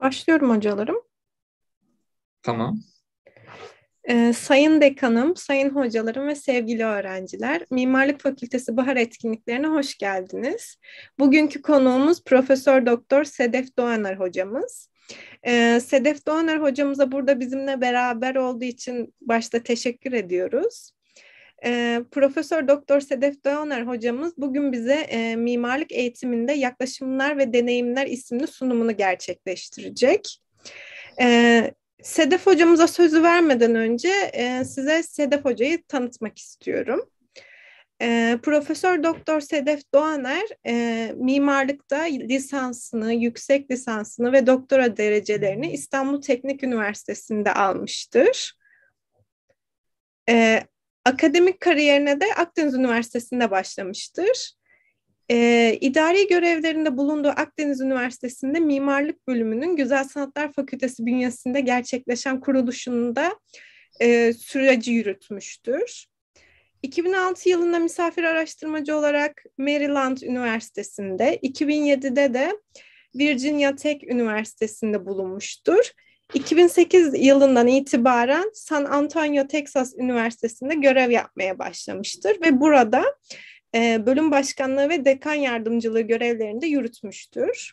Başlıyorum hocalarım. Tamam. Ee, sayın dekanım, sayın hocalarım ve sevgili öğrenciler, Mimarlık Fakültesi Bahar etkinliklerine hoş geldiniz. Bugünkü konuğumuz Profesör Doktor Sedef Doğaner hocamız. E, Sedef Doğaner hocamıza burada bizimle beraber olduğu için başta teşekkür ediyoruz. E, Profesör Doktor Sedef Doğaner hocamız bugün bize e, mimarlık eğitiminde yaklaşımlar ve deneyimler isimli sunumunu gerçekleştirecek. E, Sedef hocamıza sözü vermeden önce e, size Sedef hocayı tanıtmak istiyorum. Ee, Profesör Doktor Sedef Doğaner e, mimarlıkta lisansını, yüksek lisansını ve doktora derecelerini İstanbul Teknik Üniversitesi'nde almıştır. E, akademik kariyerine de Akdeniz Üniversitesi'nde başlamıştır. E, idari görevlerinde bulunduğu Akdeniz Üniversitesi'nde mimarlık bölümünün Güzel Sanatlar Fakültesi bünyesinde gerçekleşen kuruluşunda e, süreci yürütmüştür. 2006 yılında misafir araştırmacı olarak Maryland Üniversitesi'nde, 2007'de de Virginia Tech Üniversitesi'nde bulunmuştur. 2008 yılından itibaren San Antonio, Texas Üniversitesi'nde görev yapmaya başlamıştır ve burada e, bölüm başkanlığı ve dekan yardımcılığı görevlerini de yürütmüştür.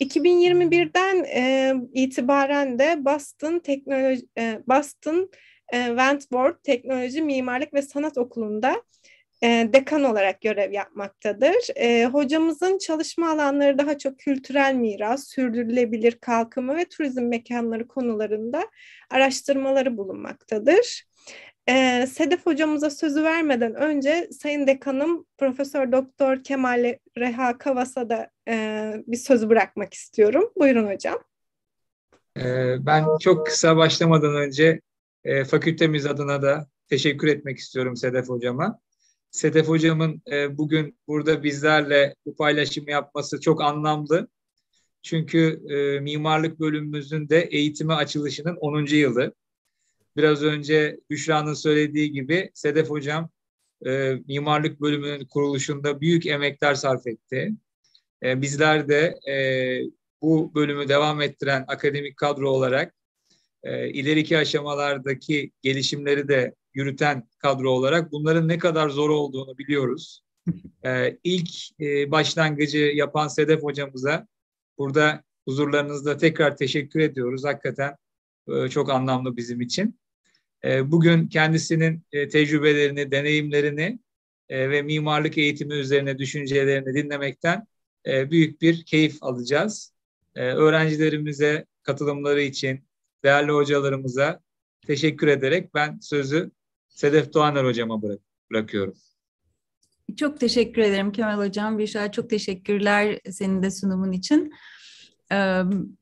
2021'den e, itibaren de Boston Teknoloji e, Boston e, Wentworth Teknoloji, Mimarlık ve Sanat Okulu'nda e, dekan olarak görev yapmaktadır. E, hocamızın çalışma alanları daha çok kültürel miras, sürdürülebilir kalkınma ve turizm mekanları konularında araştırmaları bulunmaktadır. E, Sedef hocamıza sözü vermeden önce Sayın Dekanım Profesör Doktor Kemal Reha Kavas'a da e, bir söz bırakmak istiyorum. Buyurun hocam. Ben çok kısa başlamadan önce e, fakültemiz adına da teşekkür etmek istiyorum Sedef Hocam'a. Sedef Hocam'ın e, bugün burada bizlerle bu paylaşımı yapması çok anlamlı. Çünkü e, mimarlık bölümümüzün de eğitime açılışının 10. yılı. Biraz önce Büşra'nın söylediği gibi Sedef Hocam e, mimarlık bölümünün kuruluşunda büyük emekler sarf etti. E, bizler de e, bu bölümü devam ettiren akademik kadro olarak e, ileriki aşamalardaki gelişimleri de yürüten kadro olarak bunların ne kadar zor olduğunu biliyoruz. E, ilk e, başlangıcı yapan Sedef hocamıza burada huzurlarınızda tekrar teşekkür ediyoruz. Hakikaten e, çok anlamlı bizim için. E, bugün kendisinin e, tecrübelerini, deneyimlerini e, ve mimarlık eğitimi üzerine düşüncelerini dinlemekten e, büyük bir keyif alacağız. E, öğrencilerimize katılımları için, değerli hocalarımıza teşekkür ederek ben sözü Sedef Doğaner hocama bırak bırakıyorum. Çok teşekkür ederim Kemal Hocam. bir şey çok teşekkürler senin de sunumun için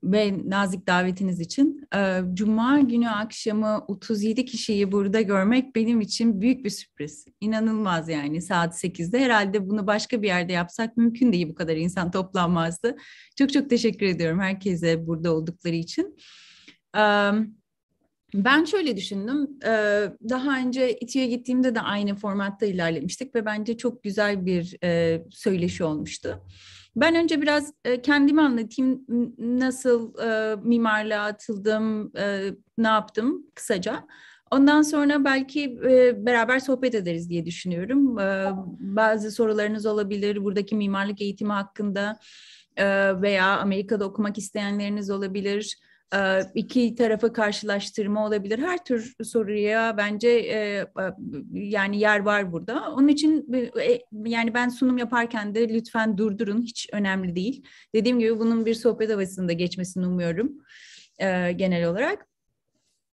ve nazik davetiniz için. Cuma günü akşamı 37 kişiyi burada görmek benim için büyük bir sürpriz. İnanılmaz yani saat 8'de. Herhalde bunu başka bir yerde yapsak mümkün değil bu kadar insan toplanmazdı. Çok çok teşekkür ediyorum herkese burada oldukları için. Ben şöyle düşündüm. Daha önce İTÜ'ye gittiğimde de aynı formatta ilerlemiştik ve bence çok güzel bir söyleşi olmuştu. Ben önce biraz kendimi anlatayım. Nasıl mimarlığa atıldım, ne yaptım kısaca. Ondan sonra belki beraber sohbet ederiz diye düşünüyorum. Bazı sorularınız olabilir buradaki mimarlık eğitimi hakkında veya Amerika'da okumak isteyenleriniz olabilir iki tarafı karşılaştırma olabilir. Her tür soruya bence e, yani yer var burada. Onun için e, e, yani ben sunum yaparken de lütfen durdurun. Hiç önemli değil. Dediğim gibi bunun bir sohbet havasında geçmesini umuyorum genel olarak.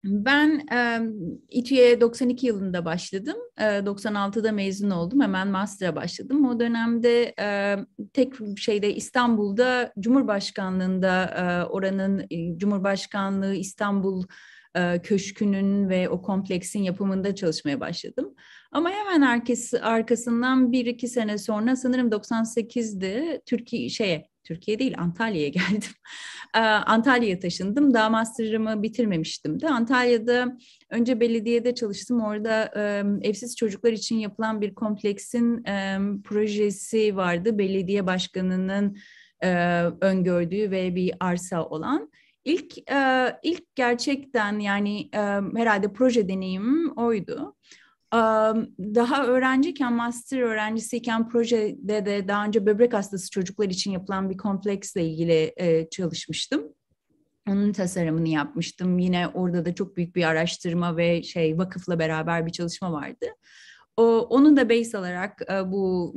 Ben e, İTÜ'ye 92 yılında başladım. E, 96'da mezun oldum. Hemen master'a başladım. O dönemde e, tek şeyde İstanbul'da Cumhurbaşkanlığında e, oranın e, Cumhurbaşkanlığı İstanbul e, köşkünün ve o kompleksin yapımında çalışmaya başladım. Ama hemen herkes arkasından bir iki sene sonra sanırım 98'de Türkiye şeye Türkiye değil Antalya'ya geldim. Ee, Antalya'ya taşındım. Daha master'ımı bitirmemiştim de. Antalya'da önce belediyede çalıştım. Orada evsiz çocuklar için yapılan bir kompleksin projesi vardı. Belediye başkanının öngördüğü ve bir arsa olan. İlk ilk gerçekten yani herhalde proje deneyimim oydu daha öğrenciyken, master öğrencisiyken projede de daha önce böbrek hastası çocuklar için yapılan bir kompleksle ilgili e, çalışmıştım. Onun tasarımını yapmıştım. Yine orada da çok büyük bir araştırma ve şey vakıfla beraber bir çalışma vardı. O Onu da base alarak e, bu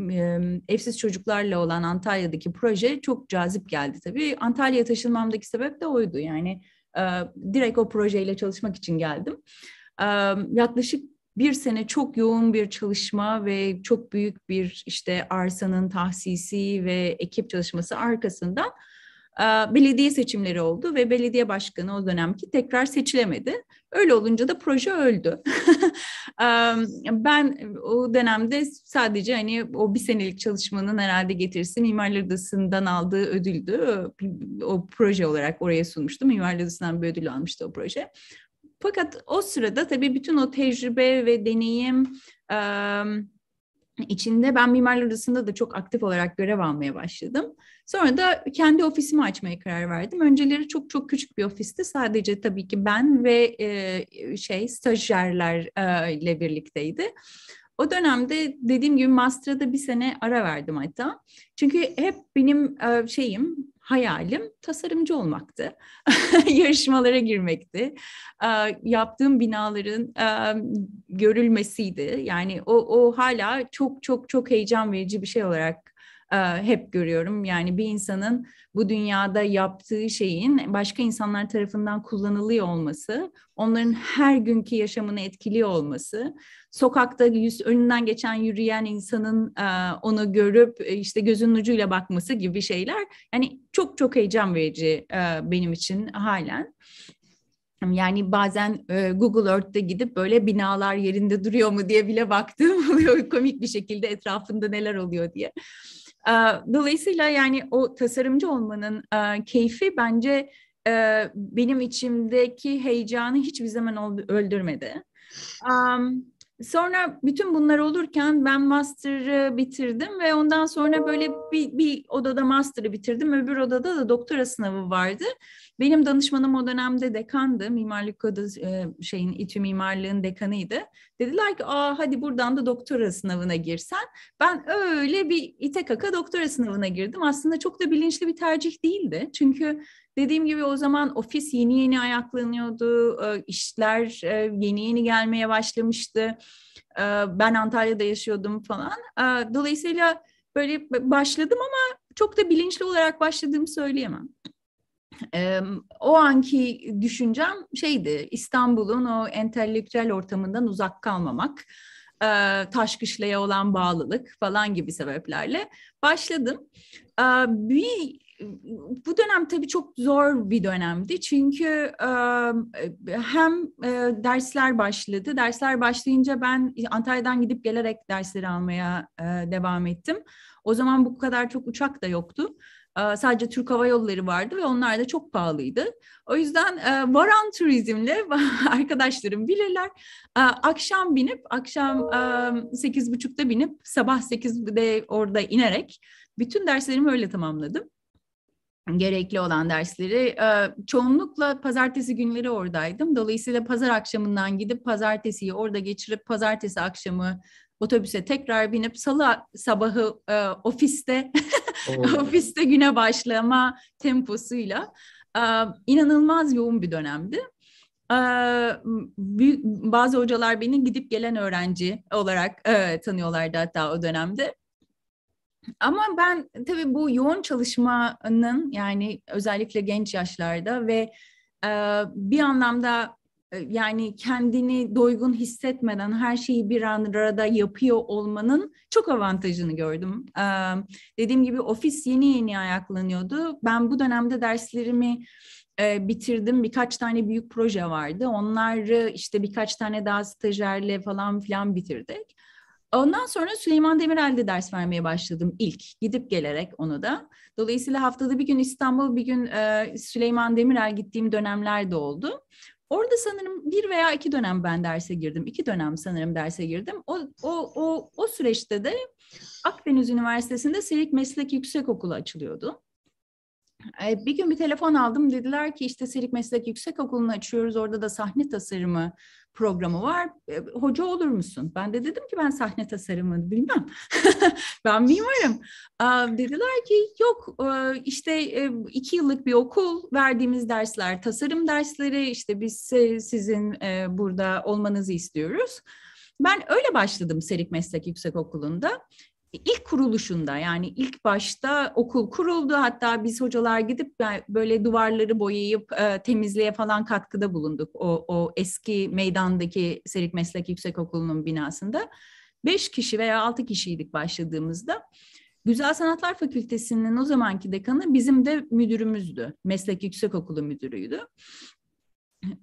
evsiz çocuklarla olan Antalya'daki proje çok cazip geldi tabii. Antalya'ya taşınmamdaki sebep de oydu. Yani e, direkt o projeyle çalışmak için geldim. Yaklaşık bir sene çok yoğun bir çalışma ve çok büyük bir işte arsanın tahsisi ve ekip çalışması arkasından belediye seçimleri oldu ve belediye başkanı o dönemki tekrar seçilemedi. Öyle olunca da proje öldü. ben o dönemde sadece hani o bir senelik çalışmanın herhalde getirisi Mimarlar Odası'ndan aldığı ödüldü. O proje olarak oraya sunmuştum. Mimarlar Odası'ndan bir ödül almıştı o proje. Fakat o sırada tabii bütün o tecrübe ve deneyim e, içinde ben Mimarlar Odası'nda da çok aktif olarak görev almaya başladım. Sonra da kendi ofisimi açmaya karar verdim. Önceleri çok çok küçük bir ofiste sadece tabii ki ben ve e, şey stajyerlerle e, birlikteydi. O dönemde dediğim gibi master'da bir sene ara verdim hatta. Çünkü hep benim e, şeyim hayalim tasarımcı olmaktı. Yarışmalara girmekti. E, yaptığım binaların e, görülmesiydi. Yani o, o hala çok çok çok heyecan verici bir şey olarak e, hep görüyorum. Yani bir insanın bu dünyada yaptığı şeyin başka insanlar tarafından kullanılıyor olması, onların her günkü yaşamını etkiliyor olması, sokakta yüz önünden geçen yürüyen insanın e, onu görüp e, işte gözünün ucuyla bakması gibi şeyler yani çok çok heyecan verici benim için halen. Yani bazen e, Google Earth'te gidip böyle binalar yerinde duruyor mu diye bile baktım oluyor komik bir şekilde etrafında neler oluyor diye. Dolayısıyla yani o tasarımcı olmanın keyfi bence benim içimdeki heyecanı hiçbir zaman öldürmedi. Sonra bütün bunlar olurken ben master'ı bitirdim ve ondan sonra böyle bir, bir odada master'ı bitirdim, öbür odada da doktora sınavı vardı. Benim danışmanım o dönemde dekandı. Mimarlık Kodu e, şeyin İTÜ Mimarlığın dekanıydı. Dediler ki aa hadi buradan da doktora sınavına girsen. Ben öyle bir ite kaka doktora sınavına girdim. Aslında çok da bilinçli bir tercih değildi. Çünkü dediğim gibi o zaman ofis yeni yeni ayaklanıyordu. E, işler yeni yeni gelmeye başlamıştı. ben Antalya'da yaşıyordum falan. dolayısıyla böyle başladım ama çok da bilinçli olarak başladığımı söyleyemem e, o anki düşüncem şeydi İstanbul'un o entelektüel ortamından uzak kalmamak, e, Taşkışla'ya olan bağlılık falan gibi sebeplerle başladım. E, bir bu dönem tabii çok zor bir dönemdi çünkü e, hem e, dersler başladı. Dersler başlayınca ben Antalya'dan gidip gelerek dersleri almaya e, devam ettim. O zaman bu kadar çok uçak da yoktu. Ee, sadece Türk Hava Yolları vardı ve onlar da çok pahalıydı. O yüzden e, varan turizmle arkadaşlarım bilirler. Ee, akşam binip, akşam e, sekiz buçukta binip sabah sekizde orada inerek bütün derslerimi öyle tamamladım gerekli olan dersleri. E, çoğunlukla pazartesi günleri oradaydım. Dolayısıyla pazar akşamından gidip pazartesiyi orada geçirip pazartesi akşamı otobüse tekrar binip salı sabahı ofiste Ofiste güne başlama temposuyla inanılmaz yoğun bir dönemdi bazı hocalar beni gidip gelen öğrenci olarak tanıyorlardı hatta o dönemde. Ama ben tabii bu yoğun çalışmanın yani özellikle genç yaşlarda ve bir anlamda yani kendini doygun hissetmeden her şeyi bir arada yapıyor olmanın çok avantajını gördüm. Ee, dediğim gibi ofis yeni yeni ayaklanıyordu. Ben bu dönemde derslerimi e, bitirdim. Birkaç tane büyük proje vardı. Onları işte birkaç tane daha stajyerle falan filan bitirdik. Ondan sonra Süleyman Demirel'de ders vermeye başladım ilk gidip gelerek onu da. Dolayısıyla haftada bir gün İstanbul bir gün e, Süleyman Demirel gittiğim dönemler de oldu. Orada sanırım bir veya iki dönem ben derse girdim. iki dönem sanırım derse girdim. O, o, o, o süreçte de Akdeniz Üniversitesi'nde Serik Meslek Yüksek Okulu açılıyordu bir gün bir telefon aldım dediler ki işte Serik Meslek Yüksek Okulu'nu açıyoruz orada da sahne tasarımı programı var. E, hoca olur musun? Ben de dedim ki ben sahne tasarımı bilmem. ben mimarım. dediler ki yok e, işte e, iki yıllık bir okul verdiğimiz dersler tasarım dersleri işte biz sizin burada olmanızı istiyoruz. Ben öyle başladım Serik Meslek Yüksek Okulu'nda ilk kuruluşunda yani ilk başta okul kuruldu hatta biz hocalar gidip böyle duvarları boyayıp e, temizliğe falan katkıda bulunduk o, o eski meydandaki Serik Meslek Yüksekokulu'nun binasında. Beş kişi veya altı kişiydik başladığımızda. Güzel Sanatlar Fakültesi'nin o zamanki dekanı bizim de müdürümüzdü. Meslek Yüksekokulu müdürüydü.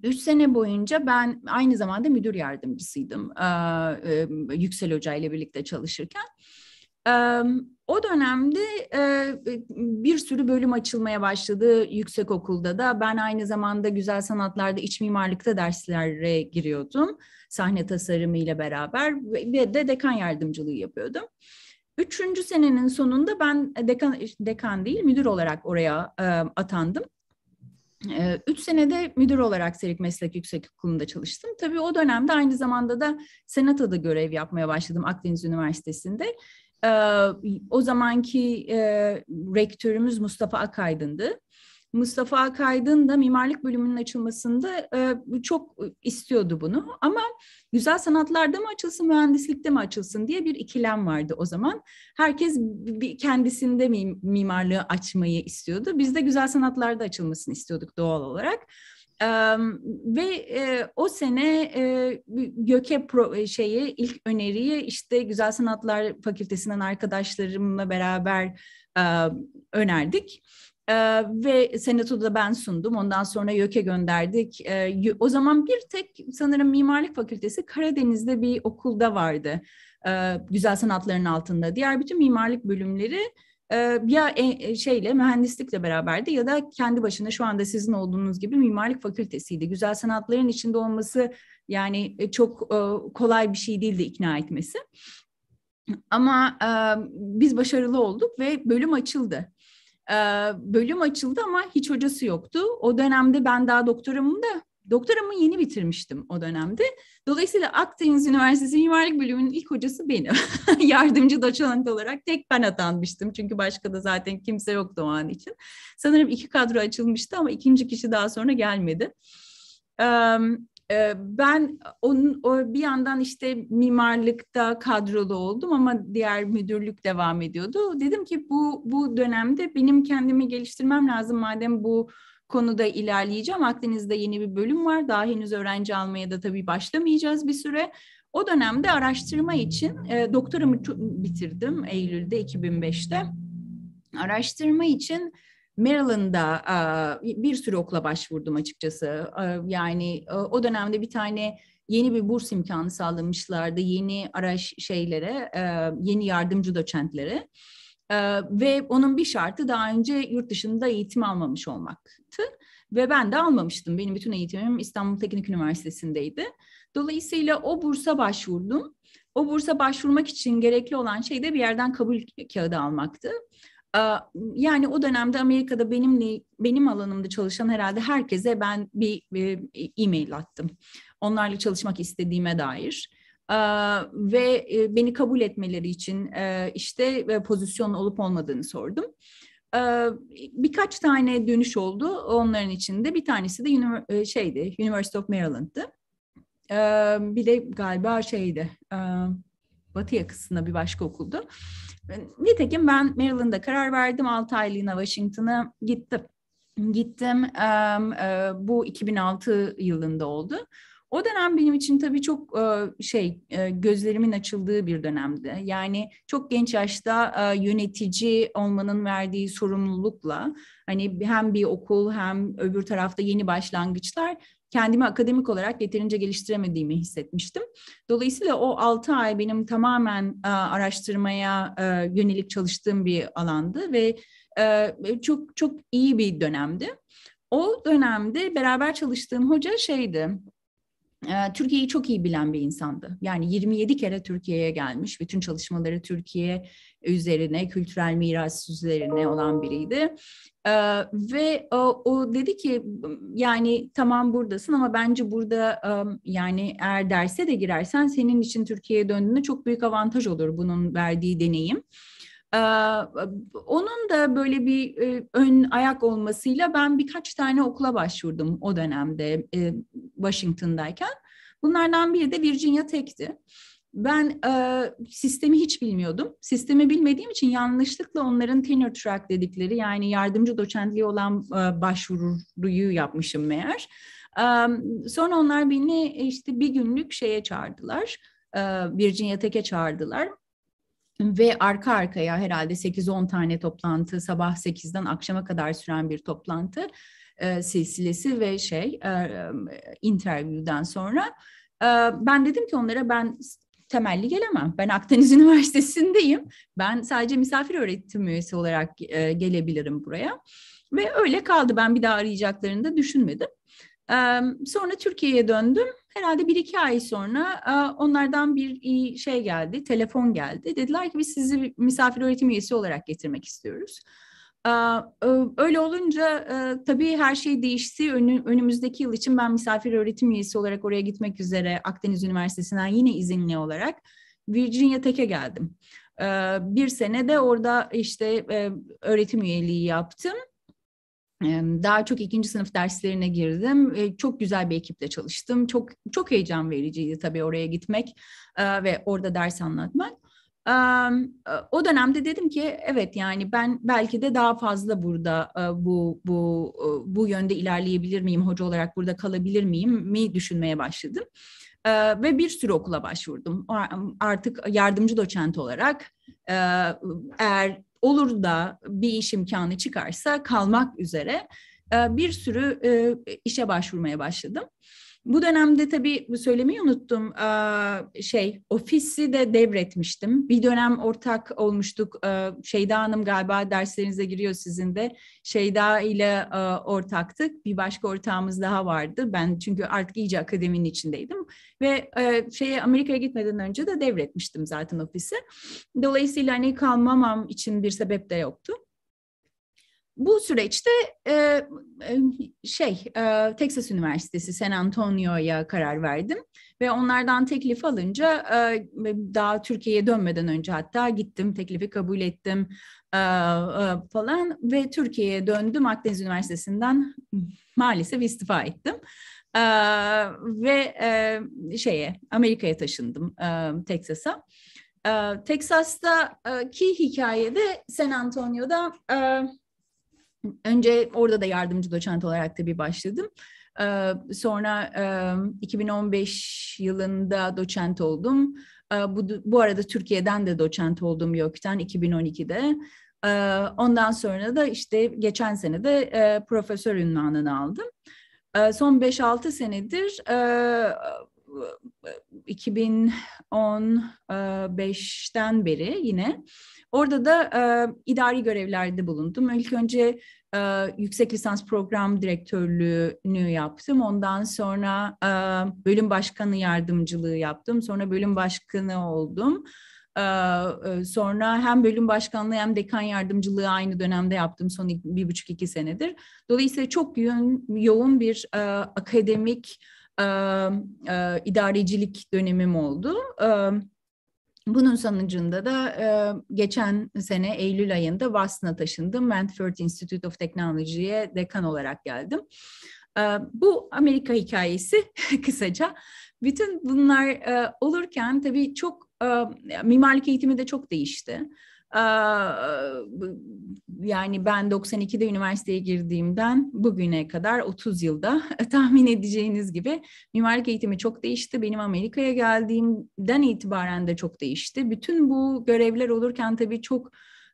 Üç sene boyunca ben aynı zamanda müdür yardımcısıydım ee, Yüksel Hoca ile birlikte çalışırken. O dönemde bir sürü bölüm açılmaya başladı yüksek okulda da. Ben aynı zamanda güzel sanatlarda iç mimarlıkta derslere giriyordum. Sahne tasarımı ile beraber ve de dekan yardımcılığı yapıyordum. Üçüncü senenin sonunda ben dekan, dekan değil müdür olarak oraya atandım. Üç senede müdür olarak Serik Meslek Yüksek Okulu'nda çalıştım. Tabii o dönemde aynı zamanda da Senato'da görev yapmaya başladım Akdeniz Üniversitesi'nde. Ee, o zamanki e, rektörümüz Mustafa Akaydın'dı. Mustafa Akaydın da mimarlık bölümünün açılmasında e, çok istiyordu bunu. Ama güzel sanatlarda mı açılsın, mühendislikte mi açılsın diye bir ikilem vardı o zaman. Herkes bir kendisinde mimarlığı açmayı istiyordu. Biz de güzel sanatlarda açılmasını istiyorduk doğal olarak ve e, o sene e, Göke pro, şeyi ilk öneriyi işte Güzel Sanatlar Fakültesinden arkadaşlarımla beraber e, önerdik. Ee, ve senatoda ben sundum. Ondan sonra YÖK'e gönderdik. Ee, o zaman bir tek sanırım Mimarlık Fakültesi Karadeniz'de bir okulda vardı. Ee, güzel sanatların altında. Diğer bütün mimarlık bölümleri ee, ya e, e, şeyle mühendislikle beraberdi ya da kendi başına şu anda sizin olduğunuz gibi mimarlık fakültesiydi. Güzel sanatların içinde olması yani e, çok kolay bir şey değildi ikna etmesi. Ama biz başarılı olduk ve bölüm açıldı bölüm açıldı ama hiç hocası yoktu. O dönemde ben daha doktoramı da doktoramı yeni bitirmiştim o dönemde. Dolayısıyla Akdeniz Üniversitesi Mimarlık Bölümünün ilk hocası benim. Yardımcı doçent olarak tek ben atanmıştım. Çünkü başka da zaten kimse yoktu o an için. Sanırım iki kadro açılmıştı ama ikinci kişi daha sonra gelmedi. E, ben onun bir yandan işte mimarlıkta kadrolu oldum ama diğer müdürlük devam ediyordu. Dedim ki bu bu dönemde benim kendimi geliştirmem lazım madem bu konuda ilerleyeceğim. Akdeniz'de yeni bir bölüm var. Daha henüz öğrenci almaya da tabii başlamayacağız bir süre. O dönemde araştırma için e, doktoramı bitirdim Eylül'de 2005'te. Araştırma için Maryland'da e, bir sürü okula başvurdum açıkçası. E, yani e, o dönemde bir tane yeni bir burs imkanı sağlamışlardı yeni araş şeylere, e, yeni yardımcı doçentlere. Ee, ve onun bir şartı daha önce yurt dışında eğitim almamış olmak ve ben de almamıştım. Benim bütün eğitimim İstanbul Teknik Üniversitesi'ndeydi. Dolayısıyla o bursa başvurdum. O bursa başvurmak için gerekli olan şey de bir yerden kabul kağıdı almaktı. Yani o dönemde Amerika'da benimle benim alanımda çalışan herhalde herkese ben bir e, e-mail attım. Onlarla çalışmak istediğime dair ve e, beni kabul etmeleri için e, işte pozisyon olup olmadığını sordum. Ee, birkaç tane dönüş oldu onların içinde. Bir tanesi de e, şeydi, University of Maryland'dı. Ee, bir de galiba şeydi, e, Batı yakasında bir başka okuldu. Nitekim ben Maryland'a karar verdim. 6 aylığına Washington'a gittim. Gittim. E, bu 2006 yılında oldu. O dönem benim için tabii çok e, şey e, gözlerimin açıldığı bir dönemdi. Yani çok genç yaşta e, yönetici olmanın verdiği sorumlulukla hani hem bir okul hem öbür tarafta yeni başlangıçlar kendimi akademik olarak yeterince geliştiremediğimi hissetmiştim. Dolayısıyla o 6 ay benim tamamen araştırmaya yönelik çalıştığım bir alandı ve çok çok iyi bir dönemdi. O dönemde beraber çalıştığım hoca şeydi. Türkiye'yi çok iyi bilen bir insandı. Yani 27 kere Türkiye'ye gelmiş, bütün çalışmaları Türkiye üzerine, kültürel miras üzerine olan biriydi. Ve o, o dedi ki yani tamam buradasın ama bence burada yani eğer derse de girersen senin için Türkiye'ye döndüğünde çok büyük avantaj olur bunun verdiği deneyim. Ee, onun da böyle bir e, ön ayak olmasıyla ben birkaç tane okula başvurdum o dönemde e, Washington'dayken. Bunlardan biri de Virginia Tech'ti. Ben e, sistemi hiç bilmiyordum. Sistemi bilmediğim için yanlışlıkla onların tenure track dedikleri yani yardımcı doçentliği olan e, başvuruyu yapmışım meğer. E, sonra onlar beni işte bir günlük şeye çağırdılar. E, Virginia Tech'e çağırdılar ve arka arkaya herhalde 8-10 tane toplantı sabah 8'den akşama kadar süren bir toplantı e, silsilesi ve şey e, e interview'den sonra e, ben dedim ki onlara ben temelli gelemem. Ben Akdeniz Üniversitesi'ndeyim. Ben sadece misafir öğretim üyesi olarak e, gelebilirim buraya. Ve öyle kaldı. Ben bir daha arayacaklarını da düşünmedim. E, sonra Türkiye'ye döndüm Herhalde bir iki ay sonra e, onlardan bir e, şey geldi, telefon geldi. Dediler ki biz sizi misafir öğretim üyesi olarak getirmek istiyoruz. E, öyle olunca tabii her şey değişti. Önümüzdeki yıl için ben misafir öğretim üyesi olarak oraya gitmek üzere Akdeniz Üniversitesi'nden yine izinli olarak Virginia Tech'e geldim. Bir sene de orada işte öğretim üyeliği yaptım daha çok ikinci sınıf derslerine girdim. Çok güzel bir ekiple çalıştım. Çok çok heyecan vericiydi tabii oraya gitmek e, ve orada ders anlatmak. E, o dönemde dedim ki evet yani ben belki de daha fazla burada e, bu bu bu yönde ilerleyebilir miyim hoca olarak burada kalabilir miyim mi düşünmeye başladım ve bir sürü okula başvurdum. Artık yardımcı doçent olarak eğer olur da bir iş imkanı çıkarsa kalmak üzere bir sürü işe başvurmaya başladım. Bu dönemde tabii söylemeyi unuttum şey ofisi de devretmiştim. Bir dönem ortak olmuştuk. Şeyda Hanım galiba derslerinize giriyor sizin de. Şeyda ile ortaktık. Bir başka ortağımız daha vardı. Ben çünkü artık iyice akademinin içindeydim. Ve şeye Amerika'ya gitmeden önce de devretmiştim zaten ofisi. Dolayısıyla hani kalmamam için bir sebep de yoktu bu süreçte e, e, şey e, Texas Üniversitesi San Antonio'ya karar verdim ve onlardan teklif alınca e, daha Türkiye'ye dönmeden önce hatta gittim teklifi kabul ettim e, e, falan ve Türkiye'ye döndüm Akdeniz Üniversitesi'nden maalesef istifa ettim. Ee, ve e, şeye Amerika'ya taşındım e, Texas'a. E, Texas'taki hikayede San Antonio'da e, Önce orada da yardımcı doçent olarak tabii başladım. Ee, sonra 2015 e, yılında doçent oldum. Ee, bu, bu arada Türkiye'den de doçent oldum YÖK'ten 2012'de. Ee, ondan sonra da işte geçen sene de e, profesör ünvanını aldım. son 5-6 senedir 2015'ten e, beri yine Orada da e, idari görevlerde bulundum. İlk önce e, yüksek lisans program direktörlüğünü yaptım. Ondan sonra e, bölüm başkanı yardımcılığı yaptım. Sonra bölüm başkanı oldum. Ee, sonra hem bölüm başkanlığı hem dekan yardımcılığı aynı dönemde yaptım son bir buçuk iki senedir. Dolayısıyla çok yoğun, yoğun bir e, akademik e, e, idarecilik dönemim oldu. E, bunun sonucunda da e, geçen sene Eylül ayında Boston'a taşındım. Wentworth Institute of Technology'ye dekan olarak geldim. E, bu Amerika hikayesi kısaca. Bütün bunlar e, olurken tabii çok e, mimarlık eğitimi de çok değişti. Ee, yani ben 92'de üniversiteye girdiğimden bugüne kadar 30 yılda tahmin edeceğiniz gibi mimarlık eğitimi çok değişti. Benim Amerika'ya geldiğimden itibaren de çok değişti. Bütün bu görevler olurken tabii çok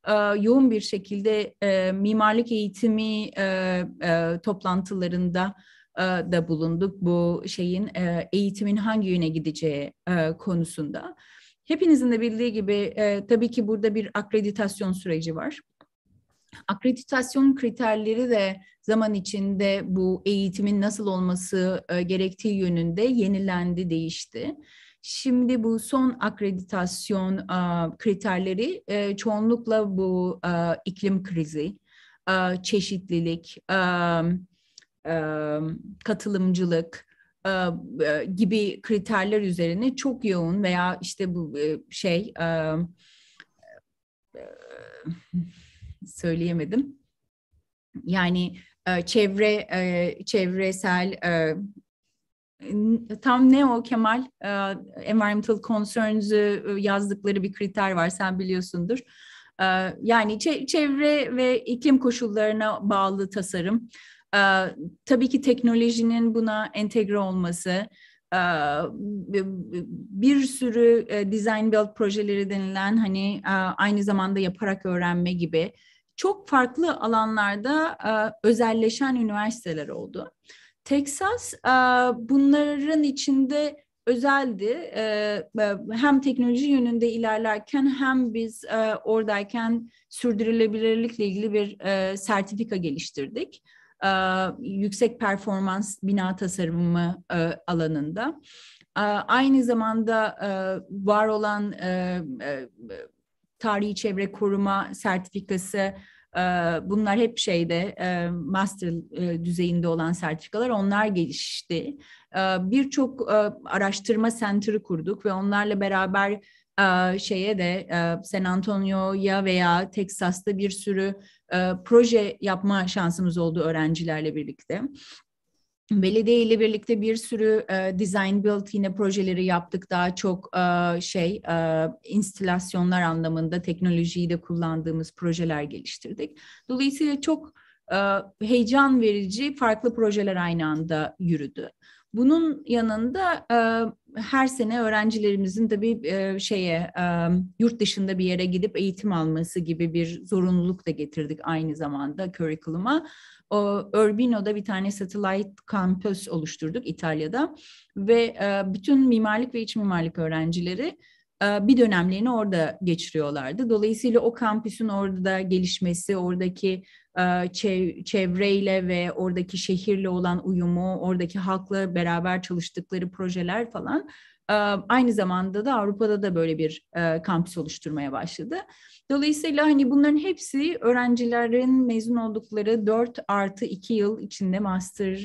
e, yoğun bir şekilde e, mimarlık eğitimi e, toplantılarında da bulunduk bu şeyin eğitimin hangi yöne gideceği konusunda. Hepinizin de bildiği gibi e, tabii ki burada bir akreditasyon süreci var. Akreditasyon kriterleri de zaman içinde bu eğitimin nasıl olması e, gerektiği yönünde yenilendi, değişti. Şimdi bu son akreditasyon e, kriterleri e, çoğunlukla bu e, iklim krizi, e, çeşitlilik, e, e, katılımcılık, gibi kriterler üzerine çok yoğun veya işte bu şey söyleyemedim. Yani çevre çevresel tam ne o Kemal environmental concerns'ü yazdıkları bir kriter var sen biliyorsundur. Yani çevre ve iklim koşullarına bağlı tasarım ee, tabii ki teknolojinin buna entegre olması, e, bir sürü e, design build projeleri denilen hani e, aynı zamanda yaparak öğrenme gibi çok farklı alanlarda özelleşen üniversiteler oldu. Texas bunların içinde özeldi. Hem teknoloji yönünde ilerlerken hem biz oradayken sürdürülebilirlikle ilgili bir sertifika geliştirdik yüksek performans bina tasarımı alanında. aynı zamanda var olan tarihi çevre koruma sertifikası bunlar hep şeyde master düzeyinde olan sertifikalar onlar gelişti. Birçok araştırma center'ı kurduk ve onlarla beraber şeye de San Antonio'ya veya Texas'ta bir sürü e, proje yapma şansımız oldu öğrencilerle birlikte. Belediye ile birlikte bir sürü e, design build yine projeleri yaptık. Daha çok e, şey e, instalasyonlar anlamında teknolojiyi de kullandığımız projeler geliştirdik. Dolayısıyla çok e, heyecan verici farklı projeler aynı anda yürüdü. Bunun yanında e, her sene öğrencilerimizin tabii e, şeye e, yurt dışında bir yere gidip eğitim alması gibi bir zorunluluk da getirdik aynı zamanda curriculum'a. O Urbino'da bir tane satellite kampüs oluşturduk İtalya'da ve e, bütün mimarlık ve iç mimarlık öğrencileri e, bir dönemlerini orada geçiriyorlardı. Dolayısıyla o kampüsün orada gelişmesi, oradaki e, çevreyle ve oradaki şehirle olan uyumu, oradaki halkla beraber çalıştıkları projeler falan e, aynı zamanda da Avrupa'da da böyle bir e, kampüs oluşturmaya başladı. Dolayısıyla hani bunların hepsi öğrencilerin mezun oldukları 4 artı 2 yıl içinde master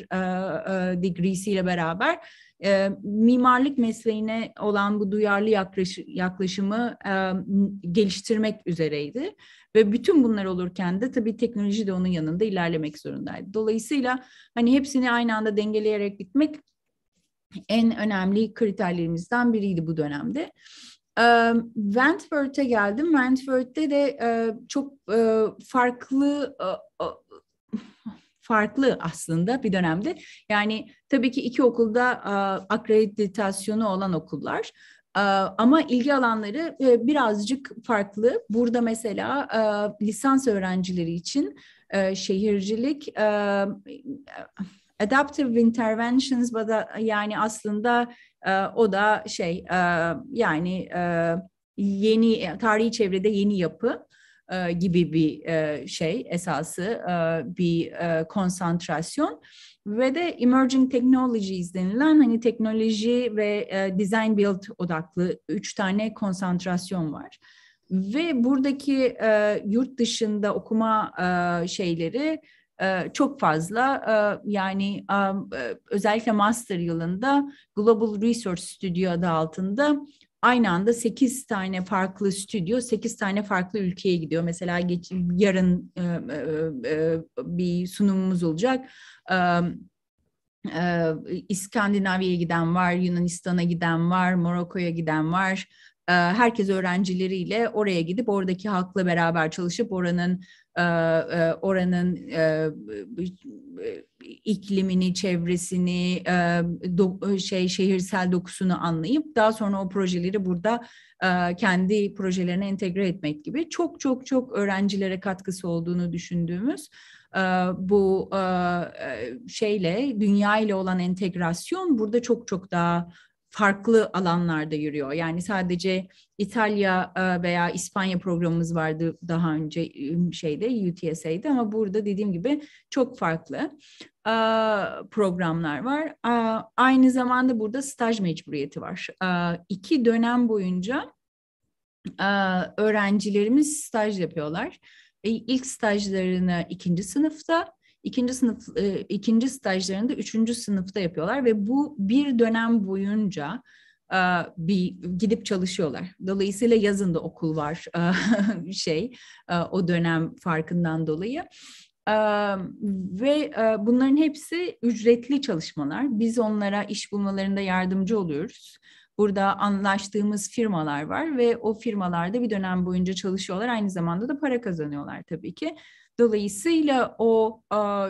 degrees ile beraber e, mimarlık mesleğine olan bu duyarlı yaklaşı, yaklaşımı e, geliştirmek üzereydi. Ve bütün bunlar olurken de tabii teknoloji de onun yanında ilerlemek zorundaydı. Dolayısıyla hani hepsini aynı anda dengeleyerek gitmek en önemli kriterlerimizden biriydi bu dönemde. E, Wentworth'e geldim. Wentworth'te de e, çok e, farklı... e, farklı aslında bir dönemde. Yani tabii ki iki okulda akreditasyonu olan okullar ama ilgi alanları e, birazcık farklı. Burada mesela lisans öğrencileri için e, şehircilik e, adaptive interventions yani aslında o da şey yani yeni tarihi çevrede yeni yapı gibi bir şey esası bir e, konsantrasyon ve de emerging technologies denilen hani teknoloji ve design build odaklı üç tane konsantrasyon var. Ve buradaki yurt dışında okuma şeyleri çok fazla yani özellikle master yılında Global Research Studio adı altında aynı anda 8 tane farklı stüdyo 8 tane farklı ülkeye gidiyor. Mesela geç, yarın e, e, e, bir sunumumuz olacak. E, e, İskandinavya'ya giden var, Yunanistan'a giden var, Morokko'ya giden var. E, herkes öğrencileriyle oraya gidip oradaki halkla beraber çalışıp oranın e, e, oranın e, iklimini, çevresini, şey şehirsel dokusunu anlayıp daha sonra o projeleri burada kendi projelerine entegre etmek gibi çok çok çok öğrencilere katkısı olduğunu düşündüğümüz bu şeyle dünya ile olan entegrasyon burada çok çok daha farklı alanlarda yürüyor. Yani sadece İtalya e, veya İspanya programımız vardı daha önce şeyde UTSA'de ama burada dediğim gibi çok farklı e, programlar var. Aynı zamanda burada staj mecburiyeti var. E, iki dönem boyunca öğrencilerimiz staj yapıyorlar. İlk stajlarını ikinci sınıfta, ikinci sınıf e, ikinci stajlarını da üçüncü sınıfta yapıyorlar ve bu bir dönem boyunca e, bir gidip çalışıyorlar. Dolayısıyla yazın da okul var e, şey e, o dönem farkından dolayı. Ee, ve e, bunların hepsi ücretli çalışmalar. Biz onlara iş bulmalarında yardımcı oluyoruz. Burada anlaştığımız firmalar var ve o firmalarda bir dönem boyunca çalışıyorlar. Aynı zamanda da para kazanıyorlar tabii ki. Dolayısıyla o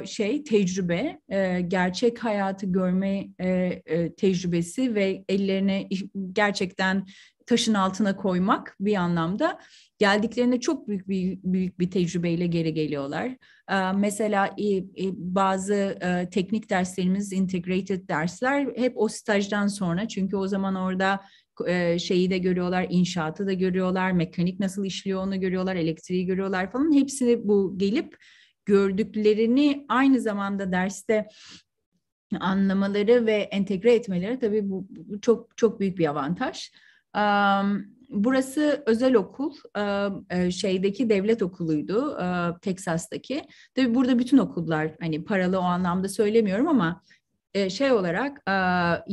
şey tecrübe, e, gerçek hayatı görme e, e, tecrübesi ve ellerine gerçekten taşın altına koymak bir anlamda geldiklerinde çok büyük bir büyük bir tecrübeyle geri geliyorlar. Mesela bazı teknik derslerimiz integrated dersler hep o stajdan sonra çünkü o zaman orada e, şeyi de görüyorlar, inşaatı da görüyorlar, mekanik nasıl işliyor onu görüyorlar, elektriği görüyorlar falan. Hepsini bu gelip gördüklerini aynı zamanda derste anlamaları ve entegre etmeleri tabii bu, bu çok çok büyük bir avantaj. Um, burası özel okul, e, şeydeki devlet okuluydu, Teksas'taki. Tabii burada bütün okullar hani paralı o anlamda söylemiyorum ama e, şey olarak e,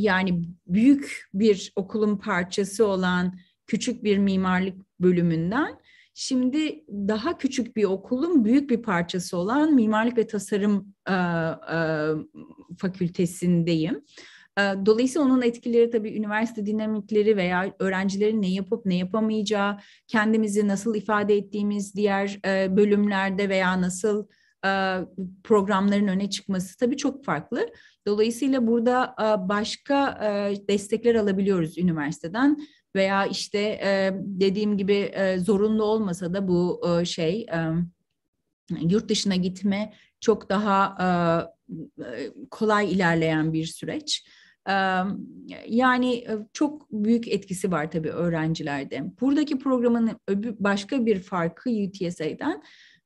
yani büyük bir okulun parçası olan küçük bir mimarlık bölümünden şimdi daha küçük bir okulun büyük bir parçası olan mimarlık ve tasarım e, fakültesindeyim. Dolayısıyla onun etkileri tabii üniversite dinamikleri veya öğrencilerin ne yapıp ne yapamayacağı, kendimizi nasıl ifade ettiğimiz diğer bölümlerde veya nasıl e, programların öne çıkması tabii çok farklı. Dolayısıyla burada e, başka e, destekler alabiliyoruz üniversiteden veya işte dediğim gibi zorunlu olmasa da bu şey yurt dışına gitme çok daha kolay ilerleyen bir süreç. Yani çok büyük etkisi var tabii öğrencilerde. Buradaki programın başka bir farkı UTSA'den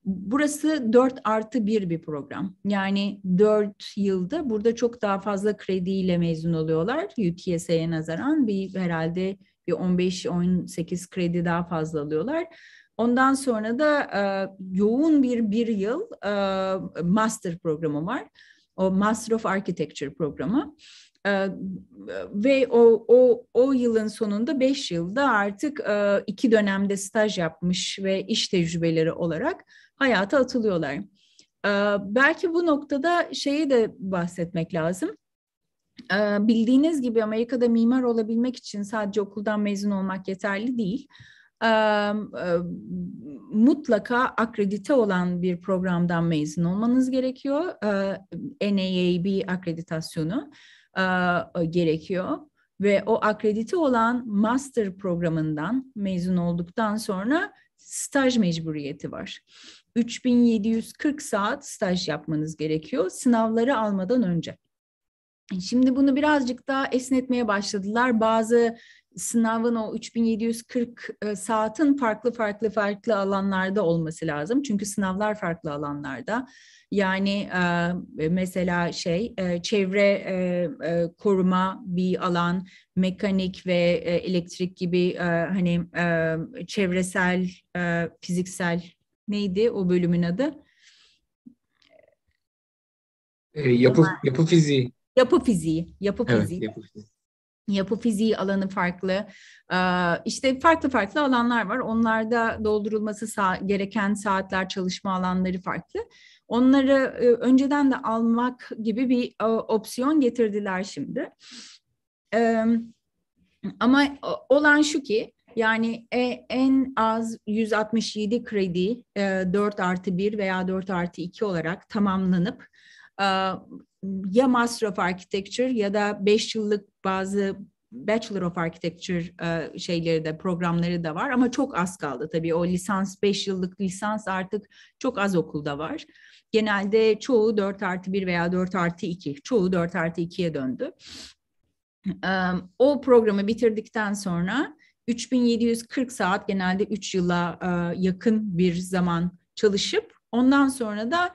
Burası 4 artı 1 bir program. Yani 4 yılda burada çok daha fazla krediyle mezun oluyorlar. UTSA'ya nazaran bir herhalde bir 15-18 kredi daha fazla alıyorlar. Ondan sonra da e, yoğun bir bir yıl e, master programı var. O Master of Architecture programı. E, ve o, o, o yılın sonunda 5 yılda artık e, iki dönemde staj yapmış ve iş tecrübeleri olarak hayata atılıyorlar. Ee, belki bu noktada şeyi de bahsetmek lazım. Ee, bildiğiniz gibi Amerika'da mimar olabilmek için sadece okuldan mezun olmak yeterli değil ee, e, mutlaka akredite olan bir programdan mezun olmanız gerekiyor. NAAB akreditasyonu e, e, gerekiyor ve o akredite olan master programından mezun olduktan sonra staj mecburiyeti var. 3740 saat staj yapmanız gerekiyor sınavları almadan önce. Şimdi bunu birazcık daha esnetmeye başladılar. Bazı sınavın o 3740 e, saatin farklı farklı farklı alanlarda olması lazım. Çünkü sınavlar farklı alanlarda. Yani e, mesela şey e, çevre koruma bir alan, mekanik ve elektrik gibi hani çevresel, fiziksel neydi o bölümün adı? E, yapı yapı fiziği. Yapı fiziği, yapı evet, fiziği. Yapı fiziği. Yapı fiziği alanı farklı. Ee, işte farklı farklı alanlar var. Onlarda doldurulması gereken saatler, çalışma alanları farklı. Onları e, önceden de almak gibi bir e, opsiyon getirdiler şimdi. Ee, ama olan şu ki yani e, en az 167 kredi 4 e, artı 1 veya 4 artı 2 olarak tamamlanıp e, ya Master of Architecture ya da 5 yıllık bazı Bachelor of Architecture şeyleri de programları da var ama çok az kaldı tabii o lisans 5 yıllık lisans artık çok az okulda var. Genelde çoğu 4 artı 1 veya 4 artı 2 çoğu 4 artı 2'ye döndü. O programı bitirdikten sonra 3740 saat genelde 3 yıla e, yakın bir zaman çalışıp ondan sonra da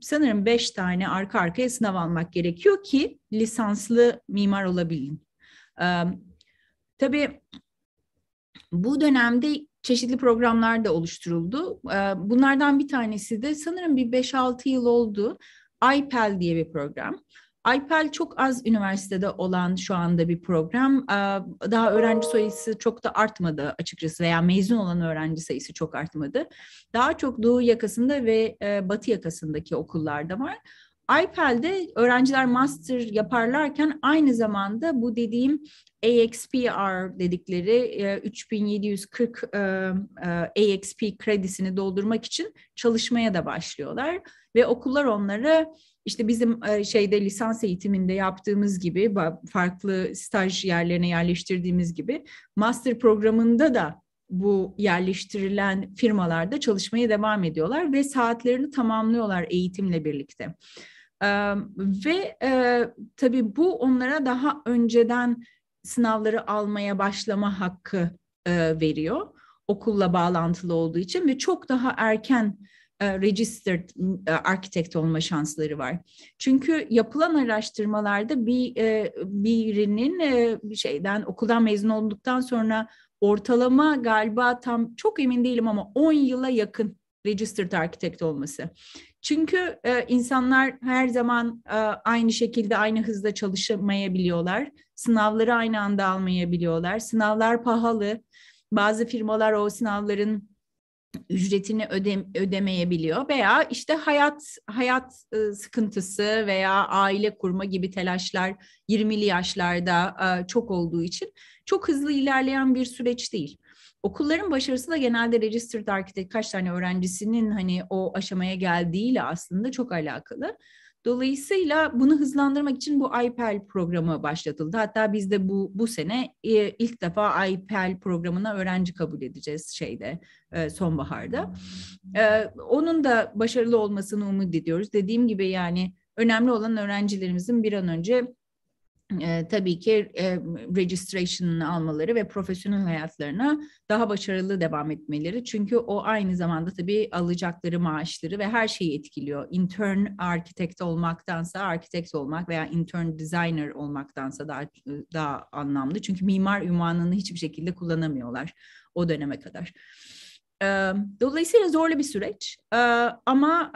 sanırım 5 tane arka arkaya sınav almak gerekiyor ki lisanslı mimar olabilin. E, tabii bu dönemde çeşitli programlar da oluşturuldu. E, bunlardan bir tanesi de sanırım bir 5-6 yıl oldu. IPEL diye bir program. IPEL çok az üniversitede olan şu anda bir program. Ee, daha öğrenci sayısı çok da artmadı açıkçası veya mezun olan öğrenci sayısı çok artmadı. Daha çok doğu yakasında ve e, batı yakasındaki okullarda var. IPEL'de öğrenciler master yaparlarken aynı zamanda bu dediğim AXPR dedikleri 3740 e, e, AXP kredisini doldurmak için çalışmaya da başlıyorlar ve okullar onları işte bizim e, şeyde lisans eğitiminde yaptığımız gibi farklı staj yerlerine yerleştirdiğimiz gibi master programında da bu yerleştirilen firmalarda çalışmaya devam ediyorlar ve saatlerini tamamlıyorlar eğitimle birlikte. ve e, tabii bu onlara daha önceden sınavları almaya başlama hakkı e, veriyor okulla bağlantılı olduğu için ve çok daha erken e, registered e, architect olma şansları var. Çünkü yapılan araştırmalarda bir e, birinin şeyden okuldan mezun olduktan sonra ortalama galiba tam çok emin değilim ama 10 yıla yakın registered architect olması. Çünkü e, insanlar her zaman e, aynı şekilde aynı hızda çalışamayabiliyorlar. Sınavları aynı anda almayabiliyorlar. Sınavlar pahalı. Bazı firmalar o sınavların ücretini öde, ödemeyebiliyor veya işte hayat hayat ıı, sıkıntısı veya aile kurma gibi telaşlar 20'li yaşlarda ıı, çok olduğu için çok hızlı ilerleyen bir süreç değil. Okulların başarısı da genelde registered architect kaç tane öğrencisinin hani o aşamaya geldiğiyle aslında çok alakalı. Dolayısıyla bunu hızlandırmak için bu IPEL programı başlatıldı. Hatta biz de bu bu sene e, ilk defa IPEL programına öğrenci kabul edeceğiz şeyde e, sonbaharda. E, onun da başarılı olmasını umut ediyoruz. Dediğim gibi yani önemli olan öğrencilerimizin bir an önce e, tabii ki e, registration'ını almaları ve profesyonel hayatlarına daha başarılı devam etmeleri. Çünkü o aynı zamanda tabii alacakları maaşları ve her şeyi etkiliyor. Intern architect olmaktansa architect olmak veya intern designer olmaktansa daha, daha anlamlı. Çünkü mimar ünvanını hiçbir şekilde kullanamıyorlar o döneme kadar. Dolayısıyla zorlu bir süreç ama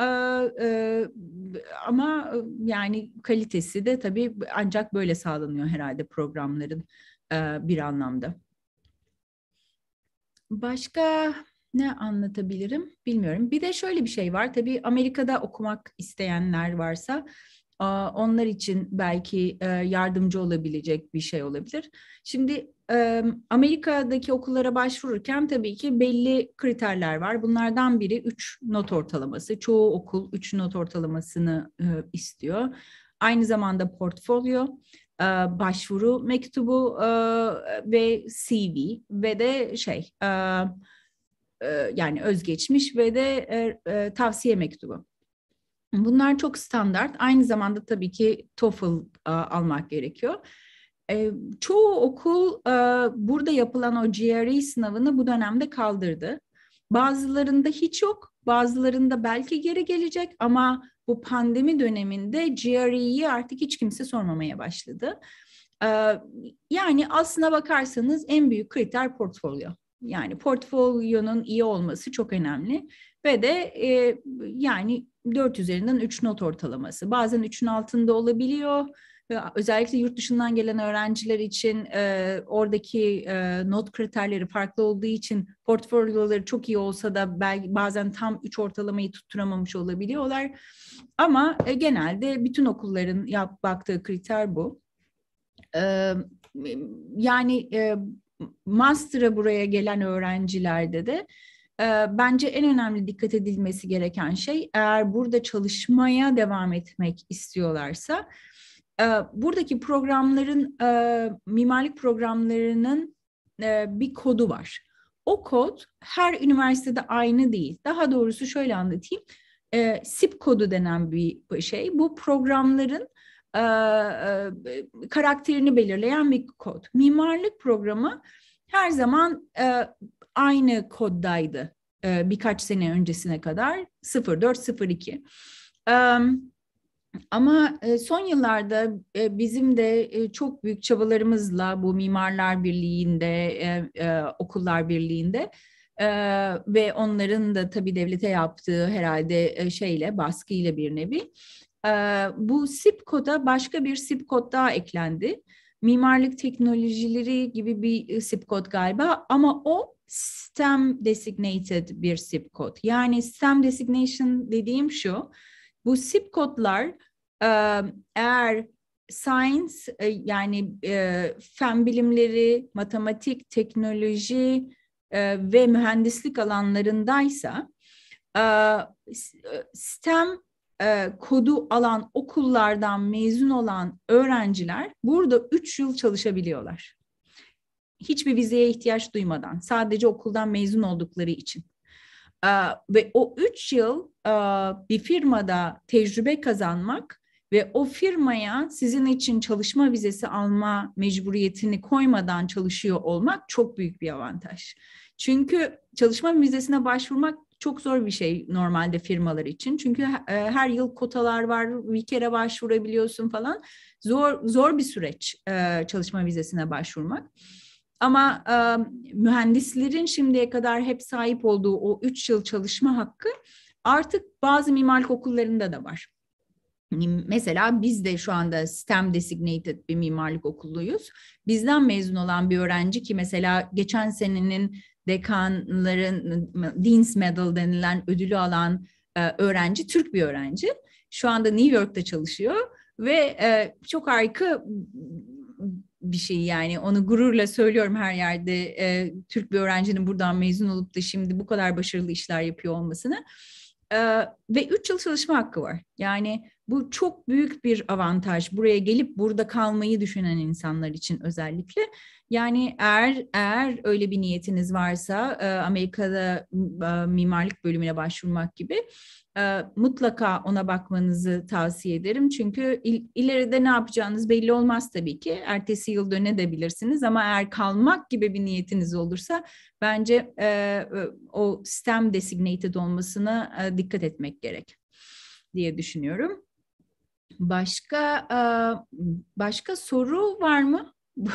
ama yani kalitesi de tabii ancak böyle sağlanıyor herhalde programların bir anlamda. Başka ne anlatabilirim bilmiyorum. Bir de şöyle bir şey var tabii Amerika'da okumak isteyenler varsa onlar için belki e, yardımcı olabilecek bir şey olabilir. Şimdi e, Amerika'daki okullara başvururken tabii ki belli kriterler var. Bunlardan biri 3 not ortalaması. Çoğu okul 3 not ortalamasını e, istiyor. Aynı zamanda portfolyo, başvuru mektubu ve CV ve de şey yani özgeçmiş ve de er, tavsiye mektubu. Bunlar çok standart. Aynı zamanda tabii ki TOEFL e, almak gerekiyor. E, çoğu okul e, burada yapılan o GRE sınavını bu dönemde kaldırdı. Bazılarında hiç yok, bazılarında belki geri gelecek ama bu pandemi döneminde GRE'yi artık hiç kimse sormamaya başladı. E, yani aslına bakarsanız en büyük kriter portfolyo. Yani portfolyonun iyi olması çok önemli ve de e, yani 4 üzerinden 3 not ortalaması. Bazen 3'ün altında olabiliyor. Özellikle yurt dışından gelen öğrenciler için e, oradaki e, not kriterleri farklı olduğu için portfolyoları çok iyi olsa da belki bazen tam 3 ortalamayı tutturamamış olabiliyorlar. Ama e, genelde bütün okulların yap, baktığı kriter bu. E, yani e, master'a buraya gelen öğrencilerde de ee, bence en önemli dikkat edilmesi gereken şey eğer burada çalışmaya devam etmek istiyorlarsa e, buradaki programların e, mimarlık programlarının e, bir kodu var. O kod her üniversitede aynı değil. Daha doğrusu şöyle anlatayım. SIP kodu denen bir şey. Bu programların karakterini belirleyen bir kod. Mimarlık programı her zaman e, aynı koddaydı e, birkaç sene öncesine kadar 0402. E, ama son yıllarda e, bizim de e, çok büyük çabalarımızla bu Mimarlar Birliği'nde, e, Okullar Birliği'nde ve onların da tabii devlete yaptığı herhalde şeyle, baskıyla bir nevi bu SIP koda başka bir SIP kod daha eklendi mimarlık teknolojileri gibi bir SIP e, kod galiba ama o STEM designated bir SIP kod. Yani STEM designation dediğim şu, bu SIP kodlar e, eğer science e, yani e, fen bilimleri, matematik, teknoloji e, ve mühendislik alanlarındaysa e, STEM e, kodu alan okullardan mezun olan öğrenciler burada 3 yıl çalışabiliyorlar. Hiçbir vizeye ihtiyaç duymadan sadece okuldan mezun oldukları için. E, ve o 3 yıl e, bir firmada tecrübe kazanmak ve o firmaya sizin için çalışma vizesi alma mecburiyetini koymadan çalışıyor olmak çok büyük bir avantaj. Çünkü çalışma vizesine başvurmak çok zor bir şey normalde firmalar için. Çünkü e, her yıl kotalar var, bir kere başvurabiliyorsun falan. Zor zor bir süreç e, çalışma vizesine başvurmak. Ama e, mühendislerin şimdiye kadar hep sahip olduğu o üç yıl çalışma hakkı artık bazı mimarlık okullarında da var. Hani mesela biz de şu anda STEM designated bir mimarlık okuluyuz. Bizden mezun olan bir öğrenci ki mesela geçen senenin dekanların Dean's Medal denilen ödülü alan e, öğrenci Türk bir öğrenci. Şu anda New York'ta çalışıyor ve e, çok harika bir şey yani onu gururla söylüyorum her yerde e, Türk bir öğrencinin buradan mezun olup da şimdi bu kadar başarılı işler yapıyor olmasını e, ve 3 yıl çalışma hakkı var yani bu çok büyük bir avantaj buraya gelip burada kalmayı düşünen insanlar için özellikle yani eğer eğer öyle bir niyetiniz varsa e, Amerika'da e, mimarlık bölümüne başvurmak gibi e, mutlaka ona bakmanızı tavsiye ederim. Çünkü ileride ne yapacağınız belli olmaz tabii ki. Ertesi yıl dönebilirsiniz ama eğer kalmak gibi bir niyetiniz olursa bence o STEM designated olmasına dikkat etmek gerek diye düşünüyorum. Başka başka soru var mı?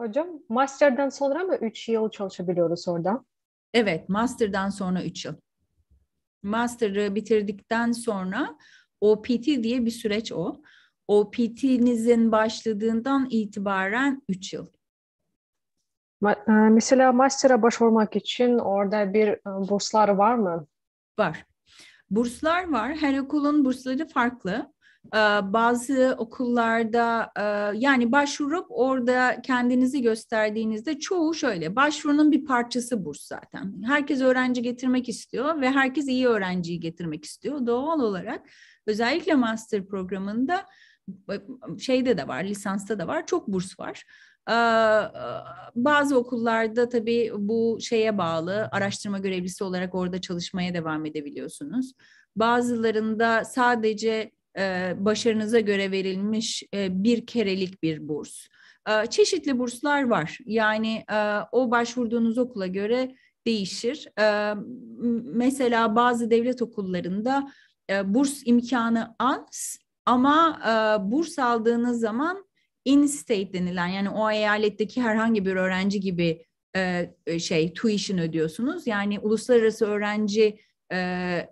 Hocam master'dan sonra mı 3 yıl çalışabiliyoruz orada? Evet, master'dan sonra 3 yıl. Master'ı bitirdikten sonra OPT diye bir süreç o. OPT'nizin başladığından itibaren 3 yıl. E, mesela master'a başvurmak için orada bir e, burslar var mı? Var. Burslar var. Her okulun bursları farklı bazı okullarda yani başvurup orada kendinizi gösterdiğinizde çoğu şöyle başvurunun bir parçası burs zaten. Herkes öğrenci getirmek istiyor ve herkes iyi öğrenciyi getirmek istiyor. Doğal olarak özellikle master programında şeyde de var, lisansta da var, çok burs var. Bazı okullarda tabii bu şeye bağlı, araştırma görevlisi olarak orada çalışmaya devam edebiliyorsunuz. Bazılarında sadece e, başarınıza göre verilmiş e, bir kerelik bir burs. E, çeşitli burslar var. Yani e, o başvurduğunuz okula göre değişir. mesela bazı devlet okullarında burs imkanı az ama burs aldığınız zaman in-state denilen yani o eyaletteki herhangi bir öğrenci gibi şey tuition ödüyorsunuz. Yani uluslararası öğrenci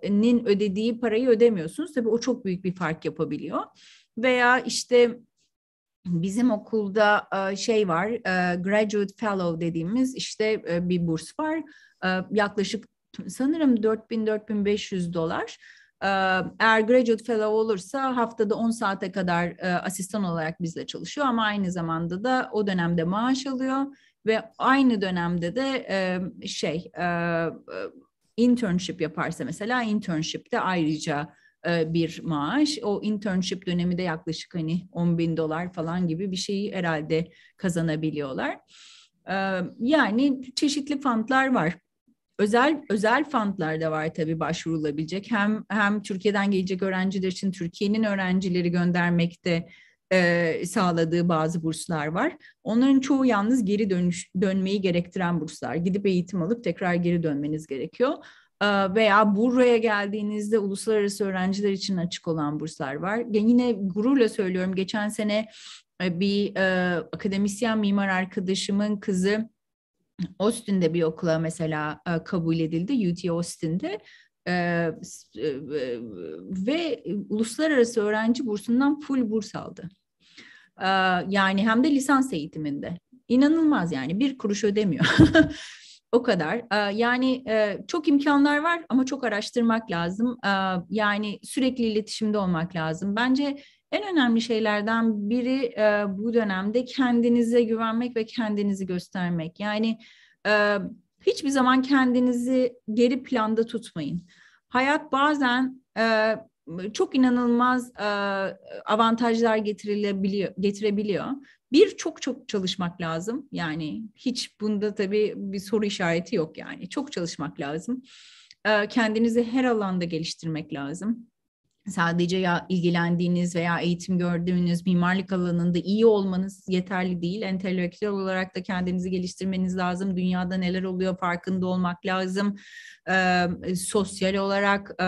nin ödediği parayı ödemiyorsunuz. Tabii o çok büyük bir fark yapabiliyor. Veya işte Bizim okulda şey var, graduate fellow dediğimiz işte bir burs var. Yaklaşık sanırım 4000-4500 dolar. Eğer graduate fellow olursa haftada 10 saate kadar asistan olarak bizle çalışıyor ama aynı zamanda da o dönemde maaş alıyor ve aynı dönemde de şey internship yaparsa mesela internship de ayrıca e, bir maaş. O internship dönemi de yaklaşık hani 10 bin dolar falan gibi bir şeyi herhalde kazanabiliyorlar. E, yani çeşitli fantlar var. Özel özel fantlar da var tabii başvurulabilecek. Hem hem Türkiye'den gelecek öğrenciler için Türkiye'nin öğrencileri göndermekte e, sağladığı bazı burslar var. Onların çoğu yalnız geri dönüş, dönmeyi gerektiren burslar. Gidip eğitim alıp tekrar geri dönmeniz gerekiyor. E, veya buraya geldiğinizde uluslararası öğrenciler için açık olan burslar var. Yine gururla söylüyorum geçen sene e, bir e, akademisyen mimar arkadaşımın kızı Austin'de bir okula mesela e, kabul edildi. UT Austin'de ee, e, ve uluslararası öğrenci bursundan full burs aldı. Ee, yani hem de lisans eğitiminde. İnanılmaz yani bir kuruş ödemiyor. o kadar. Ee, yani e, çok imkanlar var ama çok araştırmak lazım. Ee, yani sürekli iletişimde olmak lazım. Bence en önemli şeylerden biri e, bu dönemde kendinize güvenmek ve kendinizi göstermek. Yani e, hiçbir zaman kendinizi geri planda tutmayın hayat bazen e, çok inanılmaz e, avantajlar getirilebiliyor, getirebiliyor. Bir çok çok çalışmak lazım. Yani hiç bunda tabii bir soru işareti yok yani. Çok çalışmak lazım. E, kendinizi her alanda geliştirmek lazım sadece ya ilgilendiğiniz veya eğitim gördüğünüz mimarlık alanında iyi olmanız yeterli değil. Entelektüel olarak da kendinizi geliştirmeniz lazım. Dünyada neler oluyor farkında olmak lazım. Ee, sosyal olarak e,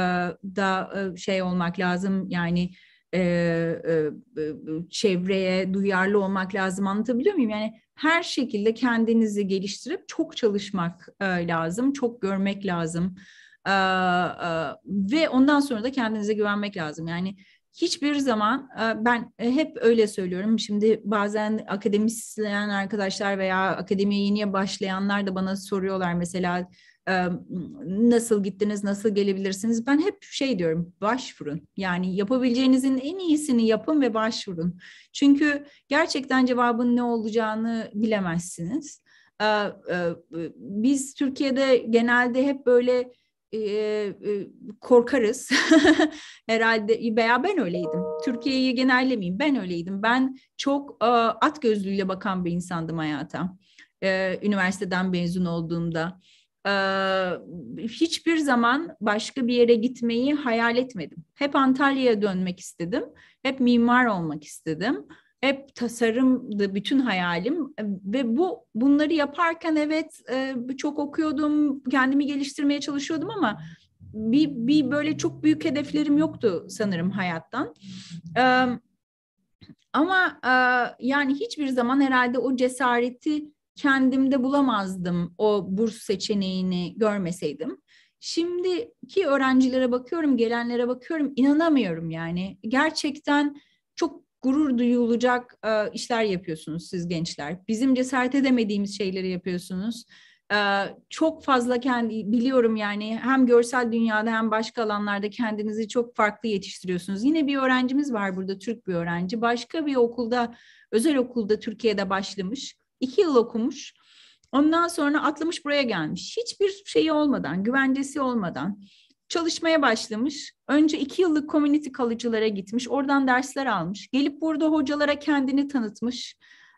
da şey olmak lazım. Yani e, e, çevreye duyarlı olmak lazım. Anlatabiliyor muyum? Yani her şekilde kendinizi geliştirip çok çalışmak e, lazım, çok görmek lazım ve ondan sonra da kendinize güvenmek lazım. Yani hiçbir zaman ben e, hep öyle söylüyorum. Şimdi bazen akademisyen arkadaşlar veya akademiye yeni başlayanlar da bana soruyorlar mesela nasıl gittiniz, nasıl gelebilirsiniz? Ben hep şey diyorum, başvurun. Yani yapabileceğinizin en iyisini yapın ve başvurun. Çünkü gerçekten cevabın ne olacağını bilemezsiniz. Biz Türkiye'de genelde hep böyle korkarız. Herhalde veya ben öyleydim. Türkiye'yi genellemeyeyim. Ben öyleydim. Ben çok at gözlüğüyle bakan bir insandım hayata. üniversiteden mezun olduğumda. hiçbir zaman başka bir yere gitmeyi hayal etmedim. Hep Antalya'ya dönmek istedim. Hep mimar olmak istedim hep tasarımdı bütün hayalim e, ve bu bunları yaparken evet e, çok okuyordum, kendimi geliştirmeye çalışıyordum ama bir, bir böyle çok büyük hedeflerim yoktu sanırım hayattan. E, ama yani hiçbir zaman herhalde o cesareti kendimde bulamazdım o burs seçeneğini görmeseydim. Şimdiki öğrencilere bakıyorum, gelenlere bakıyorum inanamıyorum yani. Gerçekten çok gurur duyulacak e, işler yapıyorsunuz siz gençler. Bizim cesaret edemediğimiz şeyleri yapıyorsunuz. E, çok fazla kendi biliyorum yani hem görsel dünyada hem başka alanlarda kendinizi çok farklı yetiştiriyorsunuz. Yine bir öğrencimiz var burada Türk bir öğrenci. Başka bir okulda özel okulda Türkiye'de başlamış. iki yıl okumuş. Ondan sonra atlamış buraya gelmiş. Hiçbir şeyi olmadan, güvencesi olmadan çalışmaya başlamış. Önce iki yıllık community kalıcılara gitmiş. Oradan dersler almış. Gelip burada hocalara kendini tanıtmış.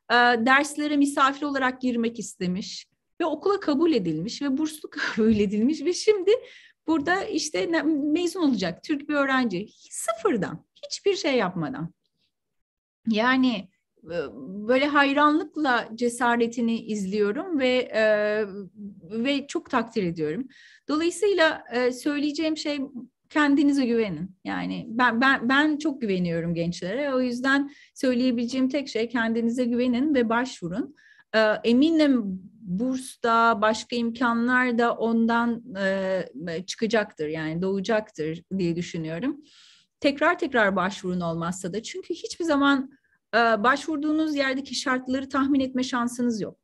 E, derslere misafir olarak girmek istemiş. Ve okula kabul edilmiş ve burslu kabul edilmiş. Ve şimdi burada işte mezun olacak Türk bir öğrenci. Sıfırdan, hiçbir şey yapmadan. Yani böyle hayranlıkla cesaretini izliyorum ve e, ve çok takdir ediyorum. Dolayısıyla e, söyleyeceğim şey kendinize güvenin. Yani ben ben ben çok güveniyorum gençlere. O yüzden söyleyebileceğim tek şey kendinize güvenin ve başvurun. E, eminim bursta başka imkanlar da ondan e, çıkacaktır yani doğacaktır diye düşünüyorum. Tekrar tekrar başvurun olmazsa da çünkü hiçbir zaman ee, başvurduğunuz yerdeki şartları tahmin etme şansınız yok.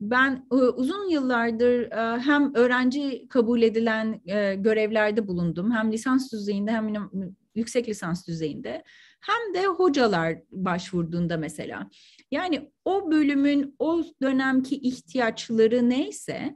Ben e, uzun yıllardır e, hem öğrenci kabul edilen e, görevlerde bulundum, hem lisans düzeyinde hem yüksek lisans düzeyinde hem de hocalar başvurduğunda mesela. Yani o bölümün o dönemki ihtiyaçları neyse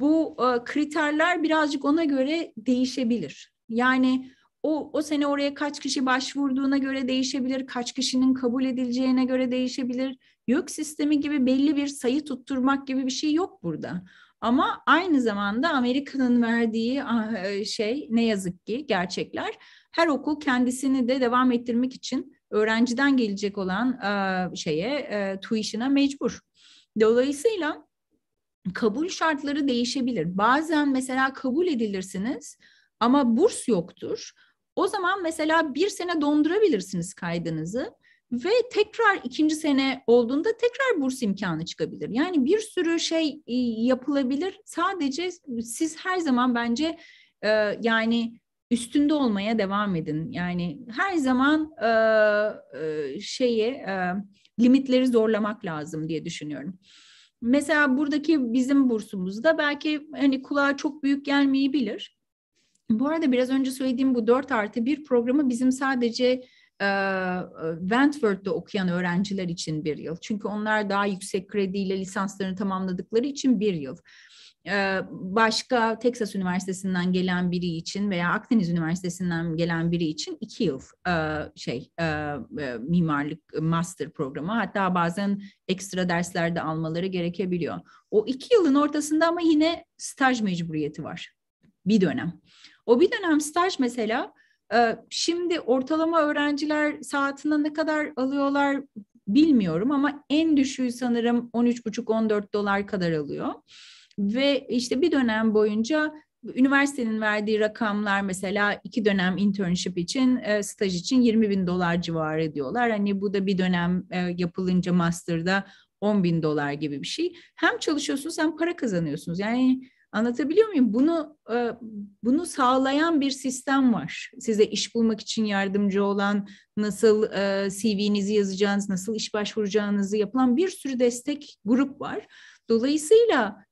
bu kriterler birazcık ona göre değişebilir. Yani o, o sene oraya kaç kişi başvurduğuna göre değişebilir, kaç kişinin kabul edileceğine göre değişebilir. YÖK sistemi gibi belli bir sayı tutturmak gibi bir şey yok burada. Ama aynı zamanda Amerika'nın verdiği e, şey ne yazık ki gerçekler her okul kendisini de devam ettirmek için öğrenciden gelecek olan e, şeye e, tuişine mecbur. Dolayısıyla kabul şartları değişebilir. Bazen mesela kabul edilirsiniz ama burs yoktur. O zaman mesela bir sene dondurabilirsiniz kaydınızı ve tekrar ikinci sene olduğunda tekrar burs imkanı çıkabilir. Yani bir sürü şey e, yapılabilir. Sadece siz her zaman bence e, yani üstünde olmaya devam edin. Yani her zaman e, şeyi limitleri zorlamak lazım diye düşünüyorum. Mesela buradaki bizim bursumuzda belki hani kulağa çok büyük gelmeyebilir bu arada biraz önce söylediğim bu 4 artı 1 programı bizim sadece e, Wentworth'ta okuyan öğrenciler için bir yıl. Çünkü onlar daha yüksek krediyle lisanslarını tamamladıkları için bir yıl. E, başka Texas Üniversitesi'nden gelen biri için veya Akdeniz Üniversitesi'nden gelen biri için iki yıl e, şey mimarlık master programı hatta bazen ekstra dersler de almaları gerekebiliyor. O iki yılın ortasında ama yine staj mecburiyeti var bir dönem. O bir dönem staj mesela e, şimdi ortalama öğrenciler saatine ne kadar alıyorlar bilmiyorum ama en düşüğü sanırım 13,5-14 dolar kadar alıyor. Ve işte bir dönem boyunca üniversitenin verdiği rakamlar mesela iki dönem internship için e, staj için 20 bin dolar civarı diyorlar. Hani bu da bir dönem e, yapılınca master'da 10 bin dolar gibi bir şey. Hem çalışıyorsunuz hem para kazanıyorsunuz. Yani Anlatabiliyor muyum? Bunu e, bunu sağlayan bir sistem var. Size iş bulmak için yardımcı olan, nasıl e, CV'nizi yazacağınız, nasıl iş başvuracağınızı yapılan bir sürü destek grup var. Dolayısıyla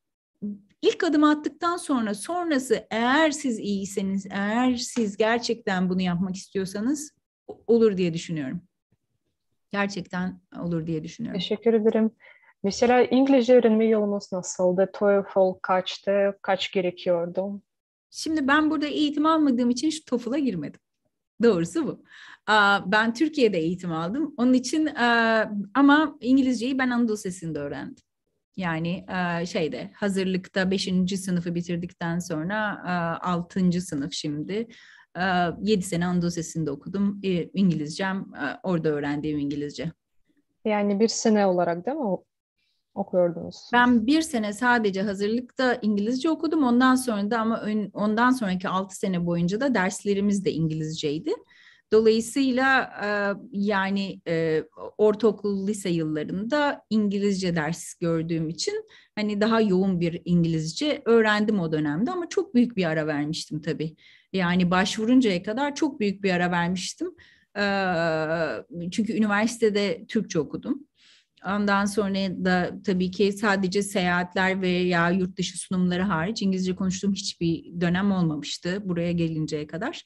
ilk adım attıktan sonra sonrası eğer siz iyiyseniz, eğer siz gerçekten bunu yapmak istiyorsanız olur diye düşünüyorum. Gerçekten olur diye düşünüyorum. Teşekkür ederim. Mesela İngilizce öğrenme yolunuz nasıldı? TOEFL kaçtı? Kaç gerekiyordu? Şimdi ben burada eğitim almadığım için şu TOEFL'a girmedim. Doğrusu bu. Ben Türkiye'de eğitim aldım. Onun için ama İngilizceyi ben Anadolu Sesi'nde öğrendim. Yani şeyde hazırlıkta 5. sınıfı bitirdikten sonra 6. sınıf şimdi. 7 sene Anadolu Sesi'nde okudum. İngilizcem orada öğrendiğim İngilizce. Yani bir sene olarak değil mi okuyordunuz? Ben bir sene sadece hazırlıkta İngilizce okudum. Ondan sonra da ama ön, ondan sonraki altı sene boyunca da derslerimiz de İngilizceydi. Dolayısıyla e, yani e, ortaokul lise yıllarında İngilizce ders gördüğüm için hani daha yoğun bir İngilizce öğrendim o dönemde ama çok büyük bir ara vermiştim tabii. Yani başvuruncaya kadar çok büyük bir ara vermiştim. E, çünkü üniversitede Türkçe okudum. Ondan sonra da tabii ki sadece seyahatler veya yurt dışı sunumları hariç İngilizce konuştuğum hiçbir dönem olmamıştı buraya gelinceye kadar.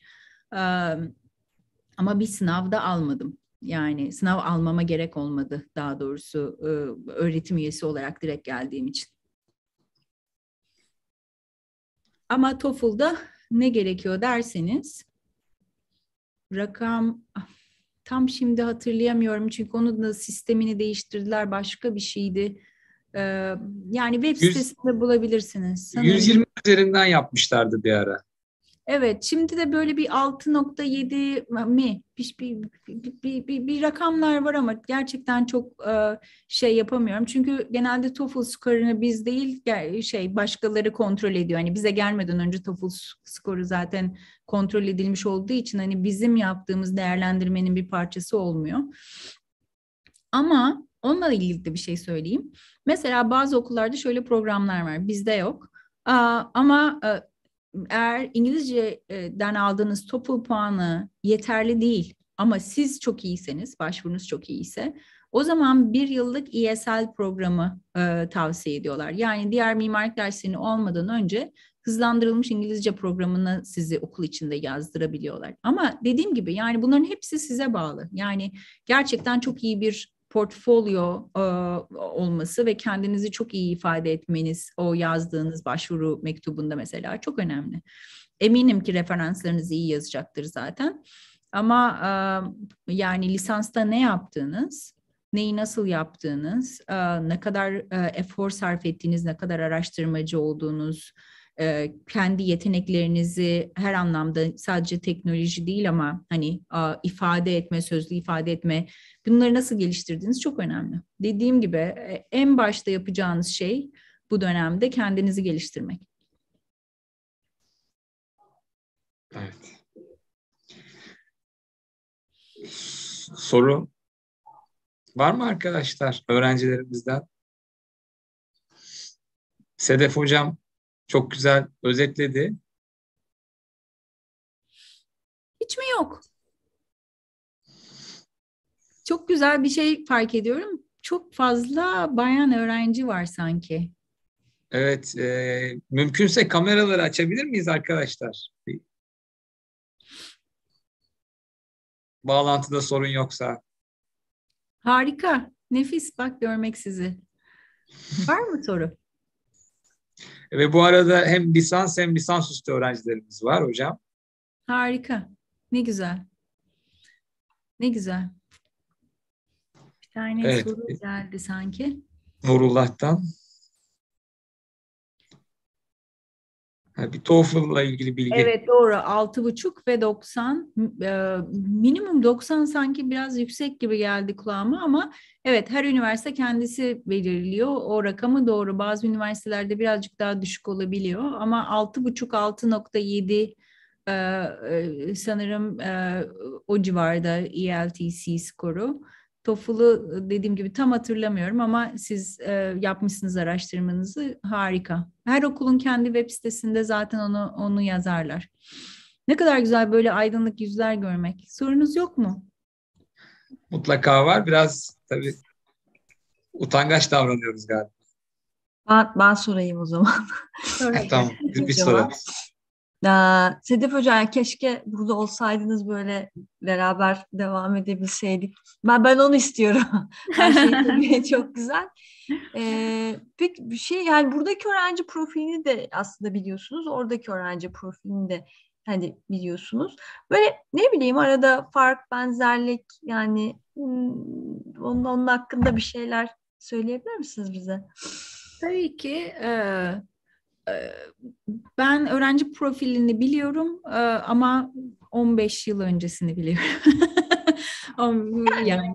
Ama bir sınavda almadım. Yani sınav almama gerek olmadı daha doğrusu öğretim üyesi olarak direkt geldiğim için. Ama TOEFL'da ne gerekiyor derseniz rakam ah, Tam şimdi hatırlayamıyorum çünkü onun da sistemini değiştirdiler başka bir şeydi. Ee, yani web 100, sitesinde bulabilirsiniz. Sanırım. 120 üzerinden yapmışlardı bir ara. Evet şimdi de böyle bir 6.7 mi bir, bir, bir, bir, bir rakamlar var ama gerçekten çok e, şey yapamıyorum. Çünkü genelde TOEFL skorunu biz değil şey başkaları kontrol ediyor. Hani bize gelmeden önce TOEFL skoru zaten kontrol edilmiş olduğu için hani bizim yaptığımız değerlendirmenin bir parçası olmuyor. Ama onunla ilgili de bir şey söyleyeyim. Mesela bazı okullarda şöyle programlar var. Bizde yok. Aa, ama e, eğer İngilizce'den aldığınız TOEFL puanı yeterli değil ama siz çok iyiseniz, başvurunuz çok iyiyse o zaman bir yıllık ESL programı e, tavsiye ediyorlar. Yani diğer mimarlık derslerini olmadan önce hızlandırılmış İngilizce programına sizi okul içinde yazdırabiliyorlar. Ama dediğim gibi yani bunların hepsi size bağlı. Yani gerçekten çok iyi bir portfolyo e, olması ve kendinizi çok iyi ifade etmeniz o yazdığınız başvuru mektubunda mesela çok önemli. Eminim ki referanslarınızı iyi yazacaktır zaten. Ama e, yani lisansta ne yaptığınız, neyi nasıl yaptığınız, e, ne kadar e, efor sarf ettiğiniz, ne kadar araştırmacı olduğunuz, e, kendi yeteneklerinizi her anlamda sadece teknoloji değil ama hani e, ifade etme, sözlü ifade etme Bunları nasıl geliştirdiğiniz çok önemli. Dediğim gibi e, en başta yapacağınız şey bu dönemde kendinizi geliştirmek. Evet. Soru var mı arkadaşlar öğrencilerimizden? Sedef hocam çok güzel özetledi. Hiç mi yok? çok güzel bir şey fark ediyorum. Çok fazla bayan öğrenci var sanki. Evet, e, mümkünse kameraları açabilir miyiz arkadaşlar? Bağlantıda sorun yoksa. Harika, nefis. Bak görmek sizi. Var mı soru? Ve bu arada hem lisans hem lisans üstü öğrencilerimiz var hocam. Harika. Ne güzel. Ne güzel tane evet. soru geldi sanki. Nurullah'tan. Ha, bir TOEFL'la ilgili bilgi. Evet doğru. Altı buçuk ve 90. E, minimum 90 sanki biraz yüksek gibi geldi kulağıma ama evet her üniversite kendisi belirliyor. O rakamı doğru. Bazı üniversitelerde birazcık daha düşük olabiliyor ama altı buçuk altı nokta yedi e, e, sanırım o civarda ELTC skoru. Tofulu dediğim gibi tam hatırlamıyorum ama siz e, yapmışsınız araştırmanızı. Harika. Her okulun kendi web sitesinde zaten onu onu yazarlar. Ne kadar güzel böyle aydınlık yüzler görmek. Sorunuz yok mu? Mutlaka var. Biraz tabii utangaç davranıyoruz galiba. Ben, ben sorayım o zaman. tamam. biz bir sorarız. Aa, ee, Sedef Hoca keşke burada olsaydınız böyle beraber devam edebilseydik. Ben ben onu istiyorum. Her şey çok güzel. Ee, peki bir şey yani buradaki öğrenci profilini de aslında biliyorsunuz. Oradaki öğrenci profilini de hani biliyorsunuz. Böyle ne bileyim arada fark, benzerlik yani hmm, onun, onun hakkında bir şeyler söyleyebilir misiniz bize? Tabii ki. E, ben öğrenci profilini biliyorum ama 15 yıl öncesini biliyorum. yani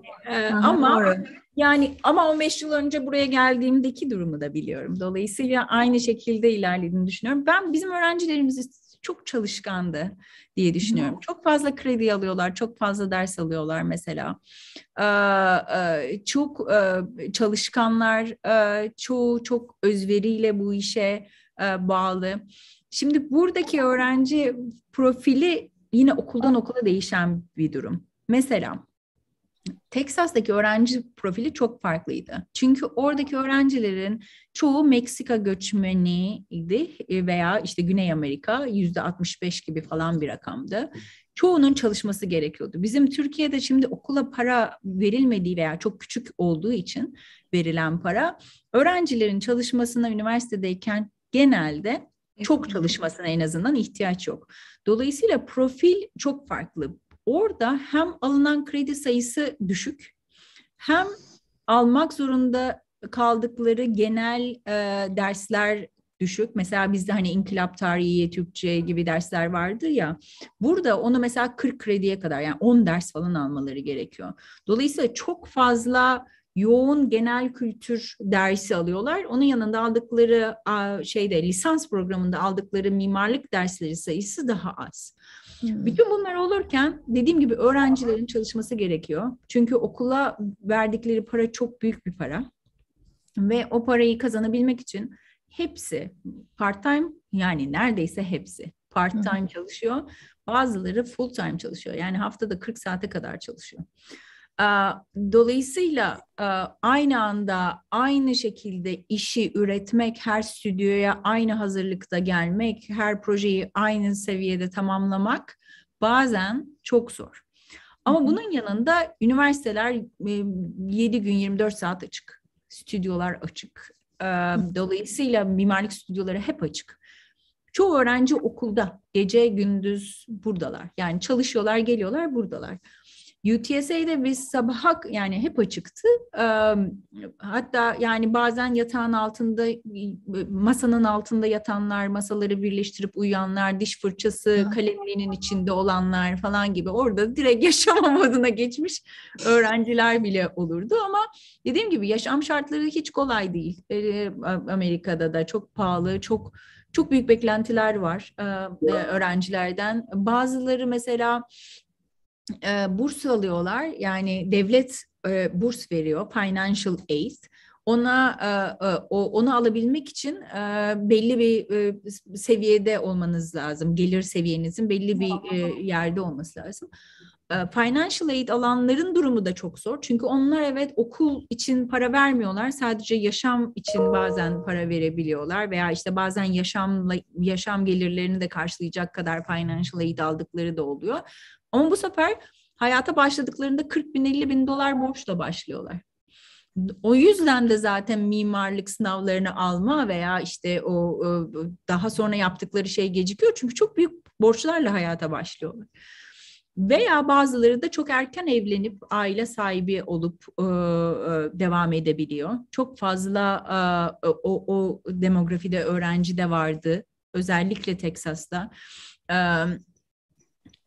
ama yani ama 15 yıl önce buraya geldiğimdeki durumu da biliyorum. Dolayısıyla aynı şekilde ilerlediğini düşünüyorum. Ben bizim öğrencilerimiz çok çalışkandı diye düşünüyorum. Hı. Çok fazla kredi alıyorlar, çok fazla ders alıyorlar mesela. Ee, çok çalışkanlar, çoğu çok özveriyle bu işe e, bağlı. Şimdi buradaki öğrenci profili yine okuldan okula değişen bir durum. Mesela Teksas'taki öğrenci profili çok farklıydı. Çünkü oradaki öğrencilerin çoğu Meksika göçmeniydi veya işte Güney Amerika yüzde 65 gibi falan bir rakamdı. Çoğunun çalışması gerekiyordu. Bizim Türkiye'de şimdi okula para verilmediği veya çok küçük olduğu için verilen para öğrencilerin çalışmasına üniversitedeyken genelde çok çalışmasına en azından ihtiyaç yok. Dolayısıyla profil çok farklı. Orada hem alınan kredi sayısı düşük hem almak zorunda kaldıkları genel e, dersler düşük. Mesela bizde hani inkılap tarihi, Türkçe gibi dersler vardı ya. Burada onu mesela 40 krediye kadar yani 10 ders falan almaları gerekiyor. Dolayısıyla çok fazla yoğun genel kültür dersi alıyorlar. Onun yanında aldıkları şeyde lisans programında aldıkları mimarlık dersleri sayısı daha az. Hmm. Bütün bunlar olurken dediğim gibi öğrencilerin çalışması gerekiyor. Çünkü okula verdikleri para çok büyük bir para. Ve o parayı kazanabilmek için hepsi part time yani neredeyse hepsi part time hmm. çalışıyor. Bazıları full time çalışıyor. Yani haftada 40 saate kadar çalışıyor. Ee, dolayısıyla e, aynı anda aynı şekilde işi üretmek, her stüdyoya aynı hazırlıkta gelmek, her projeyi aynı seviyede tamamlamak bazen çok zor. Ama bunun yanında üniversiteler 7 e, gün 24 saat açık, stüdyolar açık. Ee, dolayısıyla mimarlık stüdyoları hep açık. Çoğu öğrenci okulda, gece gündüz buradalar. Yani çalışıyorlar, geliyorlar, buradalar. UTSA'de biz sabah yani hep açıktı. Hatta yani bazen yatağın altında, masanın altında yatanlar, masaları birleştirip uyuyanlar, diş fırçası kalemliğinin içinde olanlar falan gibi orada direkt yaşam moduna geçmiş öğrenciler bile olurdu. Ama dediğim gibi yaşam şartları hiç kolay değil. Amerika'da da çok pahalı, çok çok büyük beklentiler var öğrencilerden. Bazıları mesela e, burs alıyorlar. Yani devlet e, burs veriyor, financial aid. Ona e, o, onu alabilmek için e, belli bir e, seviyede olmanız lazım. Gelir seviyenizin belli bir e, yerde olması lazım. Financial aid alanların durumu da çok zor. Çünkü onlar evet okul için para vermiyorlar. Sadece yaşam için bazen para verebiliyorlar veya işte bazen yaşamla yaşam gelirlerini de karşılayacak kadar financial aid aldıkları da oluyor. Ama bu sefer hayata başladıklarında 40 bin 50 bin dolar borçla başlıyorlar. O yüzden de zaten mimarlık sınavlarını alma veya işte o daha sonra yaptıkları şey gecikiyor. Çünkü çok büyük borçlarla hayata başlıyorlar. Veya bazıları da çok erken evlenip aile sahibi olup e, e, devam edebiliyor. Çok fazla e, o, o demografide öğrenci de vardı. Özellikle Teksas'ta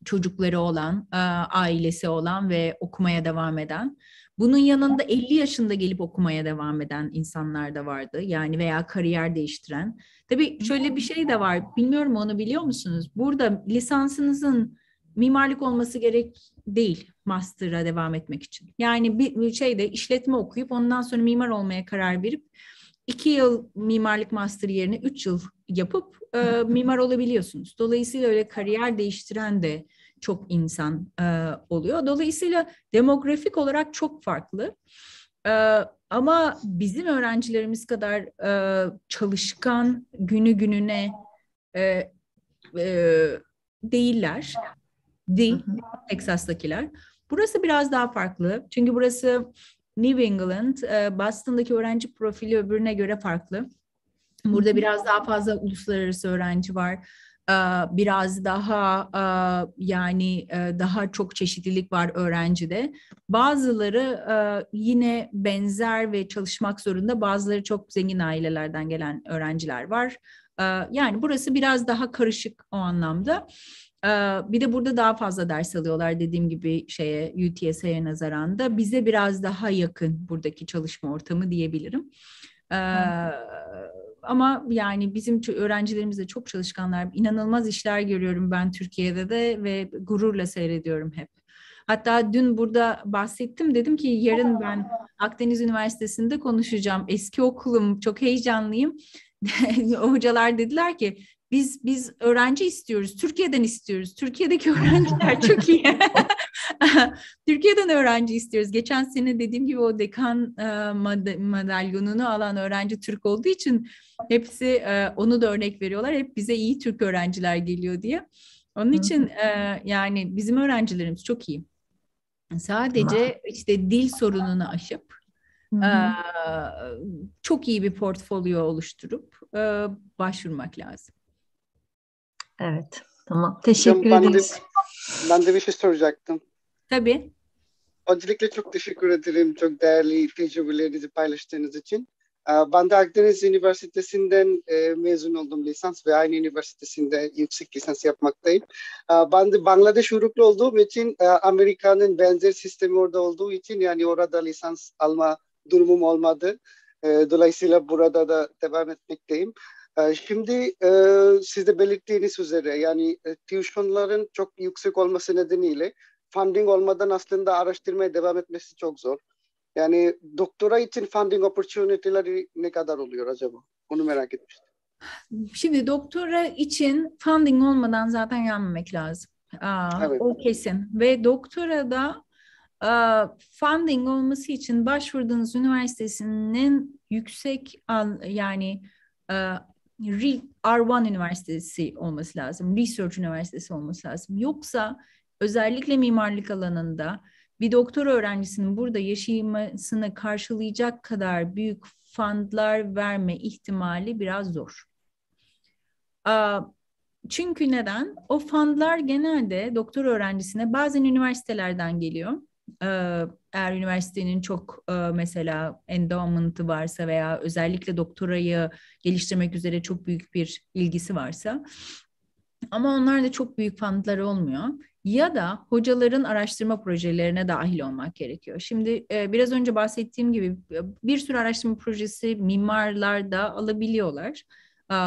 çocukları olan, e, ailesi olan ve okumaya devam eden. Bunun yanında 50 yaşında gelip okumaya devam eden insanlar da vardı. Yani veya kariyer değiştiren. Tabii şöyle bir şey de var. Bilmiyorum onu biliyor musunuz? Burada lisansınızın mimarlık olması gerek değil master'a devam etmek için. Yani bir şeyde işletme okuyup ondan sonra mimar olmaya karar verip 2 yıl mimarlık master yerine üç yıl yapıp e, mimar olabiliyorsunuz. Dolayısıyla öyle kariyer değiştiren de çok insan e, oluyor. Dolayısıyla demografik olarak çok farklı. E, ama bizim öğrencilerimiz kadar e, çalışkan günü gününe e, e, değiller. Değil Texas'takiler. Burası biraz daha farklı. Çünkü burası New England, e, Boston'daki öğrenci profili öbürüne göre farklı. Burada biraz daha fazla uluslararası öğrenci var. E, biraz daha e, yani daha çok çeşitlilik var öğrencide. Bazıları yine benzer ve çalışmak zorunda. Bazıları çok zengin ailelerden gelen öğrenciler var. Yani burası biraz daha karışık o anlamda. Bir de burada daha fazla ders alıyorlar dediğim gibi şeye UTSA'ya nazaran da bize biraz daha yakın buradaki çalışma ortamı diyebilirim. Hmm. Ama yani bizim öğrencilerimiz de çok çalışkanlar. inanılmaz işler görüyorum ben Türkiye'de de ve gururla seyrediyorum hep. Hatta dün burada bahsettim dedim ki yarın ben Akdeniz Üniversitesi'nde konuşacağım. Eski okulum çok heyecanlıyım. o hocalar dediler ki biz biz öğrenci istiyoruz. Türkiye'den istiyoruz. Türkiye'deki öğrenciler çok iyi. Türkiye'den öğrenci istiyoruz. Geçen sene dediğim gibi o dekan e, madalyonunu alan öğrenci Türk olduğu için hepsi e, onu da örnek veriyorlar. Hep bize iyi Türk öğrenciler geliyor diye. Onun için e, yani bizim öğrencilerimiz çok iyi. Sadece işte dil sorununu aşıp çok iyi bir portfolyo oluşturup başvurmak lazım. Evet. Tamam. Teşekkür ben ederiz. De, ben de bir şey soracaktım. Tabii. Öncelikle çok teşekkür ederim. Çok değerli tecrübelerinizi paylaştığınız için. Ee, ben de Akdeniz Üniversitesi'nden e, mezun oldum lisans ve aynı üniversitesinde yüksek lisans yapmaktayım. Ee, ben de Bangladeş uyruklu olduğum için e, Amerika'nın benzer sistemi orada olduğu için yani orada lisans alma durumum olmadı. Ee, dolayısıyla burada da devam etmekteyim. Ee, şimdi e, siz de belirttiğiniz üzere yani e, tuitionların çok yüksek olması nedeniyle funding olmadan aslında araştırmaya devam etmesi çok zor. Yani doktora için funding opportunity'leri ne kadar oluyor acaba? Onu merak etmiştim. Şimdi doktora için funding olmadan zaten gelmemek lazım. Aa, evet. O kesin. Ve doktora da funding olması için başvurduğunuz üniversitesinin yüksek yani R1 Üniversitesi olması lazım, Research Üniversitesi olması lazım. Yoksa özellikle mimarlık alanında bir doktor öğrencisinin burada yaşamasını karşılayacak kadar büyük fandlar verme ihtimali biraz zor. Çünkü neden? O fandlar genelde doktor öğrencisine bazen üniversitelerden geliyor eğer üniversitenin çok e, mesela endowment'ı varsa veya özellikle doktorayı geliştirmek üzere çok büyük bir ilgisi varsa ama onlar da çok büyük fundları olmuyor ya da hocaların araştırma projelerine dahil olmak gerekiyor. Şimdi e, biraz önce bahsettiğim gibi e, bir sürü araştırma projesi mimarlar da alabiliyorlar.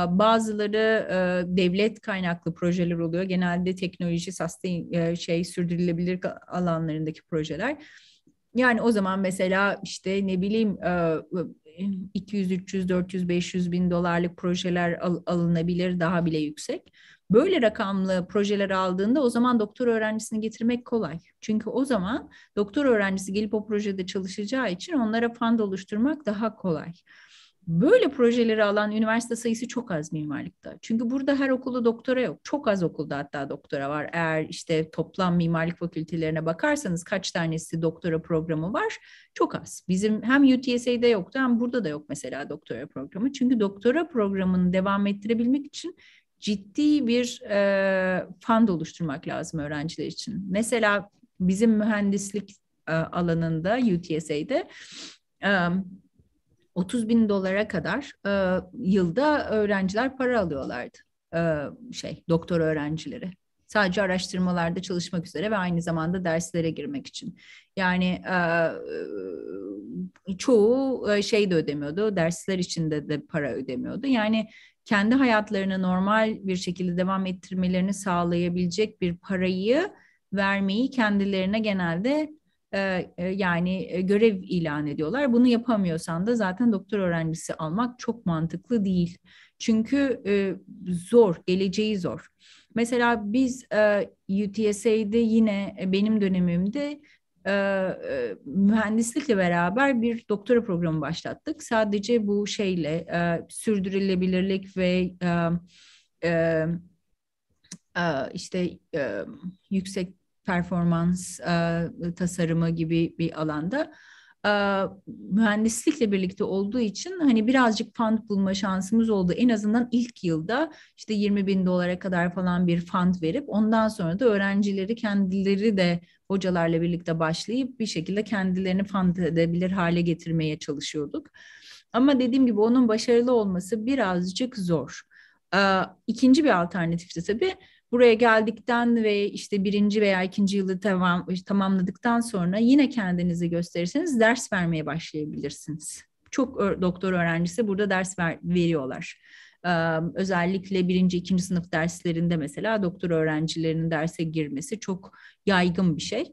Bazıları e, devlet kaynaklı projeler oluyor. Genelde teknoloji, sustain, e, şey sürdürülebilir alanlarındaki projeler. Yani o zaman mesela işte ne bileyim 200, 300, 400, 500 bin dolarlık projeler al- alınabilir daha bile yüksek. Böyle rakamlı projeler aldığında o zaman doktor öğrencisini getirmek kolay. Çünkü o zaman doktor öğrencisi gelip o projede çalışacağı için onlara fund oluşturmak daha kolay. Böyle projeleri alan üniversite sayısı çok az mimarlıkta. Çünkü burada her okulda doktora yok. Çok az okulda hatta doktora var. Eğer işte toplam mimarlık fakültelerine bakarsanız kaç tanesi doktora programı var? Çok az. Bizim hem UTSA'de yoktu hem burada da yok mesela doktora programı. Çünkü doktora programını devam ettirebilmek için ciddi bir e, fund oluşturmak lazım öğrenciler için. Mesela bizim mühendislik e, alanında UTSA'de e, 30 bin dolara kadar e, yılda öğrenciler para alıyorlardı e, şey doktor öğrencileri. Sadece araştırmalarda çalışmak üzere ve aynı zamanda derslere girmek için. Yani e, e çoğu e, şey de ödemiyordu, dersler içinde de para ödemiyordu. Yani kendi hayatlarını normal bir şekilde devam ettirmelerini sağlayabilecek bir parayı vermeyi kendilerine genelde e, e, yani e, görev ilan ediyorlar. Bunu yapamıyorsan da zaten doktor öğrencisi almak çok mantıklı değil. Çünkü zor, geleceği zor. Mesela biz UTSA'de yine benim dönemimde mühendislikle beraber bir doktora programı başlattık. Sadece bu şeyle sürdürülebilirlik ve işte yüksek performans e, tasarımı gibi bir alanda e, mühendislikle birlikte olduğu için hani birazcık fund bulma şansımız oldu. En azından ilk yılda işte 20 bin dolara kadar falan bir fund verip ondan sonra da öğrencileri kendileri de hocalarla birlikte başlayıp bir şekilde kendilerini fund edebilir hale getirmeye çalışıyorduk. Ama dediğim gibi onun başarılı olması birazcık zor. E, ikinci bir alternatif de tabii buraya geldikten ve işte birinci veya ikinci yılı tamam, tamamladıktan sonra yine kendinizi gösterirseniz ders vermeye başlayabilirsiniz. Çok doktor öğrencisi burada ders ver, veriyorlar. Ee, özellikle birinci, ikinci sınıf derslerinde mesela doktor öğrencilerinin derse girmesi çok yaygın bir şey.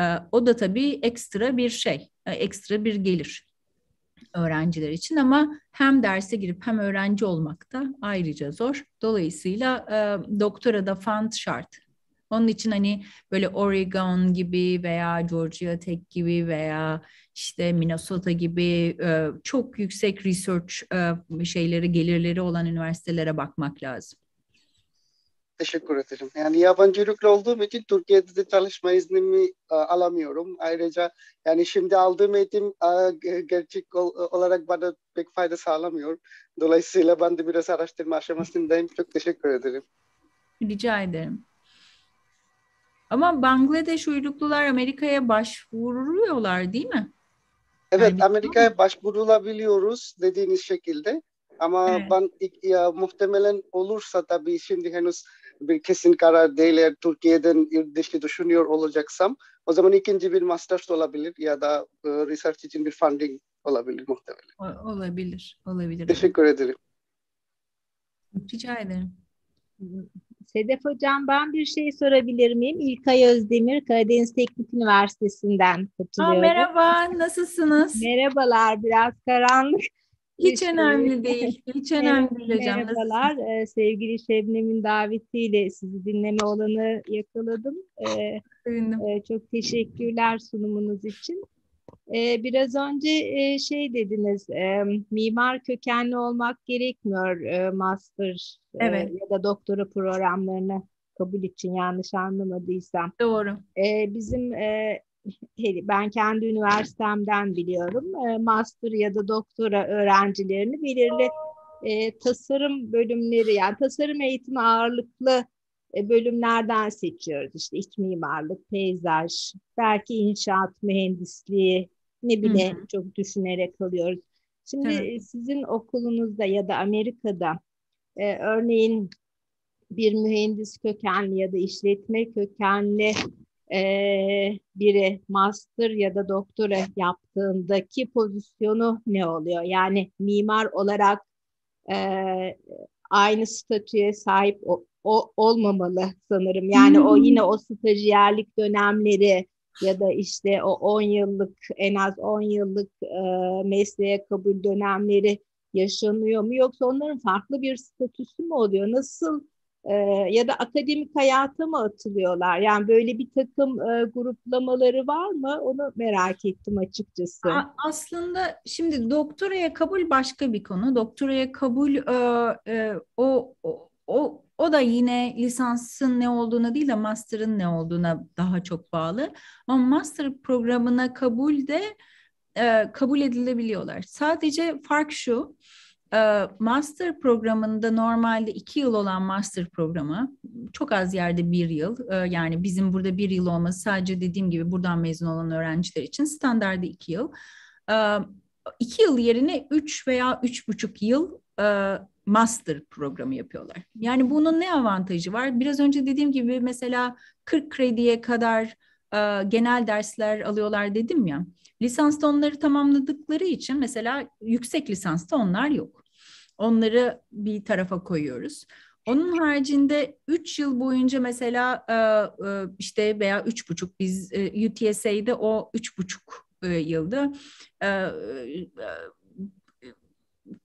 Ee, o da tabii ekstra bir şey, e, ekstra bir gelir öğrenciler için ama hem derse girip hem öğrenci olmak da ayrıca zor. Dolayısıyla e, doktora da fund şart. Onun için hani böyle Oregon gibi veya Georgia Tech gibi veya işte Minnesota gibi e, çok yüksek research e, şeyleri gelirleri olan üniversitelere bakmak lazım. Teşekkür ederim. Yani yabancı ürünlü olduğum için Türkiye'de de çalışma iznimi e, alamıyorum. Ayrıca yani şimdi aldığım eğitim e, gerçek olarak bana pek fayda sağlamıyor. Dolayısıyla ben de biraz araştırma aşamasındayım. Çok teşekkür ederim. Rica ederim. Ama Bangladeş uyruklular Amerika'ya başvuruyorlar değil mi? Evet yani, Amerika'ya başvurulabiliyoruz dediğiniz şekilde. Ama evet. ben ya, muhtemelen olursa tabii şimdi henüz bir kesin karar değil eğer Türkiye'den yurt dışı düşünüyor olacaksam o zaman ikinci bir master olabilir ya da e, research için bir funding olabilir muhtemelen. O, olabilir, olabilir. Teşekkür ederim. Rica ederim. Sedef Hocam ben bir şey sorabilir miyim? İlkay Özdemir, Karadeniz Teknik Üniversitesi'nden katılıyorum. Aa, merhaba, nasılsınız? Merhabalar, biraz karanlık hiç önemli değil. Hiç önemli değil hocam. Merhabalar. Ee, sevgili Şebnem'in davetiyle sizi dinleme olanı yakaladım. Ee, Sevindim. E, çok teşekkürler sunumunuz için. Ee, biraz önce e, şey dediniz, e, mimar kökenli olmak gerekmiyor e, master evet. e, ya da doktora programlarına kabul için yanlış anlamadıysam. Doğru. E, bizim e, ben kendi üniversitemden biliyorum e, master ya da doktora öğrencilerini belirli e, tasarım bölümleri yani tasarım eğitimi ağırlıklı e, bölümlerden seçiyoruz. İşte iç mimarlık, peyzaj, belki inşaat mühendisliği ne bile hı çok düşünerek alıyoruz. Şimdi evet. sizin okulunuzda ya da Amerika'da e, örneğin bir mühendis kökenli ya da işletme kökenli e, biri master ya da doktora yaptığındaki pozisyonu ne oluyor? Yani mimar olarak e, aynı statüye sahip o, o, olmamalı sanırım. Yani hmm. o yine o stajyerlik dönemleri ya da işte o 10 yıllık en az 10 yıllık e, mesleğe kabul dönemleri yaşanıyor mu yoksa onların farklı bir statüsü mü oluyor? Nasıl ee, ya da akademik hayata mı atılıyorlar? Yani böyle bir takım e, gruplamaları var mı? Onu merak ettim açıkçası. A- aslında şimdi doktoraya kabul başka bir konu. Doktoraya kabul e, e, o, o o o da yine lisansın ne olduğuna değil de master'ın ne olduğuna daha çok bağlı. Ama master programına kabul de e, kabul edilebiliyorlar. Sadece fark şu master programında normalde iki yıl olan master programı çok az yerde bir yıl yani bizim burada bir yıl olması sadece dediğim gibi buradan mezun olan öğrenciler için standardı iki yıl. iki yıl yerine üç veya üç buçuk yıl master programı yapıyorlar. Yani bunun ne avantajı var? Biraz önce dediğim gibi mesela 40 krediye kadar e, genel dersler alıyorlar dedim ya. Lisansta onları tamamladıkları için mesela yüksek lisansta onlar yok. Onları bir tarafa koyuyoruz. Onun haricinde 3 yıl boyunca mesela e, e, işte veya 3,5 biz e, UTSA'de o 3,5 e, yılda e,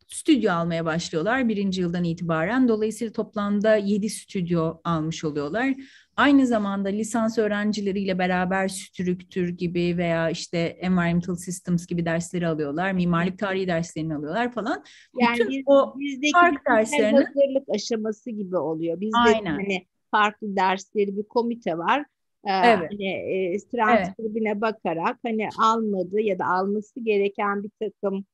stüdyo almaya başlıyorlar birinci yıldan itibaren. Dolayısıyla toplamda yedi stüdyo almış oluyorlar. Aynı zamanda lisans öğrencileriyle beraber strüktür gibi veya işte environmental systems gibi dersleri alıyorlar. Mimarlık tarihi derslerini alıyorlar falan. Yani Bütün biz, o bizdeki fark derslerini... hazırlık aşaması gibi oluyor. Bizde Aynen. hani farklı dersleri bir komite var. Ee, evet. Hani e, evet. bakarak hani almadı ya da alması gereken bir takım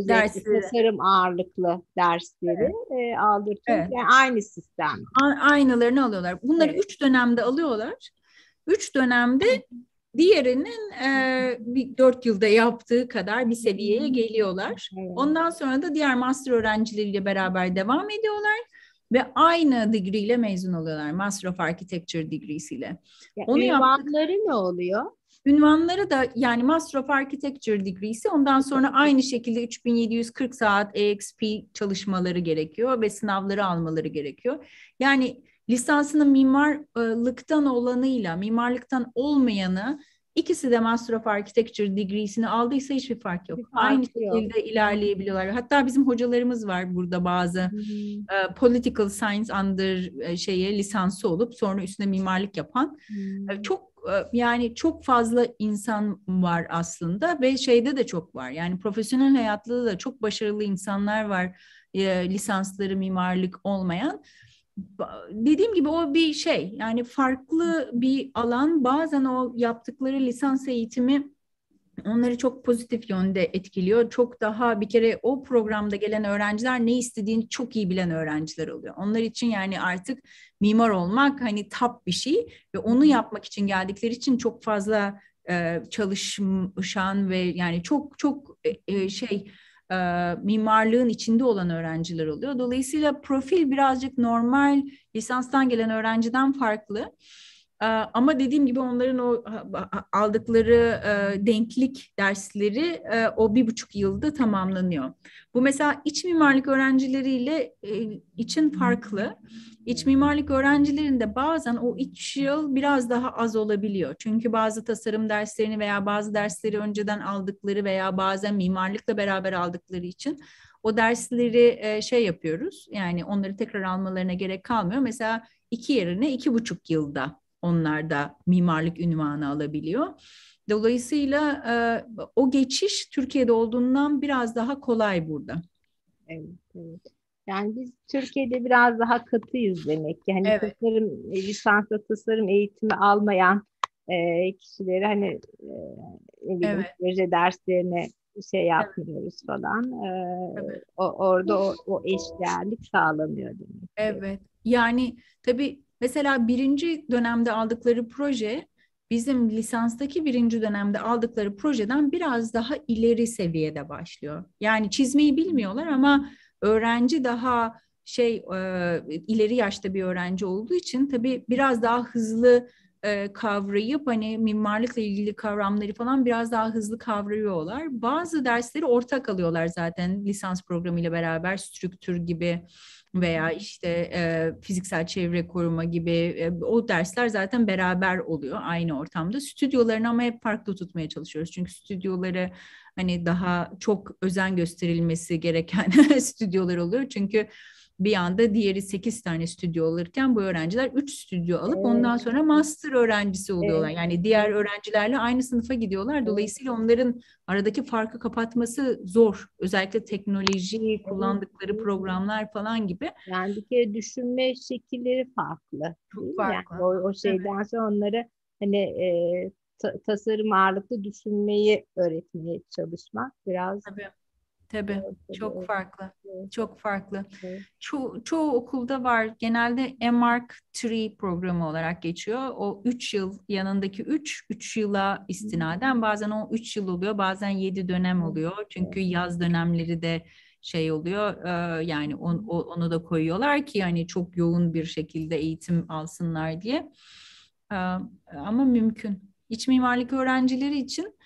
özellikle dersleri. tasarım ağırlıklı dersleri evet. e, aldırtıyoruz. Evet. Yani aynı sistem. A- aynılarını alıyorlar. Bunları evet. üç dönemde alıyorlar. Üç dönemde diğerinin e, bir dört yılda yaptığı kadar bir seviyeye hmm. geliyorlar. Evet. Ondan sonra da diğer master öğrencileriyle beraber devam ediyorlar ve aynı degree ile mezun oluyorlar. Master of Architecture degreesiyle. Onu evamları yaptık. ne oluyor? Ünvanları da yani Master of Architecture Degree'si ondan sonra aynı şekilde 3740 saat EXP çalışmaları gerekiyor ve sınavları almaları gerekiyor. Yani lisansının mimarlıktan olanıyla mimarlıktan olmayanı İkisi de Master of Architecture degree'sini aldıysa hiçbir fark yok. Bir fark Aynı yok. şekilde ilerleyebiliyorlar. Hatta bizim hocalarımız var burada bazı hmm. political science under e, şeye lisansı olup sonra üstüne mimarlık yapan. Hmm. Çok yani çok fazla insan var aslında ve şeyde de çok var. Yani profesyonel hayatlı da çok başarılı insanlar var. E, lisansları mimarlık olmayan dediğim gibi o bir şey yani farklı bir alan bazen o yaptıkları lisans eğitimi onları çok pozitif yönde etkiliyor. Çok daha bir kere o programda gelen öğrenciler ne istediğini çok iyi bilen öğrenciler oluyor. Onlar için yani artık mimar olmak hani tap bir şey ve onu yapmak için geldikleri için çok fazla e, çalışan ve yani çok çok e, e şey e, mimarlığın içinde olan öğrenciler oluyor. Dolayısıyla profil birazcık normal lisanstan gelen öğrenciden farklı. Ee, ama dediğim gibi onların o aldıkları e, denklik dersleri e, o bir buçuk yılda tamamlanıyor. Bu mesela iç mimarlık öğrencileriyle e, için farklı. İç mimarlık öğrencilerinde bazen o iç yıl biraz daha az olabiliyor. Çünkü bazı tasarım derslerini veya bazı dersleri önceden aldıkları veya bazen mimarlıkla beraber aldıkları için o dersleri şey yapıyoruz. Yani onları tekrar almalarına gerek kalmıyor. Mesela iki yerine iki buçuk yılda onlar da mimarlık ünvanı alabiliyor. Dolayısıyla e, o geçiş Türkiye'de olduğundan biraz daha kolay burada. Evet, evet. Yani biz Türkiye'de biraz daha katıyız demek ki. Hani evet. tasarım, e, lisansla tasarım eğitimi almayan e, kişileri hani e, ne bileyim, evet. proje derslerine şey yapmıyoruz evet. falan. Ee, evet. o, orada o, o eşdeğerlik sağlanıyor demek. Evet. Yani tabii Mesela birinci dönemde aldıkları proje bizim lisanstaki birinci dönemde aldıkları projeden biraz daha ileri seviyede başlıyor. Yani çizmeyi bilmiyorlar ama öğrenci daha şey e, ileri yaşta bir öğrenci olduğu için tabii biraz daha hızlı e, kavrayıp hani mimarlıkla ilgili kavramları falan biraz daha hızlı kavrıyorlar. Bazı dersleri ortak alıyorlar zaten lisans programıyla beraber strüktür gibi veya işte e, fiziksel çevre koruma gibi e, o dersler zaten beraber oluyor aynı ortamda. Stüdyolarını ama hep farklı tutmaya çalışıyoruz. Çünkü stüdyoları hani daha çok özen gösterilmesi gereken stüdyolar oluyor. Çünkü bir anda diğeri 8 tane stüdyo alırken bu öğrenciler 3 stüdyo alıp evet. ondan sonra master öğrencisi oluyorlar. Evet. Yani diğer öğrencilerle aynı sınıfa gidiyorlar. Dolayısıyla onların aradaki farkı kapatması zor. Özellikle teknoloji kullandıkları programlar falan gibi. Yani bir kere düşünme şekilleri farklı. Çok farklı. Yani o, o şeyden evet. sonra onları hani e, tasarım ağırlıklı düşünmeyi öğretmeye çalışmak biraz Tabii. Tabii çok farklı. Çok farklı. Ço çoğu okulda var. Genelde MARC 3 programı olarak geçiyor. O 3 yıl yanındaki 3, 3 yıla istinaden hmm. bazen o 3 yıl oluyor bazen 7 dönem hmm. oluyor. Çünkü yaz dönemleri de şey oluyor e, yani on, o, onu da koyuyorlar ki yani çok yoğun bir şekilde eğitim alsınlar diye. E, ama mümkün. iç mimarlık öğrencileri için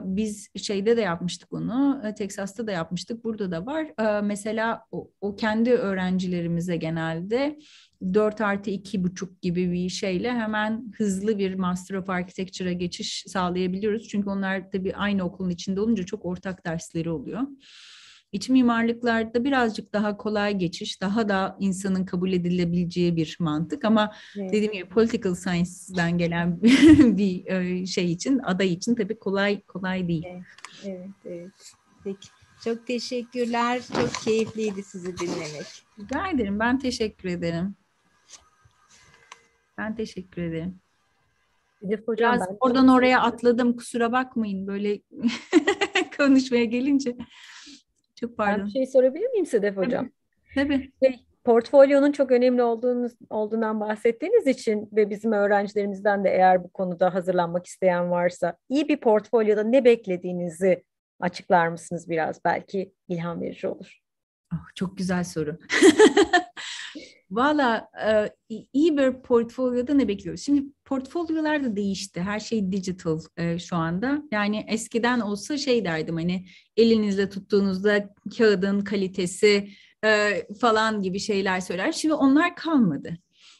biz şeyde de yapmıştık onu, Teksas'ta da yapmıştık, burada da var. Mesela o, kendi öğrencilerimize genelde 4 artı iki buçuk gibi bir şeyle hemen hızlı bir Master of Architecture'a geçiş sağlayabiliyoruz. Çünkü onlar tabii aynı okulun içinde olunca çok ortak dersleri oluyor. İç mimarlıklarda birazcık daha kolay geçiş, daha da insanın kabul edilebileceği bir mantık ama evet. dediğim gibi political science'dan gelen bir e, şey için, aday için tabii kolay kolay değil. Evet, evet. evet. Peki. Çok teşekkürler. Çok keyifliydi sizi dinlemek. Rica ederim. Ben teşekkür ederim. Ben teşekkür ederim. Elif hocam, Biraz ben oradan oraya atladım. Kusura bakmayın böyle konuşmaya gelince. Çok pardon. Ben bir şey sorabilir miyim Sedef Hocam? Tabii. Tabii. Şey, portfolyonun çok önemli olduğunuz, olduğundan bahsettiğiniz için ve bizim öğrencilerimizden de eğer bu konuda hazırlanmak isteyen varsa iyi bir portfolyoda ne beklediğinizi açıklar mısınız biraz? Belki ilham verici olur. Oh, çok güzel soru. Valla e, iyi bir portfolyoda ne bekliyoruz? Şimdi portfolyolar da değişti. Her şey digital e, şu anda. Yani eskiden olsa şey derdim hani elinizle tuttuğunuzda kağıdın kalitesi e, falan gibi şeyler söyler. Şimdi onlar kalmadı.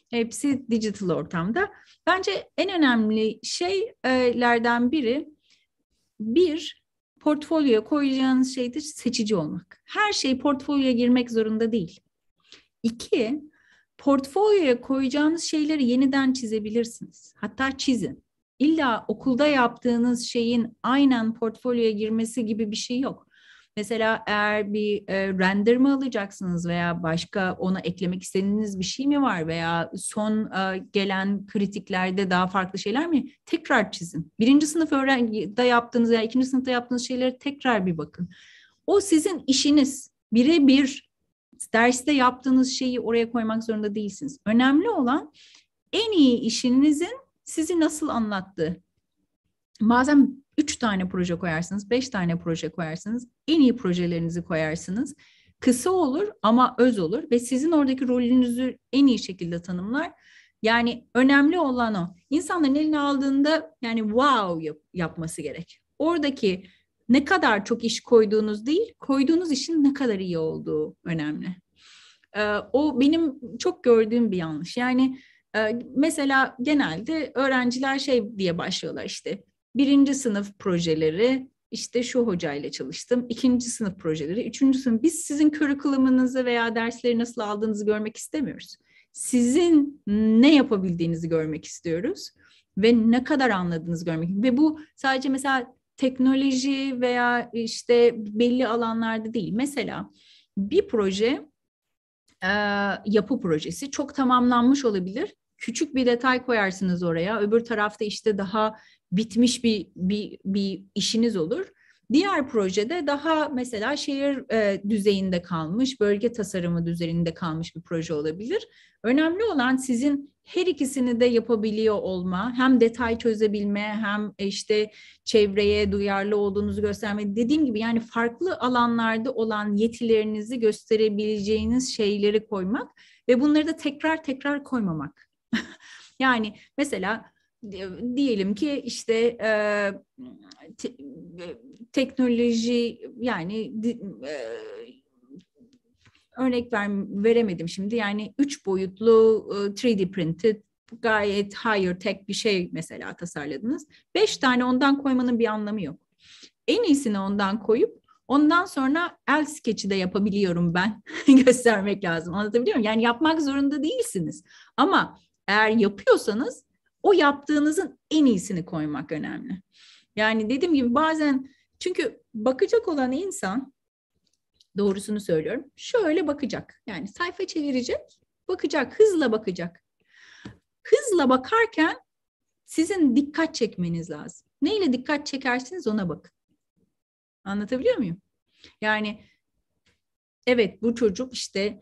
Hepsi digital ortamda. Bence en önemli şeylerden biri bir portfolyoya koyacağınız şeydir seçici olmak. Her şey portfolyoya girmek zorunda değil. İki, portfolyoya koyacağınız şeyleri yeniden çizebilirsiniz. Hatta çizin. İlla okulda yaptığınız şeyin aynen portfolyoya girmesi gibi bir şey yok. Mesela eğer bir e, render mi alacaksınız veya başka ona eklemek istediğiniz bir şey mi var veya son e, gelen kritiklerde daha farklı şeyler mi? Tekrar çizin. Birinci sınıf öğrencide yaptığınız veya ikinci sınıfta yaptığınız şeylere tekrar bir bakın. O sizin işiniz. Birebir derste yaptığınız şeyi oraya koymak zorunda değilsiniz. Önemli olan en iyi işinizin sizi nasıl anlattığı. Bazen üç tane proje koyarsınız, beş tane proje koyarsınız, en iyi projelerinizi koyarsınız. Kısa olur ama öz olur ve sizin oradaki rolünüzü en iyi şekilde tanımlar. Yani önemli olan o. İnsanların eline aldığında yani wow yap- yapması gerek. Oradaki ne kadar çok iş koyduğunuz değil, koyduğunuz işin ne kadar iyi olduğu önemli. Ee, o benim çok gördüğüm bir yanlış. Yani e, mesela genelde öğrenciler şey diye başlıyorlar işte birinci sınıf projeleri işte şu hocayla çalıştım, ikinci sınıf projeleri, üçüncü sınıf. Biz sizin curriculum'ınızı veya dersleri nasıl aldığınızı görmek istemiyoruz. Sizin ne yapabildiğinizi görmek istiyoruz ve ne kadar anladığınızı görmek. Ve bu sadece mesela teknoloji veya işte belli alanlarda değil. Mesela bir proje e, yapı projesi çok tamamlanmış olabilir. Küçük bir detay koyarsınız oraya. Öbür tarafta işte daha bitmiş bir bir, bir işiniz olur. Diğer projede daha mesela şehir e, düzeyinde kalmış, bölge tasarımı düzeyinde kalmış bir proje olabilir. Önemli olan sizin her ikisini de yapabiliyor olma, hem detay çözebilme, hem işte çevreye duyarlı olduğunuzu gösterme. Dediğim gibi yani farklı alanlarda olan yetilerinizi gösterebileceğiniz şeyleri koymak ve bunları da tekrar tekrar koymamak. yani mesela diyelim ki işte e, te, teknoloji yani e, örnek ver, veremedim şimdi yani üç boyutlu e, 3D printed gayet higher tech bir şey mesela tasarladınız. Beş tane ondan koymanın bir anlamı yok. En iyisini ondan koyup ondan sonra el skeçi de yapabiliyorum ben göstermek lazım. Anlatabiliyor muyum? Yani yapmak zorunda değilsiniz. Ama eğer yapıyorsanız o yaptığınızın en iyisini koymak önemli. Yani dediğim gibi bazen çünkü bakacak olan insan doğrusunu söylüyorum. Şöyle bakacak. Yani sayfa çevirecek, bakacak, hızla bakacak. Hızla bakarken sizin dikkat çekmeniz lazım. Neyle dikkat çekersiniz ona bakın. Anlatabiliyor muyum? Yani evet bu çocuk işte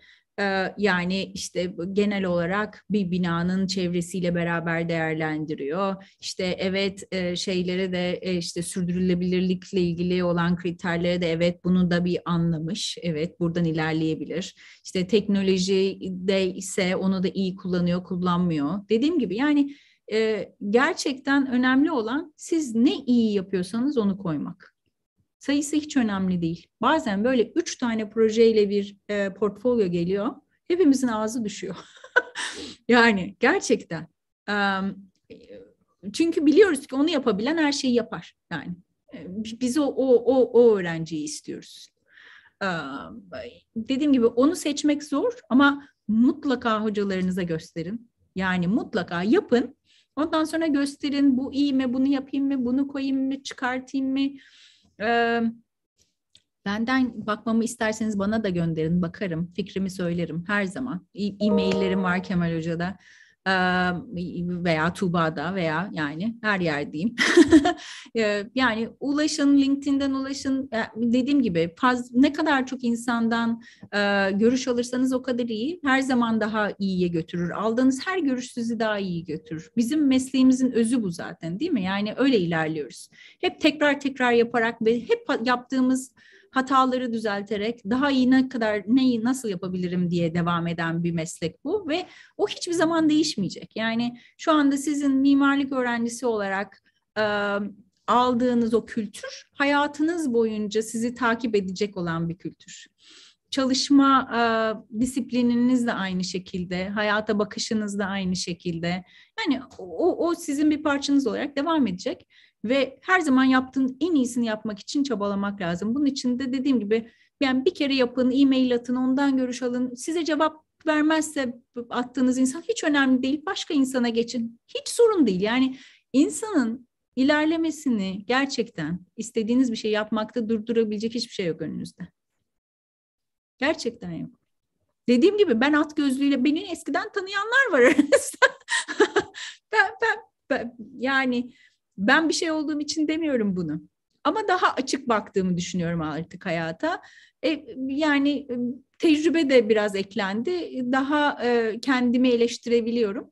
yani işte genel olarak bir binanın çevresiyle beraber değerlendiriyor. İşte evet şeylere de e, işte sürdürülebilirlikle ilgili olan kriterlere de evet bunu da bir anlamış. Evet buradan ilerleyebilir. İşte teknolojide ise onu da iyi kullanıyor, kullanmıyor. Dediğim gibi yani gerçekten önemli olan siz ne iyi yapıyorsanız onu koymak. Sayısı hiç önemli değil. Bazen böyle üç tane projeyle bir e, portfolyo geliyor. Hepimizin ağzı düşüyor. yani gerçekten. E, çünkü biliyoruz ki onu yapabilen her şeyi yapar. Yani e, biz o o o, o öğrenciyi istiyoruz. Ee, dediğim gibi onu seçmek zor ama mutlaka hocalarınıza gösterin. Yani mutlaka yapın. Ondan sonra gösterin bu iyi mi, bunu yapayım mı, bunu koyayım mı, çıkartayım mı? e, benden bakmamı isterseniz bana da gönderin bakarım fikrimi söylerim her zaman. E-maillerim var Kemal Hoca'da veya Tuba'da veya yani her yerdeyim. yani ulaşın, LinkedIn'den ulaşın. Dediğim gibi faz, ne kadar çok insandan görüş alırsanız o kadar iyi. Her zaman daha iyiye götürür. Aldığınız her görüş sizi daha iyi götürür. Bizim mesleğimizin özü bu zaten değil mi? Yani öyle ilerliyoruz. Hep tekrar tekrar yaparak ve hep yaptığımız hataları düzelterek daha iyi ne kadar neyi nasıl yapabilirim diye devam eden bir meslek bu ve o hiçbir zaman değişmeyecek. Yani şu anda sizin mimarlık öğrencisi olarak e, aldığınız o kültür hayatınız boyunca sizi takip edecek olan bir kültür çalışma e, disiplininiz de aynı şekilde, hayata bakışınız da aynı şekilde. Yani o, o sizin bir parçanız olarak devam edecek ve her zaman yaptığın en iyisini yapmak için çabalamak lazım. Bunun için de dediğim gibi yani bir kere yapın, e-mail atın, ondan görüş alın. Size cevap vermezse attığınız insan hiç önemli değil. Başka insana geçin. Hiç sorun değil. Yani insanın ilerlemesini gerçekten istediğiniz bir şey yapmakta durdurabilecek hiçbir şey yok önünüzde. Gerçekten yok. Dediğim gibi ben at gözlüğüyle beni eskiden tanıyanlar var aranızda. ben, ben, ben, yani ben bir şey olduğum için demiyorum bunu. Ama daha açık baktığımı düşünüyorum artık hayata. E, yani e, tecrübe de biraz eklendi. Daha e, kendimi eleştirebiliyorum.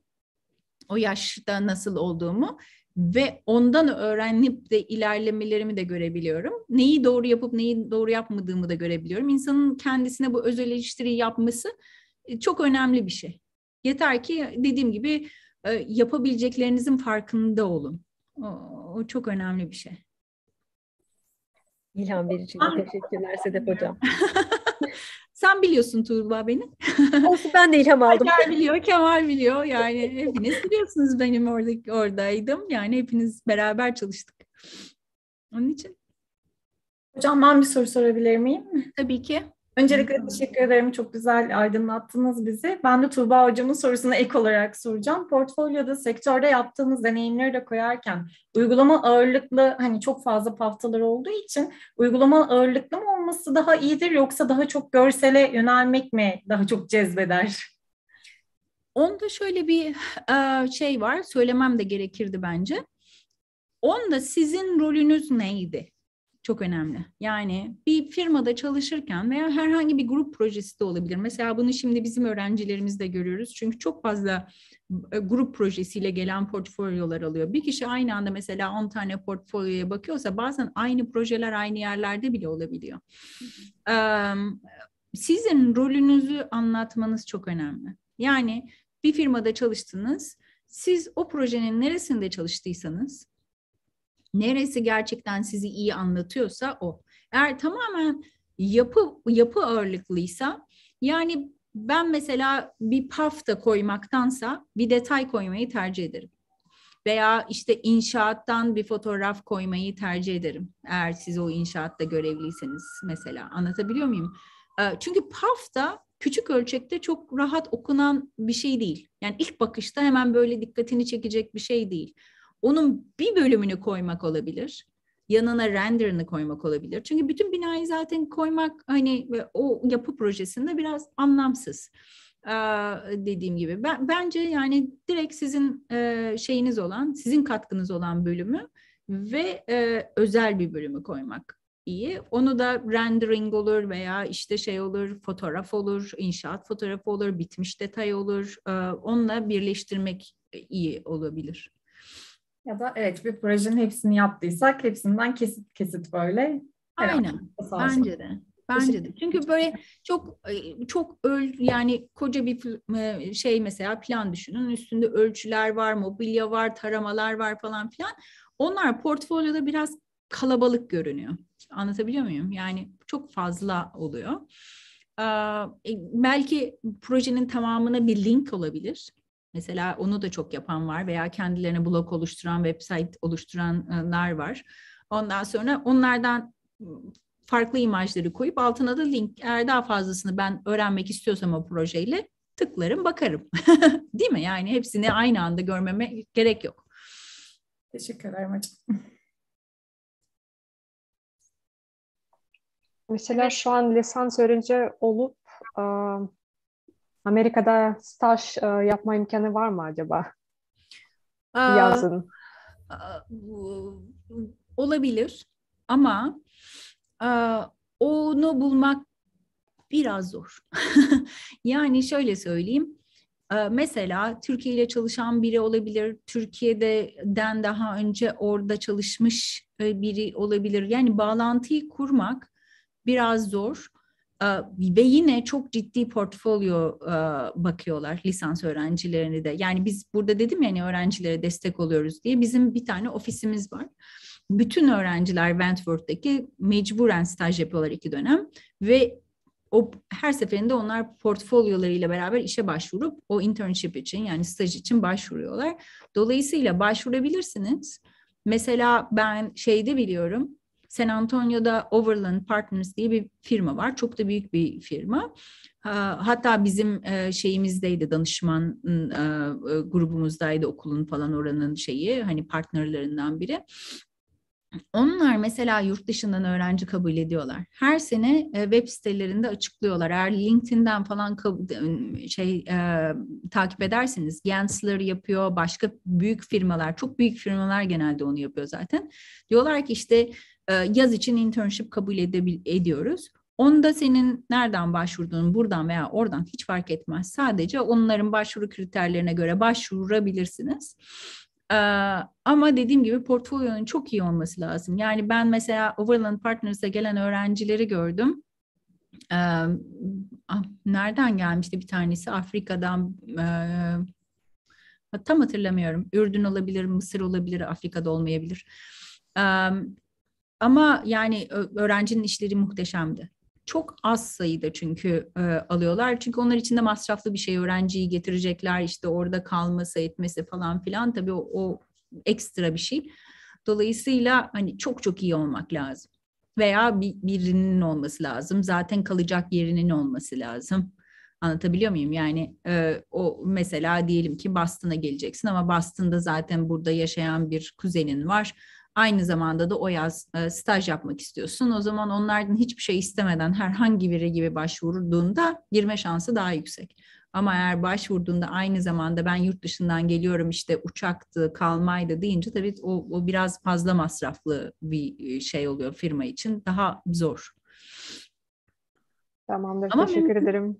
O yaşta nasıl olduğumu ve ondan öğrenip de ilerlemelerimi de görebiliyorum. Neyi doğru yapıp neyi doğru yapmadığımı da görebiliyorum. İnsanın kendisine bu öz eleştiri yapması e, çok önemli bir şey. Yeter ki dediğim gibi e, yapabileceklerinizin farkında olun. O, o çok önemli bir şey. İlham verici. Ah. Teşekkürler Sedef Hocam. Sen biliyorsun Tuğba beni. Olsun ben de ilham aldım. Kemal biliyor, Kemal biliyor. Yani hepiniz biliyorsunuz benim oradaki oradaydım. Yani hepiniz beraber çalıştık. Onun için. Hocam ben bir soru sorabilir miyim? Tabii ki. Öncelikle teşekkür ederim. Çok güzel aydınlattınız bizi. Ben de Tuğba Hocam'ın sorusuna ek olarak soracağım. Portfolyoda sektörde yaptığınız deneyimleri de koyarken uygulama ağırlıklı hani çok fazla paftalar olduğu için uygulama ağırlıklı mı olması daha iyidir yoksa daha çok görsele yönelmek mi daha çok cezbeder? Onda şöyle bir e, şey var. Söylemem de gerekirdi bence. Onda sizin rolünüz neydi? çok önemli. Yani bir firmada çalışırken veya herhangi bir grup projesi de olabilir. Mesela bunu şimdi bizim öğrencilerimiz de görüyoruz. Çünkü çok fazla e, grup projesiyle gelen portfolyolar alıyor. Bir kişi aynı anda mesela 10 tane portfolyoya bakıyorsa bazen aynı projeler aynı yerlerde bile olabiliyor. Sizin rolünüzü anlatmanız çok önemli. Yani bir firmada çalıştınız. Siz o projenin neresinde çalıştıysanız Neresi gerçekten sizi iyi anlatıyorsa o. Eğer tamamen yapı yapı ağırlıklıysa yani ben mesela bir pafta koymaktansa bir detay koymayı tercih ederim. Veya işte inşaattan bir fotoğraf koymayı tercih ederim. Eğer siz o inşaatta görevliyseniz mesela anlatabiliyor muyum? Çünkü pafta küçük ölçekte çok rahat okunan bir şey değil. Yani ilk bakışta hemen böyle dikkatini çekecek bir şey değil. Onun bir bölümünü koymak olabilir. Yanına renderını koymak olabilir. Çünkü bütün binayı zaten koymak hani ve o yapı projesinde biraz anlamsız. dediğim gibi ben bence yani direkt sizin şeyiniz olan, sizin katkınız olan bölümü ve özel bir bölümü koymak iyi. Onu da rendering olur veya işte şey olur, fotoğraf olur, inşaat fotoğrafı olur, bitmiş detay olur. Onunla birleştirmek iyi olabilir. Ya da evet bir projenin hepsini yaptıysak hepsinden kesit kesit böyle. Aynen. Bence de. Bence de. Çünkü böyle çok e, çok öl yani koca bir e, şey mesela plan düşünün. Üstünde ölçüler var, mobilya var, taramalar var falan filan. Onlar portfolyoda biraz kalabalık görünüyor. Anlatabiliyor muyum? Yani çok fazla oluyor. Ee, belki projenin tamamına bir link olabilir. Mesela onu da çok yapan var veya kendilerine blog oluşturan, website oluşturanlar var. Ondan sonra onlardan farklı imajları koyup altına da link eğer daha fazlasını ben öğrenmek istiyorsam o projeyle tıklarım bakarım. Değil mi? Yani hepsini aynı anda görmeme gerek yok. Teşekkürler. hocam. Mesela şu an lisans öğrenci olup Amerika'da staj e, yapma imkanı var mı acaba? Aa, ee, Yazın. E, olabilir ama a, e, onu bulmak biraz zor. yani şöyle söyleyeyim. E, mesela Türkiye ile çalışan biri olabilir, Türkiye'den daha önce orada çalışmış biri olabilir. Yani bağlantıyı kurmak biraz zor ee, ve yine çok ciddi portfolyo e, bakıyorlar lisans öğrencilerini de. Yani biz burada dedim yani ya, hani öğrencilere destek oluyoruz diye bizim bir tane ofisimiz var. Bütün öğrenciler Wentworth'taki mecburen staj yapıyorlar iki dönem ve o her seferinde onlar portfolyolarıyla beraber işe başvurup o internship için yani staj için başvuruyorlar. Dolayısıyla başvurabilirsiniz. Mesela ben şeyde biliyorum San Antonio'da Overland Partners diye bir firma var. Çok da büyük bir firma. Hatta bizim e, şeyimizdeydi danışman e, e, grubumuzdaydı okulun falan oranın şeyi hani partnerlerinden biri. Onlar mesela yurt dışından öğrenci kabul ediyorlar. Her sene web sitelerinde açıklıyorlar. Eğer LinkedIn'den falan şey e, takip ederseniz Gensler yapıyor, başka büyük firmalar, çok büyük firmalar genelde onu yapıyor zaten. Diyorlar ki işte e, yaz için internship kabul edebil ediyoruz. da senin nereden başvurduğun buradan veya oradan hiç fark etmez. Sadece onların başvuru kriterlerine göre başvurabilirsiniz. Ee, ama dediğim gibi portfolyonun çok iyi olması lazım. Yani ben mesela Overland Partners'a gelen öğrencileri gördüm. Ee, nereden gelmişti bir tanesi? Afrika'dan e, tam hatırlamıyorum. Ürdün olabilir, Mısır olabilir, Afrika'da olmayabilir. E, ama yani öğrencinin işleri muhteşemdi. Çok az sayıda çünkü e, alıyorlar. Çünkü onlar için de masraflı bir şey. Öğrenciyi getirecekler işte orada kalması etmesi falan filan. Tabii o, o ekstra bir şey. Dolayısıyla hani çok çok iyi olmak lazım. Veya bir, birinin olması lazım. Zaten kalacak yerinin olması lazım. Anlatabiliyor muyum? Yani e, o mesela diyelim ki Boston'a geleceksin ama Boston'da zaten burada yaşayan bir kuzenin var Aynı zamanda da o yaz e, staj yapmak istiyorsun. O zaman onlardan hiçbir şey istemeden herhangi biri gibi başvurduğunda girme şansı daha yüksek. Ama eğer başvurduğunda aynı zamanda ben yurt dışından geliyorum işte uçaktı, kalmaydı deyince tabii o, o biraz fazla masraflı bir e, şey oluyor firma için. Daha zor. Tamamdır. Ama teşekkür mümkün, ederim.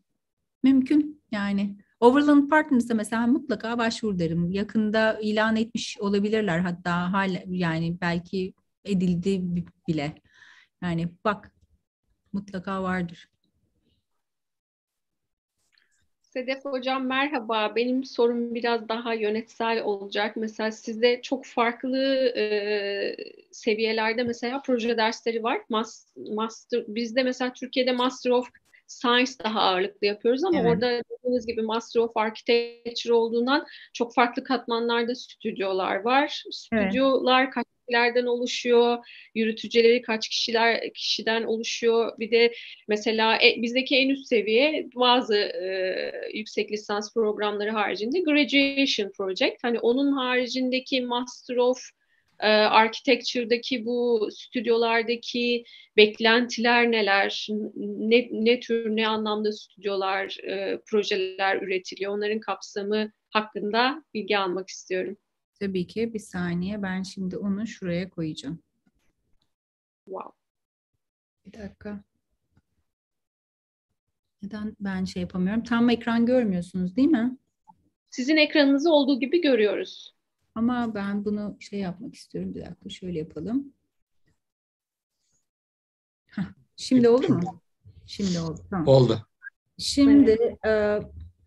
Mümkün yani. Overland Partners'a mesela mutlaka başvur derim. Yakında ilan etmiş olabilirler hatta hala yani belki edildi bile. Yani bak mutlaka vardır. Sedef Hocam merhaba. Benim sorum biraz daha yönetsel olacak. Mesela sizde çok farklı e, seviyelerde mesela proje dersleri var. Mas, master Bizde mesela Türkiye'de Master of science daha ağırlıklı yapıyoruz ama evet. orada dediğiniz gibi Master of Architecture olduğundan çok farklı katmanlarda stüdyolar var. Stüdyolar evet. kaç kişilerden oluşuyor, yürütücüleri kaç kişiler kişiden oluşuyor. Bir de mesela e, bizdeki en üst seviye bazı e, yüksek lisans programları haricinde graduation project. Hani onun haricindeki master of e, architecture'daki bu stüdyolardaki beklentiler neler, ne, ne tür ne anlamda stüdyolar, e, projeler üretiliyor, onların kapsamı hakkında bilgi almak istiyorum. Tabii ki bir saniye ben şimdi onu şuraya koyacağım. Wow. Bir dakika. Neden ben şey yapamıyorum? Tam ekran görmüyorsunuz değil mi? Sizin ekranınızı olduğu gibi görüyoruz. Ama ben bunu şey yapmak istiyorum. Bir dakika şöyle yapalım. Heh, şimdi oldu mu? Şimdi oldu. Tamam. Oldu. Şimdi e,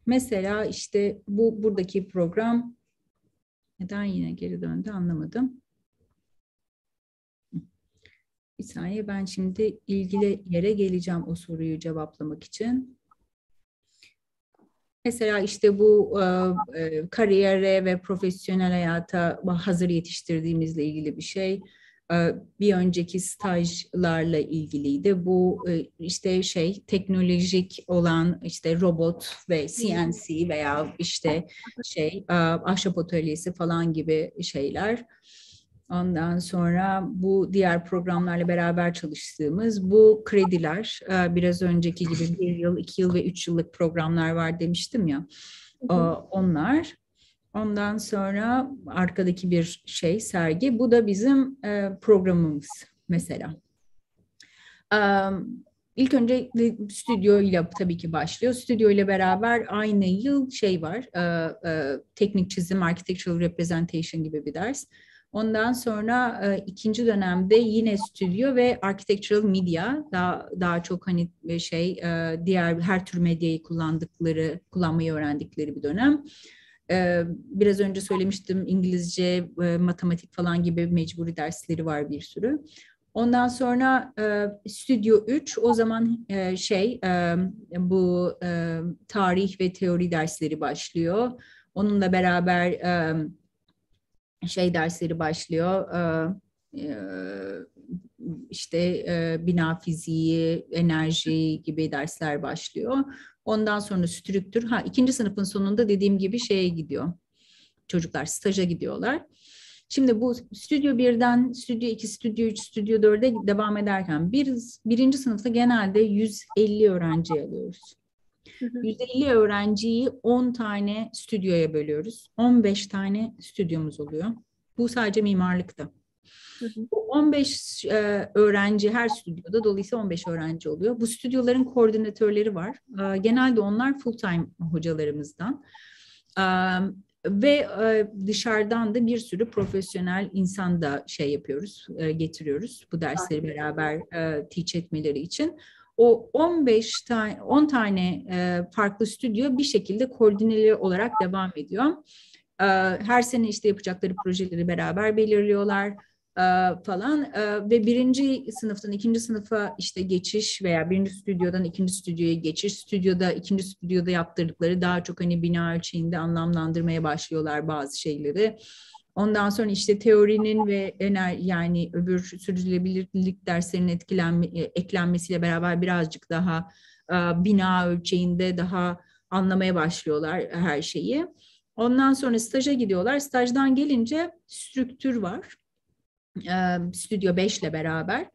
mesela işte bu buradaki program neden yine geri döndü anlamadım. Bir saniye ben şimdi ilgili yere geleceğim o soruyu cevaplamak için. Mesela işte bu e, e, kariyere ve profesyonel hayata hazır yetiştirdiğimizle ilgili bir şey. E, bir önceki stajlarla ilgiliydi. Bu e, işte şey teknolojik olan işte robot ve CNC veya işte şey e, ahşap atölyesi falan gibi şeyler. Ondan sonra bu diğer programlarla beraber çalıştığımız bu krediler e, biraz önceki gibi bir yıl, iki yıl ve üç yıllık programlar var demiştim ya. Onlar. Ondan sonra arkadaki bir şey sergi. Bu da bizim e, programımız mesela. İlk önce stüdyo ile tabii ki başlıyor. Stüdyo ile beraber aynı yıl şey var. E, teknik çizim, architectural representation gibi bir ders. Ondan sonra e, ikinci dönemde yine stüdyo ve architectural media daha daha çok hani e, şey e, diğer her tür medyayı kullandıkları kullanmayı öğrendikleri bir dönem. E, biraz önce söylemiştim İngilizce, e, matematik falan gibi mecburi dersleri var bir sürü. Ondan sonra e, Stüdyo 3 o zaman e, şey e, bu e, tarih ve teori dersleri başlıyor. Onunla beraber e, şey dersleri başlıyor. Ee, e, işte e, bina fiziği, enerji gibi dersler başlıyor. Ondan sonra strüktür. Ha ikinci sınıfın sonunda dediğim gibi şeye gidiyor. Çocuklar staja gidiyorlar. Şimdi bu stüdyo birden stüdyo 2, stüdyo 3, stüdyo 4'e devam ederken bir, birinci sınıfta genelde 150 öğrenci alıyoruz. 150 öğrenciyi 10 tane stüdyoya bölüyoruz. 15 tane stüdyomuz oluyor. Bu sadece mimarlıkta. Bu 15 e, öğrenci her stüdyoda dolayısıyla 15 öğrenci oluyor. Bu stüdyoların koordinatörleri var. E, genelde onlar full time hocalarımızdan. E, ve e, dışarıdan da bir sürü profesyonel insan da şey yapıyoruz, e, getiriyoruz bu dersleri beraber e, teach etmeleri için o 15 tane 10 tane e, farklı stüdyo bir şekilde koordineli olarak devam ediyor. E, her sene işte yapacakları projeleri beraber belirliyorlar e, falan ve birinci sınıftan ikinci sınıfa işte geçiş veya birinci stüdyodan ikinci stüdyoya geçiş stüdyoda ikinci stüdyoda yaptırdıkları daha çok hani bina ölçeğinde anlamlandırmaya başlıyorlar bazı şeyleri Ondan sonra işte teorinin ve ener, yani öbür sürdürülebilirlik derslerinin etkilenme, e, eklenmesiyle beraber birazcık daha e, bina ölçeğinde daha anlamaya başlıyorlar her şeyi. Ondan sonra staja gidiyorlar. Stajdan gelince strüktür var. E, Stüdyo 5 ile beraber.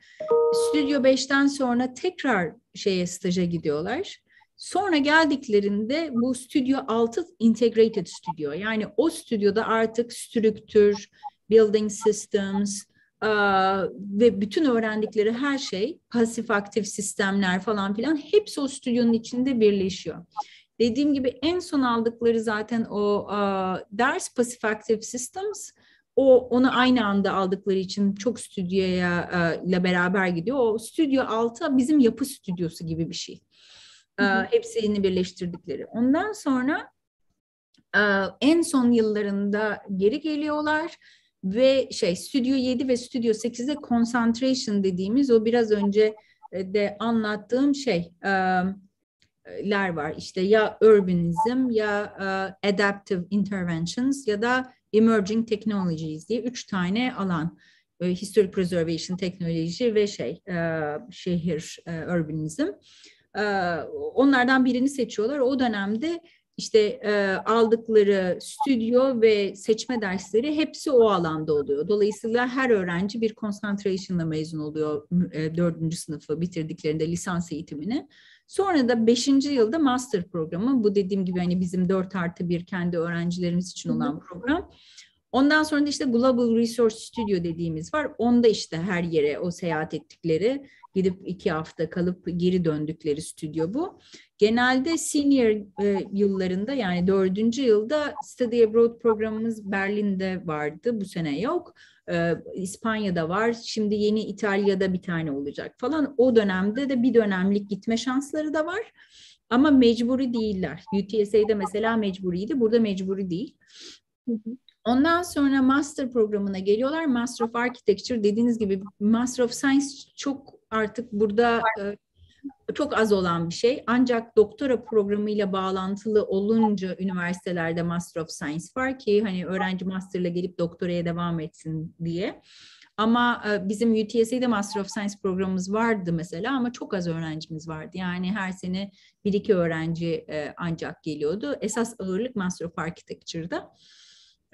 Stüdyo 5'ten sonra tekrar şeye staja gidiyorlar. Sonra geldiklerinde bu Stüdyo 6 Integrated Stüdyo yani o stüdyoda artık strüktür, building systems uh, ve bütün öğrendikleri her şey pasif aktif sistemler falan filan hepsi o stüdyonun içinde birleşiyor. Dediğim gibi en son aldıkları zaten o uh, ders pasif aktif systems o onu aynı anda aldıkları için çok stüdyoya e, ile beraber gidiyor. O stüdyo altı bizim yapı stüdyosu gibi bir şey. Hı Hepsini birleştirdikleri. Ondan sonra en son yıllarında geri geliyorlar ve şey Stüdyo 7 ve Stüdyo 8'de concentration dediğimiz o biraz önce e, de anlattığım şeyler var. İşte ya urbanism ya adaptive interventions ya da emerging technologies diye üç tane alan. E, Historic preservation teknoloji ve şey şehir urbanism. Ee, onlardan birini seçiyorlar. O dönemde işte e, aldıkları stüdyo ve seçme dersleri hepsi o alanda oluyor. Dolayısıyla her öğrenci bir konsantrasyonla mezun oluyor e, dördüncü sınıfı bitirdiklerinde lisans eğitimini. Sonra da beşinci yılda master programı bu dediğim gibi hani bizim dört artı bir kendi öğrencilerimiz için olan program. Ondan sonra da işte Global Resource Studio dediğimiz var. Onda işte her yere o seyahat ettikleri gidip iki hafta kalıp geri döndükleri stüdyo bu. Genelde senior e, yıllarında yani dördüncü yılda Study Abroad programımız Berlin'de vardı. Bu sene yok. E, İspanya'da var. Şimdi yeni İtalya'da bir tane olacak falan. O dönemde de bir dönemlik gitme şansları da var. Ama mecburi değiller. UTSA'de mesela mecburiydi. Burada mecburi değil. Ondan sonra master programına geliyorlar. Master of Architecture dediğiniz gibi Master of Science çok artık burada çok az olan bir şey. Ancak doktora programıyla bağlantılı olunca üniversitelerde Master of Science var ki hani öğrenci masterla gelip doktoraya devam etsin diye. Ama bizim UTSA'de Master of Science programımız vardı mesela ama çok az öğrencimiz vardı. Yani her sene bir iki öğrenci ancak geliyordu. Esas ağırlık Master of Architecture'da.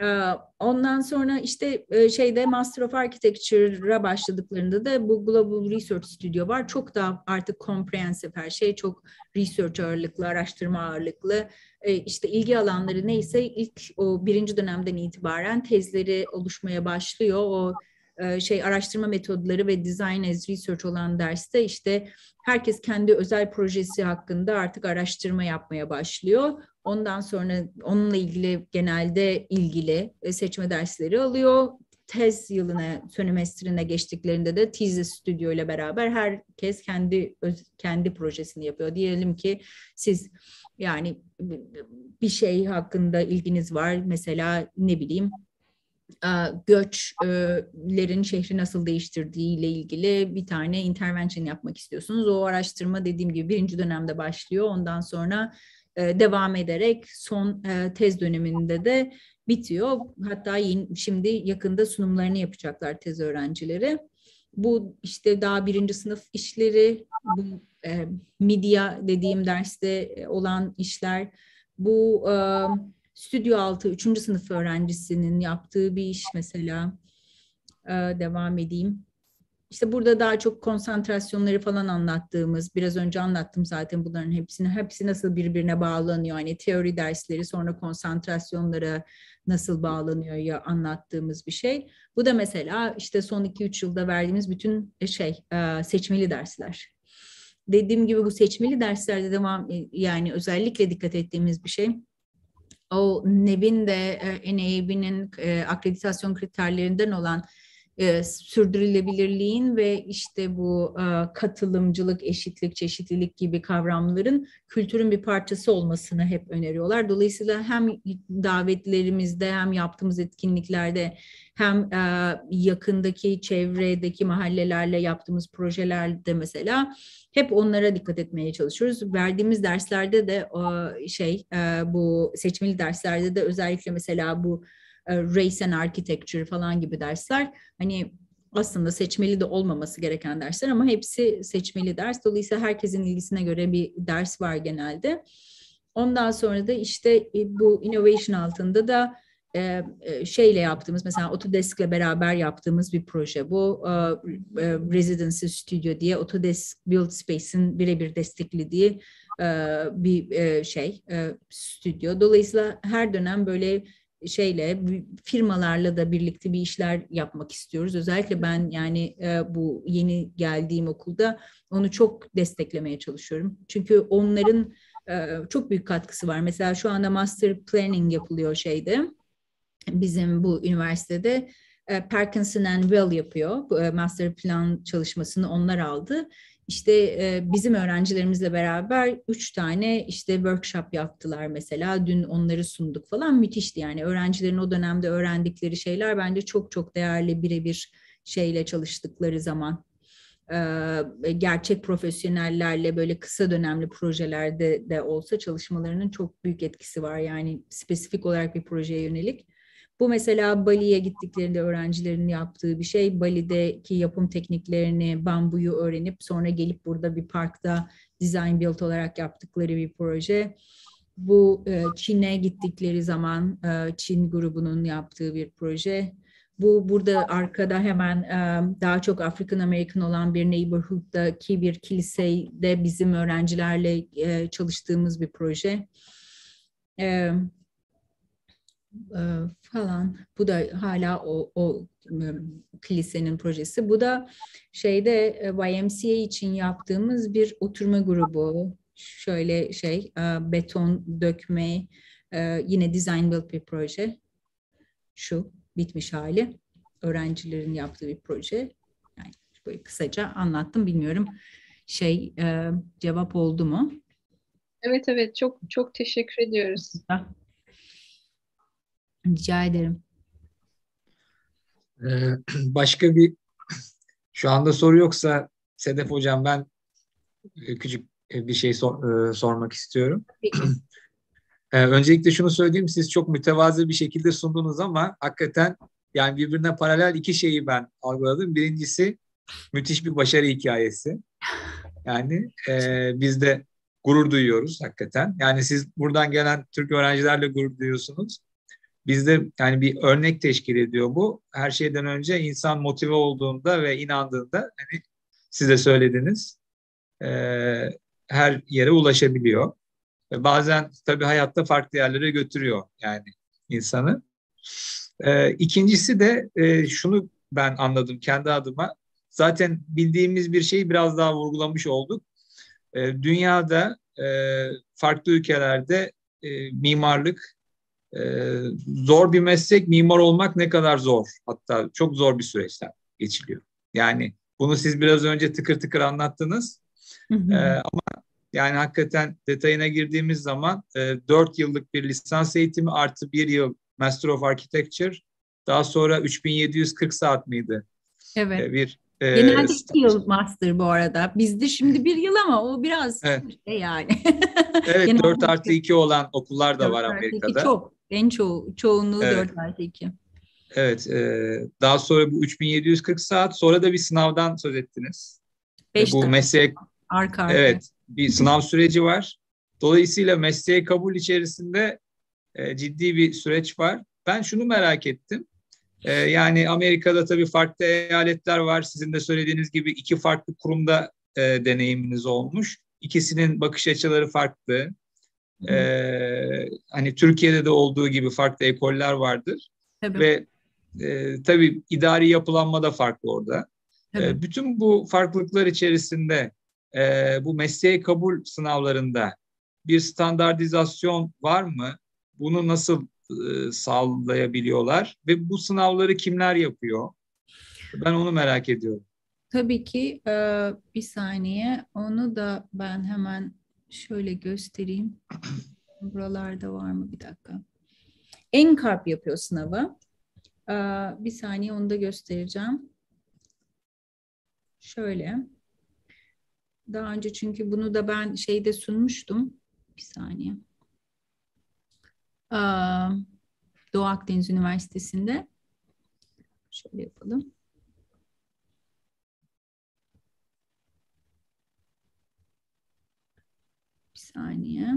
Ee, ondan sonra işte e, şeyde Master of Architecture'a başladıklarında da bu Global Research Studio var. Çok daha artık comprehensive her şey. Çok research ağırlıklı, araştırma ağırlıklı. E, işte ilgi alanları neyse ilk o birinci dönemden itibaren tezleri oluşmaya başlıyor. O e, şey araştırma metodları ve design as research olan derste işte herkes kendi özel projesi hakkında artık araştırma yapmaya başlıyor. Ondan sonra onunla ilgili genelde ilgili e, seçme dersleri alıyor. Tez yılına, sömestrine geçtiklerinde de Tize Stüdyo ile beraber herkes kendi kendi projesini yapıyor. Diyelim ki siz yani bir şey hakkında ilginiz var. Mesela ne bileyim göçlerin şehri nasıl değiştirdiği ile ilgili bir tane intervention yapmak istiyorsunuz. O araştırma dediğim gibi birinci dönemde başlıyor. Ondan sonra e, devam ederek son e, tez döneminde de bitiyor. Hatta şimdi yakında sunumlarını yapacaklar tez öğrencileri. Bu işte daha birinci sınıf işleri, bu e, medya dediğim derste olan işler, bu e, stüdyo altı üçüncü sınıf öğrencisinin yaptığı bir iş mesela. devam edeyim. İşte burada daha çok konsantrasyonları falan anlattığımız, biraz önce anlattım zaten bunların hepsini. Hepsi nasıl birbirine bağlanıyor? Hani teori dersleri sonra konsantrasyonlara nasıl bağlanıyor ya anlattığımız bir şey. Bu da mesela işte son 2-3 yılda verdiğimiz bütün e, şey e, seçmeli dersler. Dediğim gibi bu seçmeli derslerde devam e, yani özellikle dikkat ettiğimiz bir şey o NEB'in de NAB'nin akreditasyon kriterlerinden olan e, sürdürülebilirliğin ve işte bu e, katılımcılık, eşitlik, çeşitlilik gibi kavramların kültürün bir parçası olmasını hep öneriyorlar. Dolayısıyla hem davetlerimizde hem yaptığımız etkinliklerde hem e, yakındaki çevredeki mahallelerle yaptığımız projelerde mesela hep onlara dikkat etmeye çalışıyoruz. Verdiğimiz derslerde de şey e, bu seçmeli derslerde de özellikle mesela bu e, race and architecture falan gibi dersler hani aslında seçmeli de olmaması gereken dersler ama hepsi seçmeli ders. Dolayısıyla herkesin ilgisine göre bir ders var genelde. Ondan sonra da işte e, bu innovation altında da e, e, şeyle yaptığımız mesela Autodesk'le beraber yaptığımız bir proje bu. E, Residency Studio diye Autodesk Build Space'in birebir desteklediği e, bir şey e, stüdyo. Dolayısıyla her dönem böyle şeyle firmalarla da birlikte bir işler yapmak istiyoruz. Özellikle ben yani e, bu yeni geldiğim okulda onu çok desteklemeye çalışıyorum. Çünkü onların e, çok büyük katkısı var. Mesela şu anda master planning yapılıyor şeyde bizim bu üniversitede. E, Parkinson and Well yapıyor. Master plan çalışmasını onlar aldı işte e, bizim öğrencilerimizle beraber üç tane işte workshop yaptılar mesela. Dün onları sunduk falan müthişti yani. Öğrencilerin o dönemde öğrendikleri şeyler bence çok çok değerli birebir şeyle çalıştıkları zaman ee, gerçek profesyonellerle böyle kısa dönemli projelerde de olsa çalışmalarının çok büyük etkisi var. Yani spesifik olarak bir projeye yönelik bu mesela Bali'ye gittiklerinde öğrencilerin yaptığı bir şey. Bali'deki yapım tekniklerini, bambuyu öğrenip sonra gelip burada bir parkta design build olarak yaptıkları bir proje. Bu e, Çin'e gittikleri zaman e, Çin grubunun yaptığı bir proje. Bu burada arkada hemen e, daha çok African American olan bir neighborhood'daki bir kilisede bizim öğrencilerle çalıştığımız bir proje. E, falan. Bu da hala o, o kilisenin projesi. Bu da şeyde e, YMCA için yaptığımız bir oturma grubu. Şöyle şey e, beton dökme yine design build bir proje. Şu bitmiş hali. Öğrencilerin yaptığı bir proje. Yani böyle kısaca anlattım bilmiyorum. Şey cevap oldu mu? Evet evet çok çok teşekkür ediyoruz. Ha. Rica ederim. Ee, başka bir şu anda soru yoksa Sedef Hocam ben e, küçük e, bir şey sor, e, sormak istiyorum. ee, öncelikle şunu söyleyeyim siz çok mütevazı bir şekilde sundunuz ama hakikaten yani birbirine paralel iki şeyi ben algıladım. Birincisi müthiş bir başarı hikayesi. Yani e, biz de gurur duyuyoruz hakikaten. Yani siz buradan gelen Türk öğrencilerle gurur duyuyorsunuz. Bizde yani bir örnek teşkil ediyor bu. Her şeyden önce insan motive olduğunda ve inandığında hani siz de söylediniz e, her yere ulaşabiliyor. Ve bazen tabii hayatta farklı yerlere götürüyor yani insanı. E, ikincisi de e, şunu ben anladım kendi adıma. Zaten bildiğimiz bir şeyi biraz daha vurgulamış olduk. E, dünyada e, farklı ülkelerde e, mimarlık e, zor bir meslek, mimar olmak ne kadar zor. Hatta çok zor bir süreçten geçiliyor. Yani bunu siz biraz önce tıkır tıkır anlattınız. E, ama yani hakikaten detayına girdiğimiz zaman e, 4 yıllık bir lisans eğitimi artı 1 yıl Master of Architecture. Daha sonra 3740 saat miydi? Evet. E, bir ee, Genelde ee, iki yıl master bu arada. Bizde şimdi bir yıl ama o biraz evet. işte yani. evet Genelde 4 artı 2 olan okullar da var Amerika'da. Çok. En çoğu, çoğunluğu evet. 4 artı 2. Evet. E, daha sonra bu 3740 saat sonra da bir sınavdan söz ettiniz. 5 bu meslek arka arka. Evet. Bir sınav süreci var. Dolayısıyla mesleğe kabul içerisinde e, ciddi bir süreç var. Ben şunu merak ettim. E, yani Amerika'da tabii farklı eyaletler var. Sizin de söylediğiniz gibi iki farklı kurumda e, deneyiminiz olmuş. İkisinin bakış açıları farklı. E, hani Türkiye'de de olduğu gibi farklı ekoller vardır. Tabii. Ve e, tabii idari yapılanma da farklı orada. Ee, tabii. bütün bu farklılıklar içerisinde e, bu mesleğe kabul sınavlarında bir standartizasyon var mı? Bunu nasıl e, sağlayabiliyorlar ve bu sınavları kimler yapıyor? Ben onu merak ediyorum. Tabii ki e, bir saniye onu da ben hemen şöyle göstereyim. Buralarda var mı bir dakika. NCARP yapıyor sınavı. E, bir saniye onu da göstereceğim. Şöyle. Daha önce çünkü bunu da ben şeyde sunmuştum. Bir saniye. Ee, Doğu Akdeniz Üniversitesi'nde. Şöyle yapalım. Bir saniye.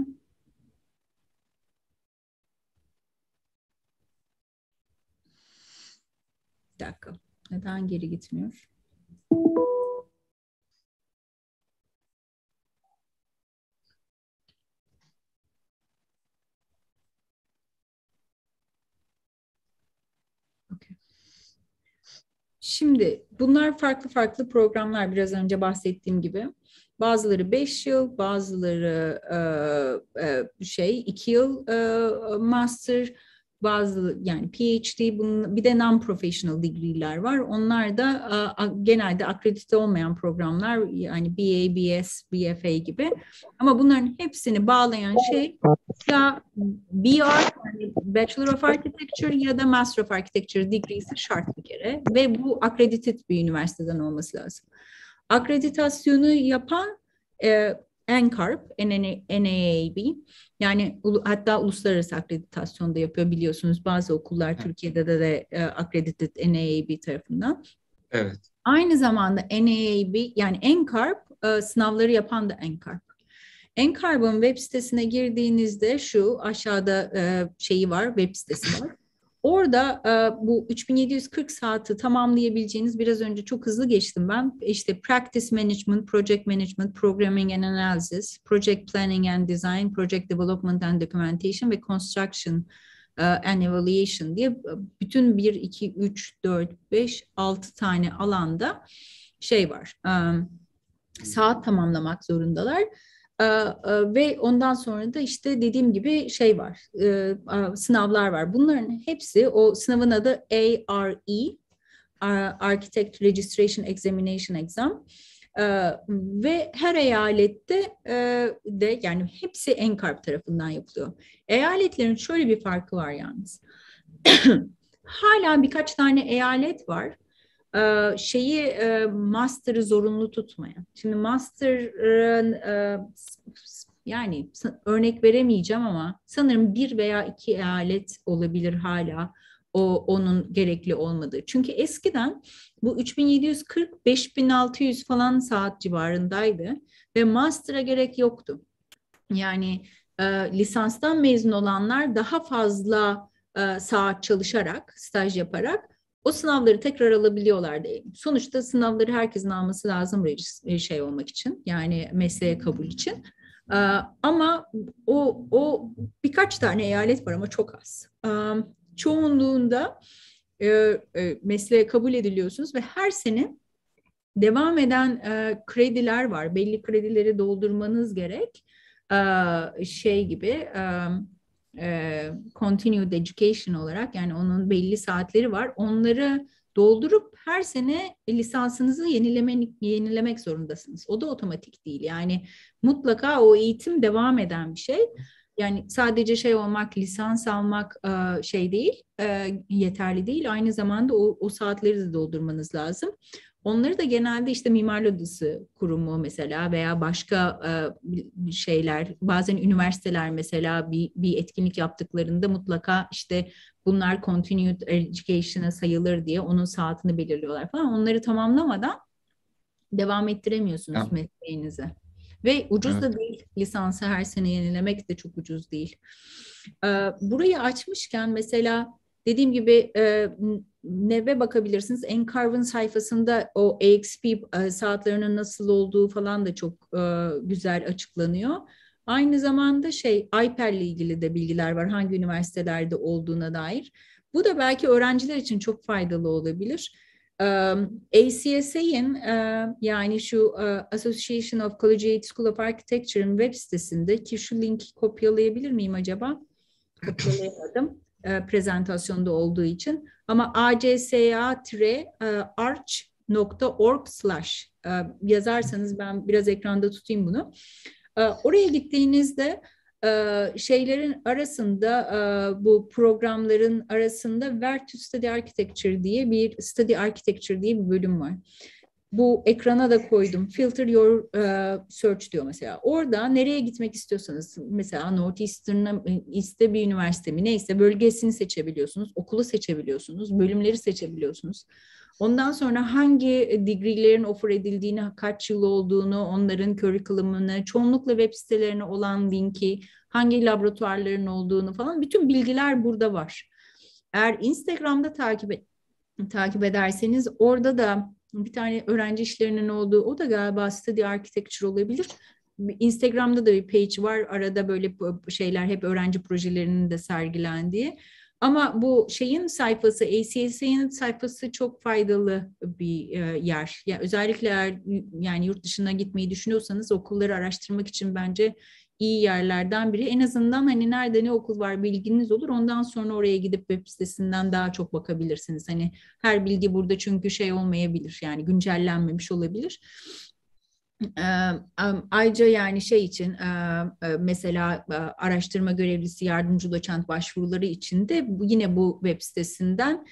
Bir dakika. Neden geri gitmiyor? Şimdi bunlar farklı farklı programlar biraz önce bahsettiğim gibi. Bazıları 5 yıl, bazıları e, e, şey 2 yıl e, master, bazı yani PhD bunun bir de non-professional degree'ler var. Onlar da genelde akredite olmayan programlar yani BA, BS, BFA gibi. Ama bunların hepsini bağlayan şey ya BR yani Bachelor of Architecture ya da Master of Architecture degree'si şart bir kere ve bu accredited bir üniversiteden olması lazım. Akreditasyonu yapan e, NCARB, NAAB yani hatta uluslararası akreditasyon da yapıyor biliyorsunuz bazı okullar evet. Türkiye'de de, de e, accredited NAAB tarafından. Evet. Aynı zamanda NAAB yani NCARB e, sınavları yapan da NCARB. NCARB'ın web sitesine girdiğinizde şu aşağıda e, şeyi var, web sitesi var. Orada e, bu 3740 saati tamamlayabileceğiniz biraz önce çok hızlı geçtim ben. İşte practice management, project management, programming and analysis, project planning and design, project development and documentation ve construction e, and evaluation diye e, bütün 1, 2, 3, 4, 5, 6 tane alanda şey var. saat tamamlamak zorundalar. Ee, e, ve ondan sonra da işte dediğim gibi şey var, e, sınavlar var. Bunların hepsi o sınavın adı ARE, Architect Registration Examination Exam. Ee, ve her eyalette e, de yani hepsi NCARB tarafından yapılıyor. Eyaletlerin şöyle bir farkı var yalnız. Hala birkaç tane eyalet var e, şeyi e, master'ı zorunlu tutmayan. Şimdi master'ın e, yani örnek veremeyeceğim ama sanırım bir veya iki eyalet olabilir hala o onun gerekli olmadığı. Çünkü eskiden bu 3740 5600 falan saat civarındaydı ve master'a gerek yoktu. Yani e, lisanstan mezun olanlar daha fazla e, saat çalışarak, staj yaparak o sınavları tekrar alabiliyorlar diyelim. Sonuçta sınavları herkesin alması lazım şey olmak için yani mesleğe kabul için. Ee, ama o, o birkaç tane eyalet var ama çok az. Çoğunluğunda e, e, mesleğe kabul ediliyorsunuz ve her sene devam eden e, krediler var. Belli kredileri doldurmanız gerek ee, şey gibi e, continued education olarak yani onun belli saatleri var. Onları doldurup her sene lisansınızı yenilemek, yenilemek zorundasınız. O da otomatik değil. Yani mutlaka o eğitim devam eden bir şey. Yani sadece şey olmak, lisans almak e, şey değil, e, yeterli değil. Aynı zamanda o, o saatleri de doldurmanız lazım. Onları da genelde işte Mimarlar Odası kurumu mesela veya başka e, şeyler, bazen üniversiteler mesela bir, bir etkinlik yaptıklarında mutlaka işte bunlar continued education'a sayılır diye onun saatini belirliyorlar falan. Onları tamamlamadan devam ettiremiyorsunuz ya. mesleğinizi. Ve ucuz evet. da değil lisansı her sene yenilemek de çok ucuz değil. Burayı açmışken mesela Dediğim gibi e, neve bakabilirsiniz. Encarv'ın sayfasında o AXP e, saatlerinin nasıl olduğu falan da çok e, güzel açıklanıyor. Aynı zamanda şey IPER ile ilgili de bilgiler var hangi üniversitelerde olduğuna dair. Bu da belki öğrenciler için çok faydalı olabilir. E, ACSA'in e, yani şu e, Association of Collegiate School of Architecture'ın web sitesinde ki şu linki kopyalayabilir miyim acaba? Kopyalayamadım. E, prezentasyonda olduğu için ama acsa-arch.org slash e, yazarsanız ben biraz ekranda tutayım bunu. E, oraya gittiğinizde şeylerin arasında bu programların arasında Vertu Study Architecture diye bir Study Architecture diye bir bölüm var bu ekrana da koydum. Filter your uh, search diyor mesela. Orada nereye gitmek istiyorsanız mesela Northeastern'da iste e, bir üniversite mi neyse bölgesini seçebiliyorsunuz. Okulu seçebiliyorsunuz. Bölümleri seçebiliyorsunuz. Ondan sonra hangi degreelerin offer edildiğini, kaç yıl olduğunu, onların curriculum'ını, çoğunlukla web sitelerine olan linki, hangi laboratuvarların olduğunu falan bütün bilgiler burada var. Eğer Instagram'da takip et, takip ederseniz orada da bir tane öğrenci işlerinin olduğu o da galiba study architecture olabilir. Instagram'da da bir page var. Arada böyle şeyler hep öğrenci projelerinin de sergilendiği. Ama bu şeyin sayfası, ACSA'nın sayfası çok faydalı bir e, yer. Yani özellikle eğer yani yurt dışına gitmeyi düşünüyorsanız okulları araştırmak için bence iyi yerlerden biri. En azından hani nerede ne okul var bilginiz olur. Ondan sonra oraya gidip web sitesinden daha çok bakabilirsiniz. Hani her bilgi burada çünkü şey olmayabilir. Yani güncellenmemiş olabilir. Ayrıca yani şey için e, mesela e, araştırma görevlisi yardımcı doçent başvuruları için de yine bu web sitesinden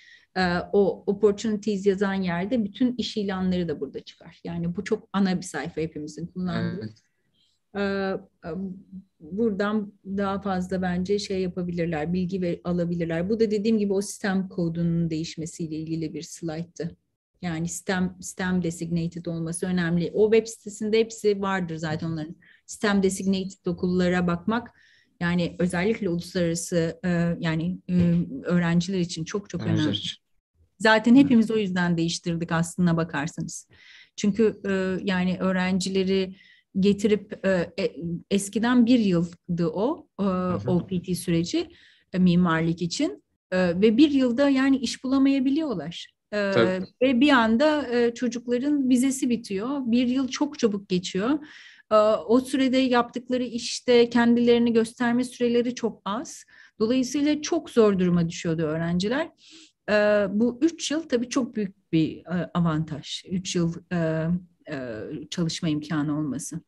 o opportunities yazan yerde bütün iş ilanları da burada çıkar. Yani bu çok ana bir sayfa hepimizin kullandığı. Evet. Ee, buradan daha fazla bence şey yapabilirler, bilgi ve alabilirler. Bu da dediğim gibi o sistem kodunun değişmesiyle ilgili bir slayttı. Yani sistem sistem designated olması önemli. O web sitesinde hepsi vardır zaten onların. Sistem designated okullara bakmak yani özellikle uluslararası e, yani e, öğrenciler için çok çok önemli. Evet. Zaten hepimiz o yüzden değiştirdik aslında bakarsanız. Çünkü e, yani öğrencileri getirip e, e, eskiden bir yıldı o e, OPT süreci e, mimarlık için e, ve bir yılda yani iş bulamayabiliyorlar. Ee, ve bir anda e, çocukların vizesi bitiyor. Bir yıl çok çabuk geçiyor. E, o sürede yaptıkları işte kendilerini gösterme süreleri çok az. Dolayısıyla çok zor duruma düşüyordu öğrenciler. E, bu üç yıl tabii çok büyük bir e, avantaj. Üç yıl e, e, çalışma imkanı olması.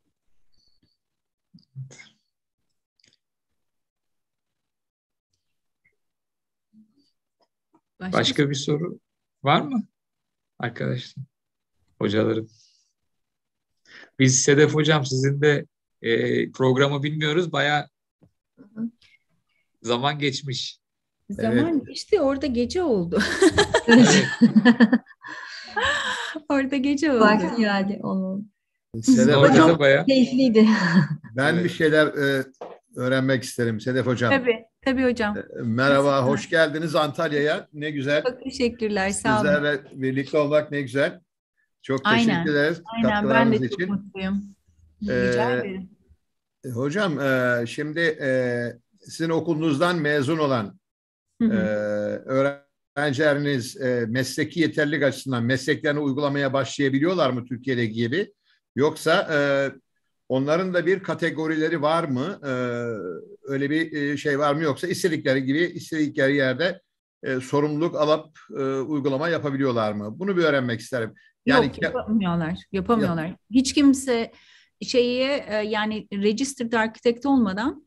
Başka, Başka bir soru var mı arkadaşlar, hocalarım? Biz Sedef Hocam sizin de e, programı bilmiyoruz. baya zaman geçmiş. Zaman evet. işte orada gece oldu. Orada gece oldu. Vakti yani onun. Sedef Hocam çok bayağı. keyifliydi. Ben bir şeyler e, öğrenmek isterim Sedef Hocam. Tabii, tabii hocam. E, merhaba, Kesinlikle. hoş geldiniz Antalya'ya. Ne güzel. Çok teşekkürler, sağ olun. Sizlerle birlikte olmak ne güzel. Çok Aynen. teşekkür ederiz Aynen, ben de çok için. mutluyum. E, Rica ee, Hocam, e, şimdi e, sizin okulunuzdan mezun olan hı e, öğrenci öğrencileriniz e, mesleki yeterlilik açısından mesleklerini uygulamaya başlayabiliyorlar mı Türkiye'de gibi? Yoksa e, onların da bir kategorileri var mı? E, öyle bir e, şey var mı? Yoksa istedikleri gibi istedikleri yerde e, sorumluluk alıp e, uygulama yapabiliyorlar mı? Bunu bir öğrenmek isterim. Yani Yok yapamıyorlar. Yapamıyorlar. Yap Hiç kimse şeyi e, yani registered architect olmadan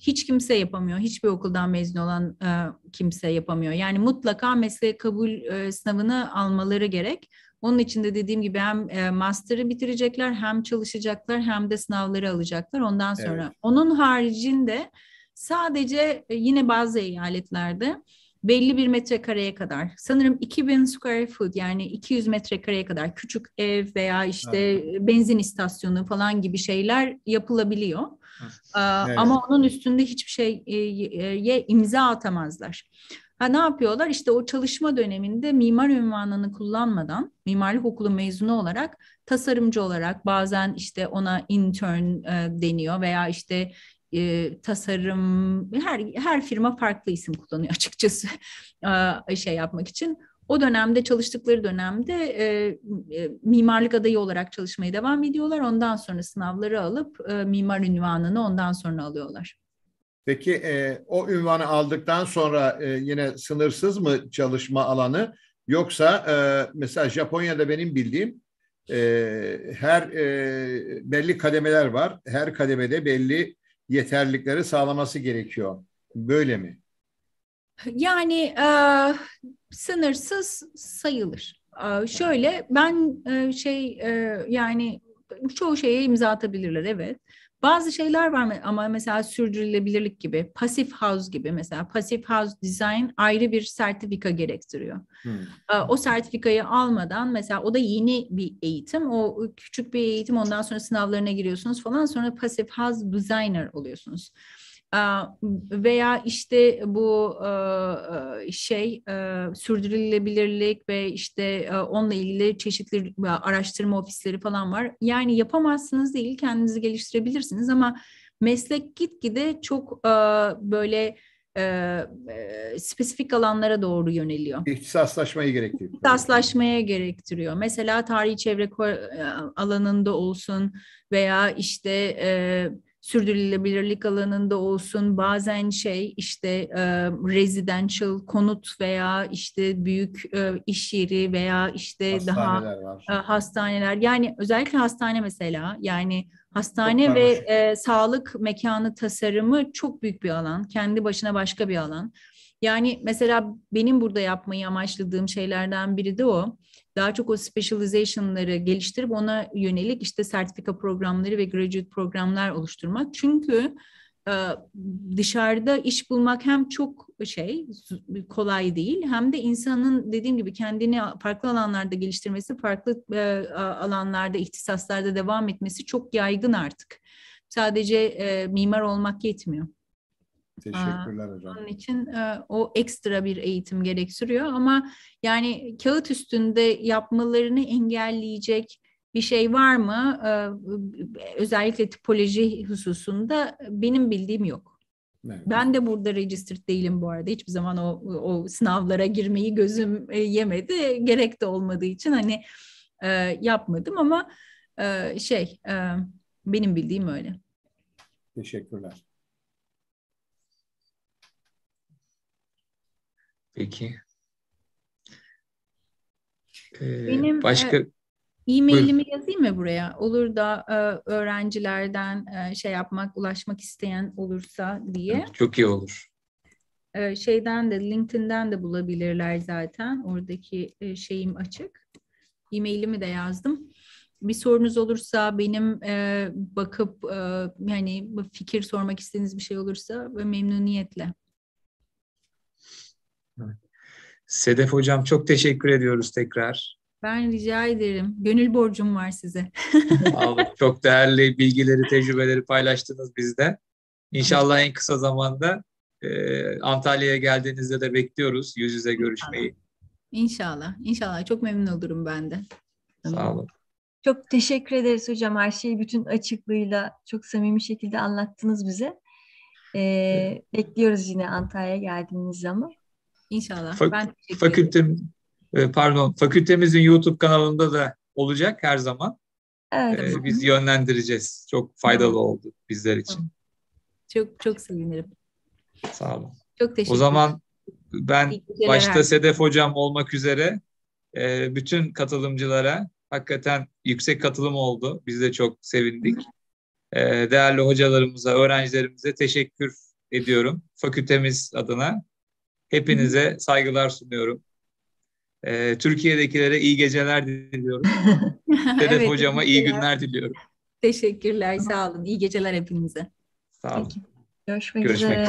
hiç kimse yapamıyor. Hiçbir okuldan mezun olan e, kimse yapamıyor. Yani mutlaka mesleğe kabul e, sınavını almaları gerek. Onun için de dediğim gibi hem e, master'ı bitirecekler, hem çalışacaklar, hem de sınavları alacaklar ondan sonra. Evet. Onun haricinde sadece yine bazı eyaletlerde belli bir metrekareye kadar sanırım 2000 square foot yani 200 metrekareye kadar küçük ev veya işte evet. benzin istasyonu falan gibi şeyler yapılabiliyor. Ee, evet. Ama onun üstünde hiçbir şeye e, imza atamazlar. Ha, ne yapıyorlar? İşte o çalışma döneminde mimar ünvanını kullanmadan mimarlık okulu mezunu olarak tasarımcı olarak bazen işte ona intern e, deniyor veya işte e, tasarım her her firma farklı isim kullanıyor açıkçası e, şey yapmak için. O dönemde çalıştıkları dönemde e, e, mimarlık adayı olarak çalışmaya devam ediyorlar. Ondan sonra sınavları alıp e, mimar ünvanını ondan sonra alıyorlar. Peki e, o ünvanı aldıktan sonra e, yine sınırsız mı çalışma alanı yoksa e, mesela Japonya'da benim bildiğim e, her e, belli kademeler var. Her kademede belli yeterlilikleri sağlaması gerekiyor. Böyle mi? Yani e, sınırsız sayılır. E, şöyle ben e, şey e, yani çoğu şeye imza atabilirler evet. Bazı şeyler var ama mesela sürdürülebilirlik gibi, pasif house gibi mesela pasif house design ayrı bir sertifika gerektiriyor. Hmm. E, o sertifikayı almadan mesela o da yeni bir eğitim, o küçük bir eğitim ondan sonra sınavlarına giriyorsunuz falan sonra pasif house designer oluyorsunuz veya işte bu şey sürdürülebilirlik ve işte onunla ilgili çeşitli araştırma ofisleri falan var. Yani yapamazsınız değil kendinizi geliştirebilirsiniz ama meslek gitgide çok böyle spesifik alanlara doğru yöneliyor. İhtisaslaşmayı gerektiriyor. İhtisaslaşmaya gerektiriyor. Mesela tarihi çevre alanında olsun veya işte e, sürdürülebilirlik alanında olsun bazen şey işte e, residential konut veya işte büyük e, iş yeri veya işte hastaneler daha E, hastaneler yani özellikle hastane mesela yani hastane çok ve e, sağlık mekanı tasarımı çok büyük bir alan kendi başına başka bir alan yani mesela benim burada yapmayı amaçladığım şeylerden biri de o daha çok o specialization'ları geliştirip ona yönelik işte sertifika programları ve graduate programlar oluşturmak. Çünkü e, dışarıda iş bulmak hem çok şey kolay değil hem de insanın dediğim gibi kendini farklı alanlarda geliştirmesi, farklı e, alanlarda, ihtisaslarda devam etmesi çok yaygın artık. Sadece e, mimar olmak yetmiyor. Teşekkürler hocam. Onun için e, o ekstra bir eğitim gerektiriyor ama yani kağıt üstünde yapmalarını engelleyecek bir şey var mı? E, özellikle tipoloji hususunda benim bildiğim yok. Evet. Ben de burada registered değilim bu arada. Hiçbir zaman o, o sınavlara girmeyi gözüm e, yemedi. Gerek de olmadığı için hani yapmadım ama şey benim bildiğim öyle. Teşekkürler. Peki. Ee, Benim e, başka e, mailimi yazayım mı buraya? Olur da e, öğrencilerden e, şey yapmak, ulaşmak isteyen olursa diye. Çok iyi olur. E, şeyden de LinkedIn'den de bulabilirler zaten. Oradaki e, şeyim açık. E-mailimi de yazdım bir sorunuz olursa benim e, bakıp e, yani fikir sormak istediğiniz bir şey olursa ve memnuniyetle. Sedef Hocam çok teşekkür ediyoruz tekrar. Ben rica ederim. Gönül borcum var size. çok değerli bilgileri, tecrübeleri paylaştınız bizde. İnşallah en kısa zamanda e, Antalya'ya geldiğinizde de bekliyoruz yüz yüze görüşmeyi. İnşallah. İnşallah. Çok memnun olurum ben de. Sağ olun. Çok teşekkür ederiz hocam. Her şeyi bütün açıklığıyla çok samimi şekilde anlattınız bize. Ee, evet. Bekliyoruz yine Antalya'ya geldiğiniz zaman. İnşallah. Fak- ben fakültem e, pardon fakültemizin YouTube kanalında da olacak her zaman. Evet. Ee, biz yönlendireceğiz. Çok faydalı evet. oldu bizler için. Çok çok sevinirim. Sağ olun. Çok teşekkür O zaman ben başta Sedef Hocam olmak üzere e, bütün katılımcılara hakikaten yüksek katılım oldu. Biz de çok sevindik. E, değerli hocalarımıza, öğrencilerimize teşekkür ediyorum. Fakültemiz adına Hepinize saygılar sunuyorum. Ee, Türkiye'dekilere iyi geceler diliyorum. Sedef evet, hocama iyi günler diliyorum. Teşekkürler, sağ olun. İyi geceler hepinize. Sağ olun. Peki. Görüşmek, Görüşmek üzere. üzere.